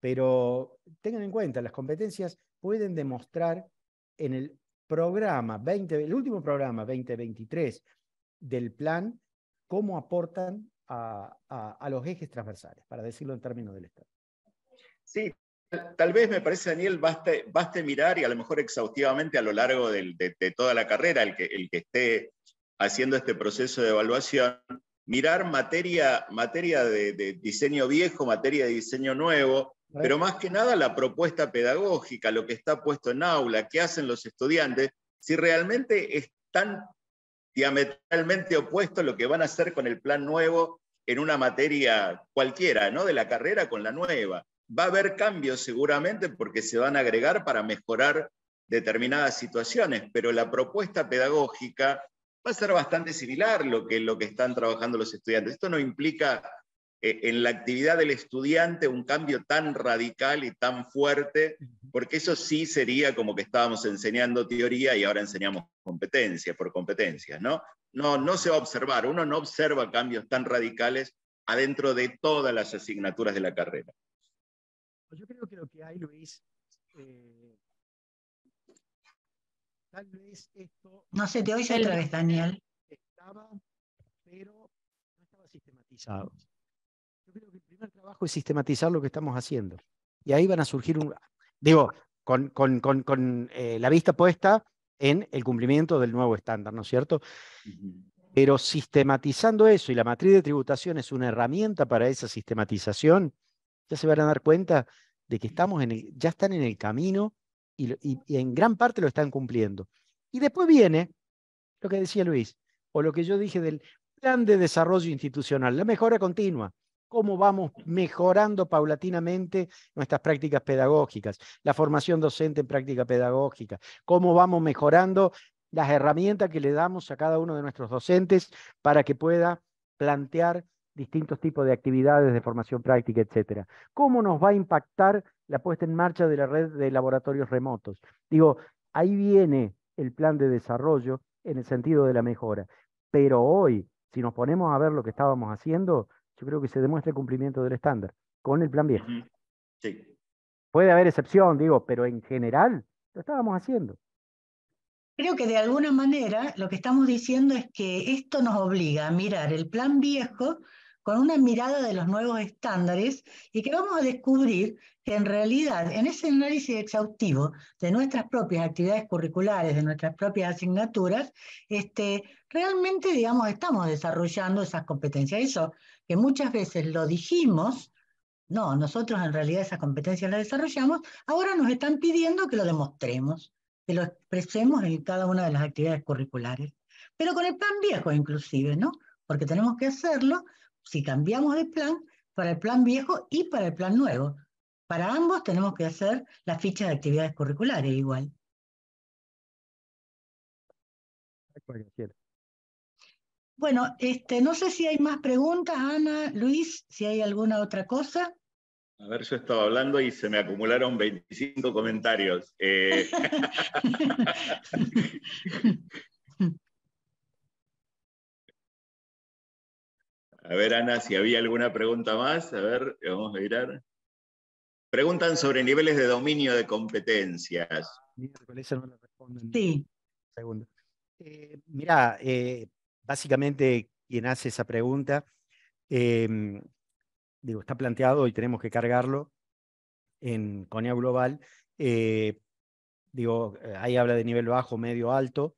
S4: pero tengan en cuenta, las competencias pueden demostrar en el programa el último programa 2023 del plan, cómo aportan a, los ejes transversales, para decirlo en términos del Estado.
S5: Sí, Tal vez me parece, Daniel, baste, mirar y a lo mejor exhaustivamente a lo largo de, toda la carrera, el que, el que esté haciendo este proceso de evaluación, mirar materia, materia de, diseño viejo, materia de diseño nuevo, pero más que nada la propuesta pedagógica, lo que está puesto en aula, qué hacen los estudiantes, si realmente están diametralmente opuesto lo que van a hacer con el plan nuevo en una materia cualquiera, ¿no? De la carrera con la nueva. Va a haber cambios seguramente porque se van a agregar para mejorar determinadas situaciones, pero la propuesta pedagógica va a ser bastante similar lo que, lo que están trabajando los estudiantes. Esto no implica eh, en la actividad del estudiante un cambio tan radical y tan fuerte, porque eso sí sería como que estábamos enseñando teoría y ahora enseñamos competencia por competencia, ¿no? No, no se va a observar, uno no observa cambios tan radicales adentro de todas las asignaturas de la carrera.
S4: Pues yo creo que lo que hay, Luis, eh, esto... No se te oye otra vez, Daniel. Estaba, pero no estaba sistematizado. Yo creo que el primer trabajo es sistematizar lo que estamos haciendo. Y ahí van a surgir un... Digo, con, eh, la vista puesta en el cumplimiento del nuevo estándar, ¿no es cierto? Pero sistematizando eso, y la matriz de tributación es una herramienta para esa sistematización, ya se van a dar cuenta de que estamos en ya están en el camino y, en gran parte lo están cumpliendo. Y después viene lo que decía Luis, o lo que yo dije del plan de desarrollo institucional, la mejora continua cómo vamos mejorando paulatinamente nuestras prácticas pedagógicas, la formación docente en práctica pedagógica, cómo vamos mejorando las herramientas que le damos a cada uno de nuestros docentes para que pueda plantear distintos tipos de actividades de formación práctica, etcétera. ¿Cómo nos va a impactar la puesta en marcha de la red de laboratorios remotos? Digo, ahí viene el plan de desarrollo en el sentido de la mejora. Pero hoy, si nos ponemos a ver lo que estábamos haciendo, yo creo que se demuestra el cumplimiento del estándar con el plan viejo. Sí. Puede haber excepción, digo, pero en general lo estábamos haciendo.
S3: Creo que de alguna manera lo que estamos diciendo es que esto nos obliga a mirar el plan viejo con una mirada de los nuevos estándares y que vamos a descubrir que en realidad en ese análisis exhaustivo de nuestras propias actividades curriculares, de nuestras propias asignaturas, este, realmente, digamos, estamos desarrollando esas competencias. Eso que muchas veces lo dijimos, no, nosotros en realidad esas competencias las desarrollamos, ahora nos están pidiendo que lo demostremos, que lo expresemos en cada una de las actividades curriculares. Pero con el plan viejo inclusive, ¿no? Porque tenemos que hacerlo si cambiamos de plan, para el plan viejo y para el plan nuevo. Para ambos tenemos que hacer las fichas de actividades curriculares igual. Bueno, este, no sé si hay más preguntas, Ana, Luis, si hay alguna otra cosa.
S5: A ver, yo estaba hablando y se me acumularon 25 comentarios. Eh, A ver, Ana, si había alguna pregunta más. A ver, vamos a mirar. Preguntan sobre niveles de dominio de competencias. Sí. Segundo.
S4: Eh, mirá, eh, básicamente quien hace esa pregunta, em, digo, está planteado y tenemos que cargarlo en Conea Global. Eh, digo, ahí habla de nivel bajo, medio, alto.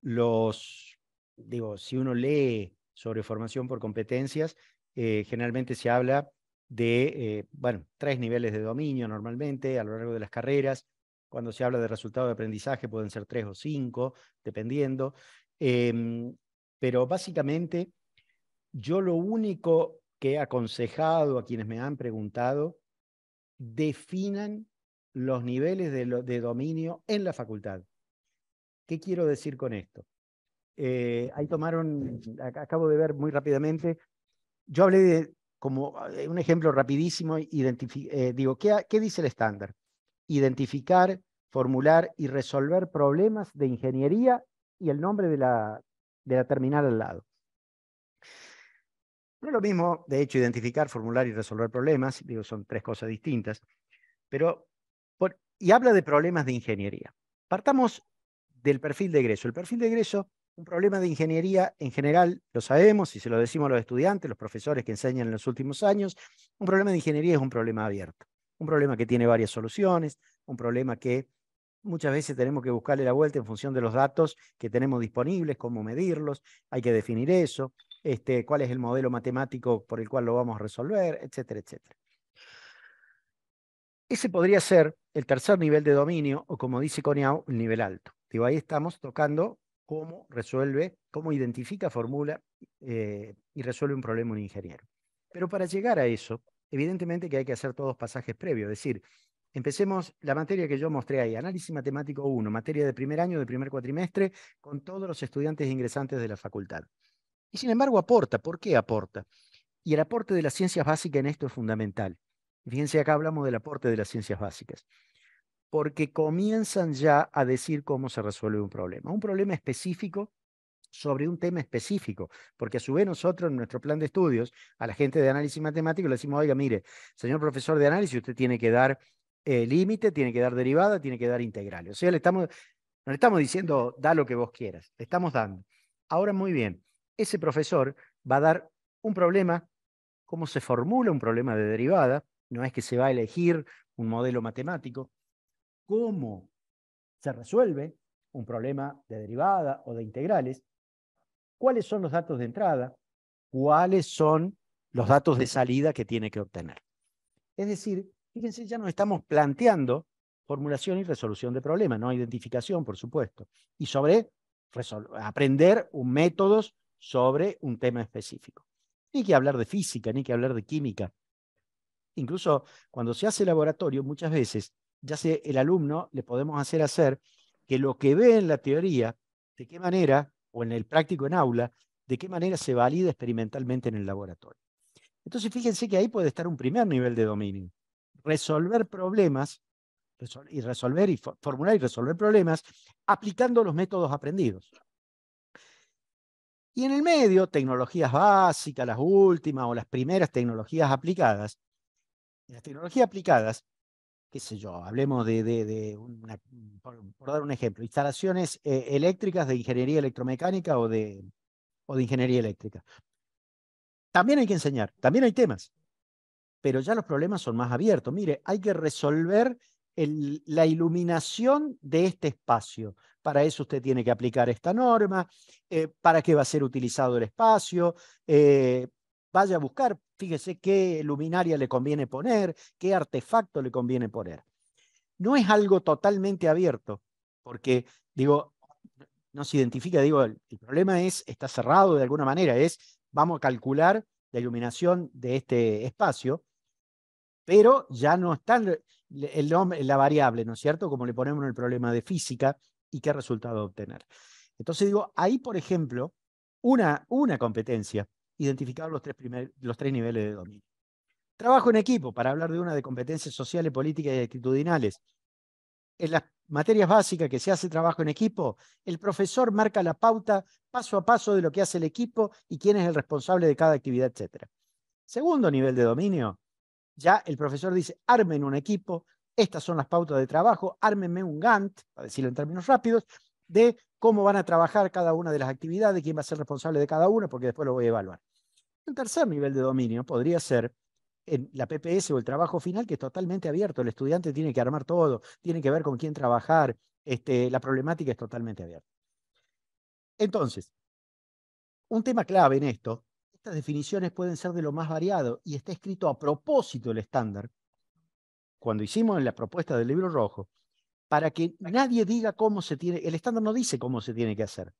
S4: Los, digo, si uno lee sobre formación por competencias, eh, generalmente se habla de, eh, bueno, tres niveles de dominio normalmente a lo largo de las carreras. Cuando se habla de resultado de aprendizaje pueden ser tres o cinco, dependiendo. Em, pero básicamente, yo lo único que he aconsejado a quienes me han preguntado, definan los niveles de dominio en la facultad. ¿Qué quiero decir con esto? Eh, ahí tomaron, acabo de ver muy rápidamente, yo hablé de, como eh, un ejemplo rapidísimo, eh, digo, ¿qué, dice el estándar? Identificar, formular y resolver problemas de ingeniería y el nombre de la, de la terminal al lado. No es lo mismo, de hecho, identificar, formular y resolver problemas, digo, son tres cosas distintas, pero, y habla de problemas de ingeniería. Partamos del perfil de egreso. El perfil de egreso un problema de ingeniería en general, lo sabemos y se lo decimos a los estudiantes, los profesores que enseñan en los últimos años, un problema de ingeniería es un problema abierto, un problema que tiene varias soluciones, un problema que muchas veces tenemos que buscarle la vuelta en función de los datos que tenemos disponibles, cómo medirlos, hay que definir eso, este, cuál es el modelo matemático por el cual lo vamos a resolver, etcétera, etcétera. Ese podría ser el tercer nivel de dominio, o como dice Coneau, el nivel alto. Digo, ahí estamos tocando cómo resuelve, cómo identifica, formula eh, y resuelve un problema un ingeniero. Pero para llegar a eso, evidentemente que hay que hacer todos pasajes previos, es decir, empecemos la materia que yo mostré ahí, análisis matemático 1, materia de primer año, de primer cuatrimestre, con todos los estudiantes ingresantes de la facultad. Y sin embargo aporta, ¿por qué aporta? Y el aporte de las ciencias básicas en esto es fundamental. Fíjense, acá hablamos del aporte de las ciencias básicas porque comienzan ya a decir cómo se resuelve un problema, un problema específico sobre un tema específico, porque a su vez nosotros en nuestro plan de estudios, a la gente de análisis matemático le decimos, oiga, mire, señor profesor de análisis, usted tiene que dar eh, límite, tiene que dar derivada, tiene que dar integral. O sea, le estamos, no le estamos diciendo, da lo que vos quieras, le estamos dando. Ahora muy bien, ese profesor va a dar un problema, cómo se formula un problema de derivada, no es que se va a elegir un modelo matemático, cómo se resuelve un problema de derivada o de integrales, cuáles son los datos de entrada, cuáles son los datos de salida que tiene que obtener. Es decir, fíjense, ya nos estamos planteando formulación y resolución de problemas, no identificación, por supuesto, y sobre aprender un métodos sobre un tema específico. Ni que hablar de física, ni que hablar de química. Incluso cuando se hace laboratorio, muchas veces ya sea el alumno, le podemos hacer hacer que lo que ve en la teoría, de qué manera, o en el práctico en aula, de qué manera se valida experimentalmente en el laboratorio. Entonces, fíjense que ahí puede estar un primer nivel de dominio. Resolver problemas y resolver y formular y resolver problemas aplicando los métodos aprendidos. Y en el medio, tecnologías básicas, las últimas o las primeras tecnologías aplicadas. las tecnologías aplicadas, qué sé yo, hablemos de, por, dar un ejemplo, instalaciones eh, eléctricas de ingeniería electromecánica o de, de ingeniería eléctrica. También hay que enseñar, también hay temas, pero ya los problemas son más abiertos. Mire, hay que resolver la iluminación de este espacio. Para eso usted tiene que aplicar esta norma, eh, para qué va a ser utilizado el espacio, eh, vaya a buscar fíjese qué luminaria le conviene poner, qué artefacto le conviene poner. No es algo totalmente abierto, porque, digo, no se identifica, digo, el, problema es, está cerrado de alguna manera, es, vamos a calcular la iluminación de este espacio, pero ya no está el, la variable, ¿no es cierto? Como le ponemos en el problema de física y qué resultado obtener. Entonces digo, ahí, por ejemplo, una, una competencia identificar los tres, los tres niveles de dominio. Trabajo en equipo, para hablar de una de competencias sociales, políticas y actitudinales. En las materias básicas que se hace trabajo en equipo, el profesor marca la pauta paso a paso de lo que hace el equipo y quién es el responsable de cada actividad, etc. Segundo nivel de dominio, ya el profesor dice, armen un equipo, estas son las pautas de trabajo, ármenme un Gantt, para decirlo en términos rápidos, de cómo van a trabajar cada una de las actividades, quién va a ser responsable de cada una, porque después lo voy a evaluar. Un tercer nivel de dominio podría ser en la PPS o el trabajo final, que es totalmente abierto. El estudiante tiene que armar todo, tiene que ver con quién trabajar. Este, la problemática es totalmente abierta. Entonces, un tema clave en esto, estas definiciones pueden ser de lo más variado y está escrito a propósito el estándar. Cuando hicimos la propuesta del libro rojo, para que nadie diga cómo se tiene, el estándar no dice cómo se tiene que hacer.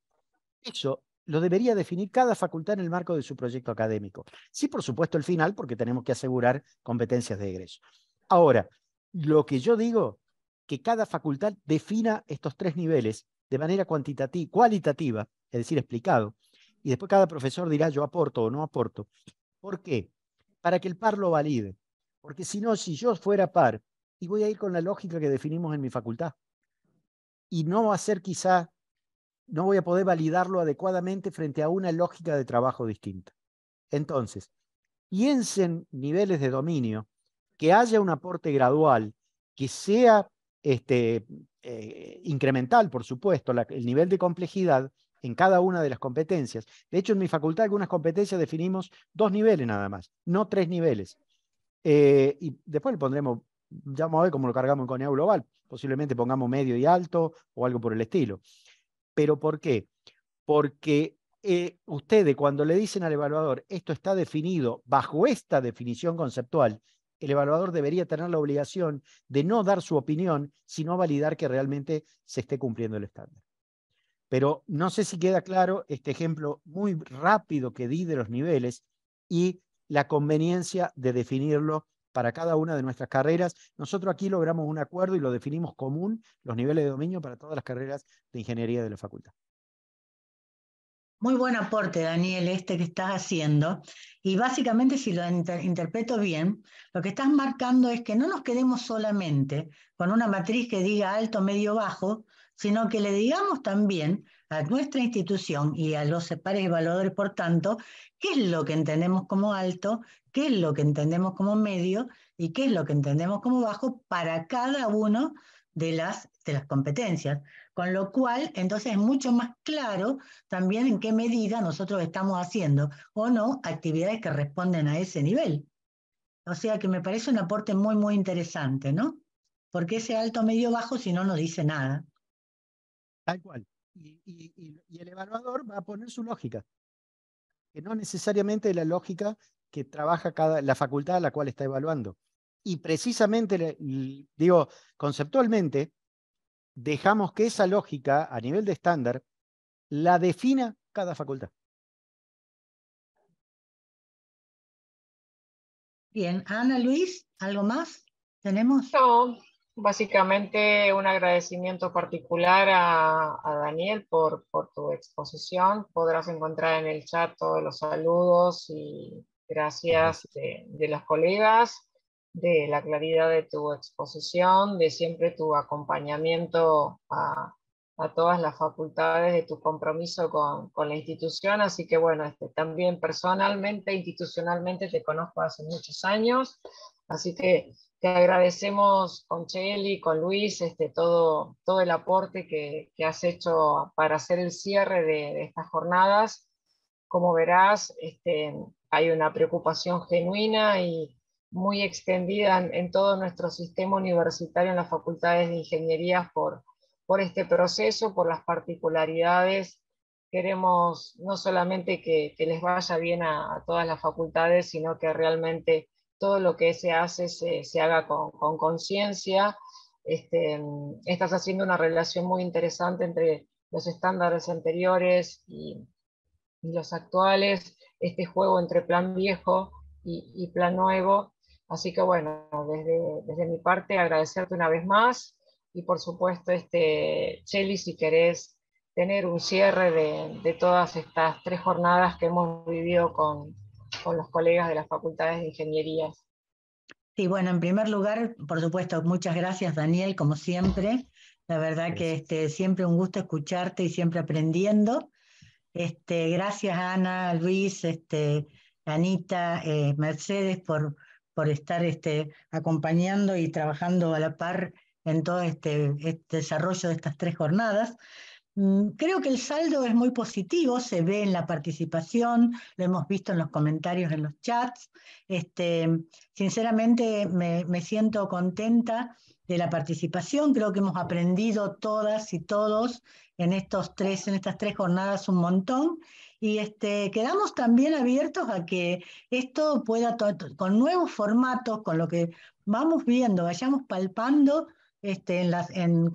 S4: Eso lo debería definir cada facultad en el marco de su proyecto académico. Sí, por supuesto, el final, porque tenemos que asegurar competencias de egreso. Ahora, lo que yo digo, que cada facultad defina estos tres niveles de manera cuantitativa, cualitativa, es decir, explicado, y después cada profesor dirá yo aporto o no aporto. ¿Por qué? Para que el par lo valide. Porque si no, si yo fuera par, y voy a ir con la lógica que definimos en mi facultad. Y no va a ser quizá, no voy a poder validarlo adecuadamente frente a una lógica de trabajo distinta. Entonces, piensen niveles de dominio, que haya un aporte gradual, que sea este, eh, incremental, por supuesto, el nivel de complejidad en cada una de las competencias. De hecho, en mi facultad algunas competencias definimos dos niveles nada más, no tres niveles. Eh, y después le pondremos ya vamos a ver cómo lo cargamos en Conea Global. Posiblemente pongamos medio y alto o algo por el estilo. ¿Pero por qué? Porque eh, ustedes cuando le dicen al evaluador, esto está definido bajo esta definición conceptual, el evaluador debería tener la obligación de no dar su opinión, sino validar que realmente se esté cumpliendo el estándar. Pero no sé si queda claro este ejemplo muy rápido que di de los niveles y la conveniencia de definirlo para cada una de nuestras carreras. Nosotros aquí logramos un acuerdo y lo definimos común, los niveles de dominio para todas las carreras de ingeniería de la facultad. Muy buen aporte, Daniel, este
S3: que estás haciendo. Y básicamente, si lo interpreto bien, lo que estás marcando es que no nos quedemos solamente con una matriz que diga alto, medio, bajo, sino que le digamos también a nuestra institución y a los pares evaluadores, por tanto, qué es lo que entendemos como alto, qué es lo que entendemos como medio y qué es lo que entendemos como bajo para cada uno de las, de las competencias. Con lo cual, entonces es mucho más claro también en qué medida nosotros estamos haciendo o no actividades que responden a ese nivel. O sea que me parece un aporte muy, muy interesante, ¿no? Porque ese alto, medio, bajo, si no, no dice nada. Tal cual.
S4: Y, y, el evaluador va a poner su lógica, que no necesariamente la lógica que trabaja cada, la facultad a la cual está evaluando. Y precisamente, digo, conceptualmente, dejamos que esa lógica a nivel de estándar la defina cada facultad.
S2: Bien, Ana Luis, ¿algo más tenemos? No, básicamente un agradecimiento particular a, Daniel por, por, tu exposición. Podrás encontrar en el chat todos los saludos y, gracias de, las colegas, de la claridad de tu exposición, de siempre tu acompañamiento a, a todas las facultades, de tu compromiso con, con la institución. Así que bueno, este, también personalmente, institucionalmente te conozco hace muchos años. Así que te agradecemos con Cheli, con Luis, este, todo, todo el aporte que, que has hecho para hacer el cierre de, de estas jornadas. Como verás, este, hay una preocupación genuina y muy extendida en, todo nuestro sistema universitario, en las facultades de ingeniería, por, por este proceso, por las particularidades. Queremos no solamente que, les vaya bien a, todas las facultades, sino que realmente todo lo que se hace se, se haga con conciencia. Este, estás haciendo una relación muy interesante entre los estándares anteriores y, los actuales, este juego entre plan viejo y, plan nuevo. Así que bueno, desde, mi parte agradecerte una vez más y por supuesto, este, Cheli, si querés tener un cierre de, todas estas tres jornadas que hemos vivido con, los colegas de las facultades de ingeniería.
S3: Sí, bueno, en primer lugar, por supuesto, muchas gracias Daniel, como siempre. La verdad que este, siempre un gusto escucharte y siempre aprendiendo. Este, gracias Ana, Luis, este, Anita, eh, Mercedes por, estar este, acompañando y trabajando a la par en todo este, este, desarrollo de estas tres jornadas. Mm, creo que el saldo es muy positivo, se ve en la participación, lo hemos visto en los comentarios, en los chats. Este, sinceramente me siento contenta de la participación. Creo que hemos aprendido todas y todos en, estos tres, en estas tres jornadas un montón. Y este, quedamos también abiertos a que esto pueda, con nuevos formatos, con lo que vamos viendo, vayamos palpando este, en, las, en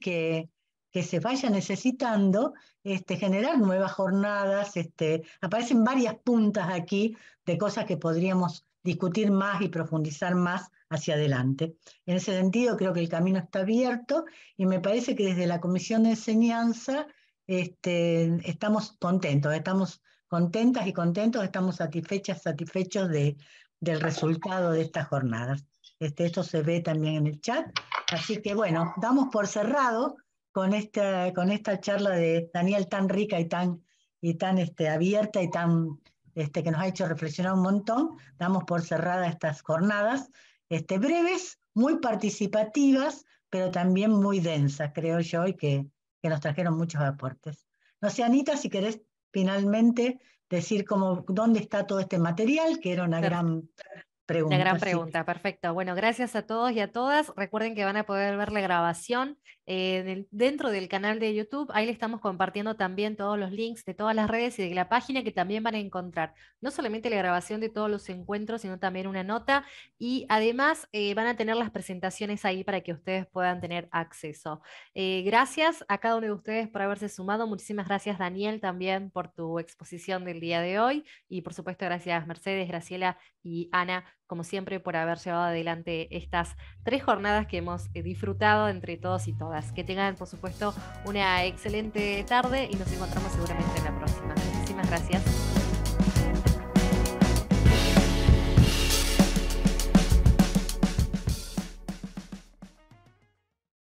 S3: que, que se vaya necesitando, este, generar nuevas jornadas. Este, aparecen varias puntas aquí de cosas que podríamos discutir más y profundizar más hacia adelante. En ese sentido, creo que el camino está abierto y me parece que desde la Comisión de Enseñanza este, estamos contentos, estamos contentas y contentos, estamos satisfechas, satisfechos de, del resultado de estas jornadas. Este, esto se ve también en el chat. Así que bueno, damos por cerrado con esta, con esta charla de Daniel tan rica y tan, y tan este, abierta y tan este, que nos ha hecho reflexionar un montón. Damos por cerrada estas jornadas este, breves, muy participativas, pero también muy densas, creo yo, y que, que nos trajeron muchos aportes. No sé, Anita, si querés finalmente decir cómo, dónde está todo este material, que era una gran pregunta. Una gran pregunta,
S1: perfecto. Bueno, gracias a todos y a todas. Recuerden que van a poder ver la grabación eh, dentro del canal de YouTube. Ahí le estamos compartiendo también todos los links de todas las redes y de la página que también van a encontrar no solamente la grabación de todos los encuentros, sino también una nota. Y además eh, van a tener las presentaciones ahí para que ustedes puedan tener acceso. Eh, gracias a cada uno de ustedes por haberse sumado. Muchísimas gracias, Daniel, también por tu exposición del día de hoy. Y por supuesto, gracias, Mercedes, Graciela y Ana como siempre, por haber llevado adelante estas tres jornadas que hemos eh, disfrutado entre todos y todas. Que tengan, por supuesto, una excelente tarde y nos encontramos seguramente en la próxima. Muchísimas gracias.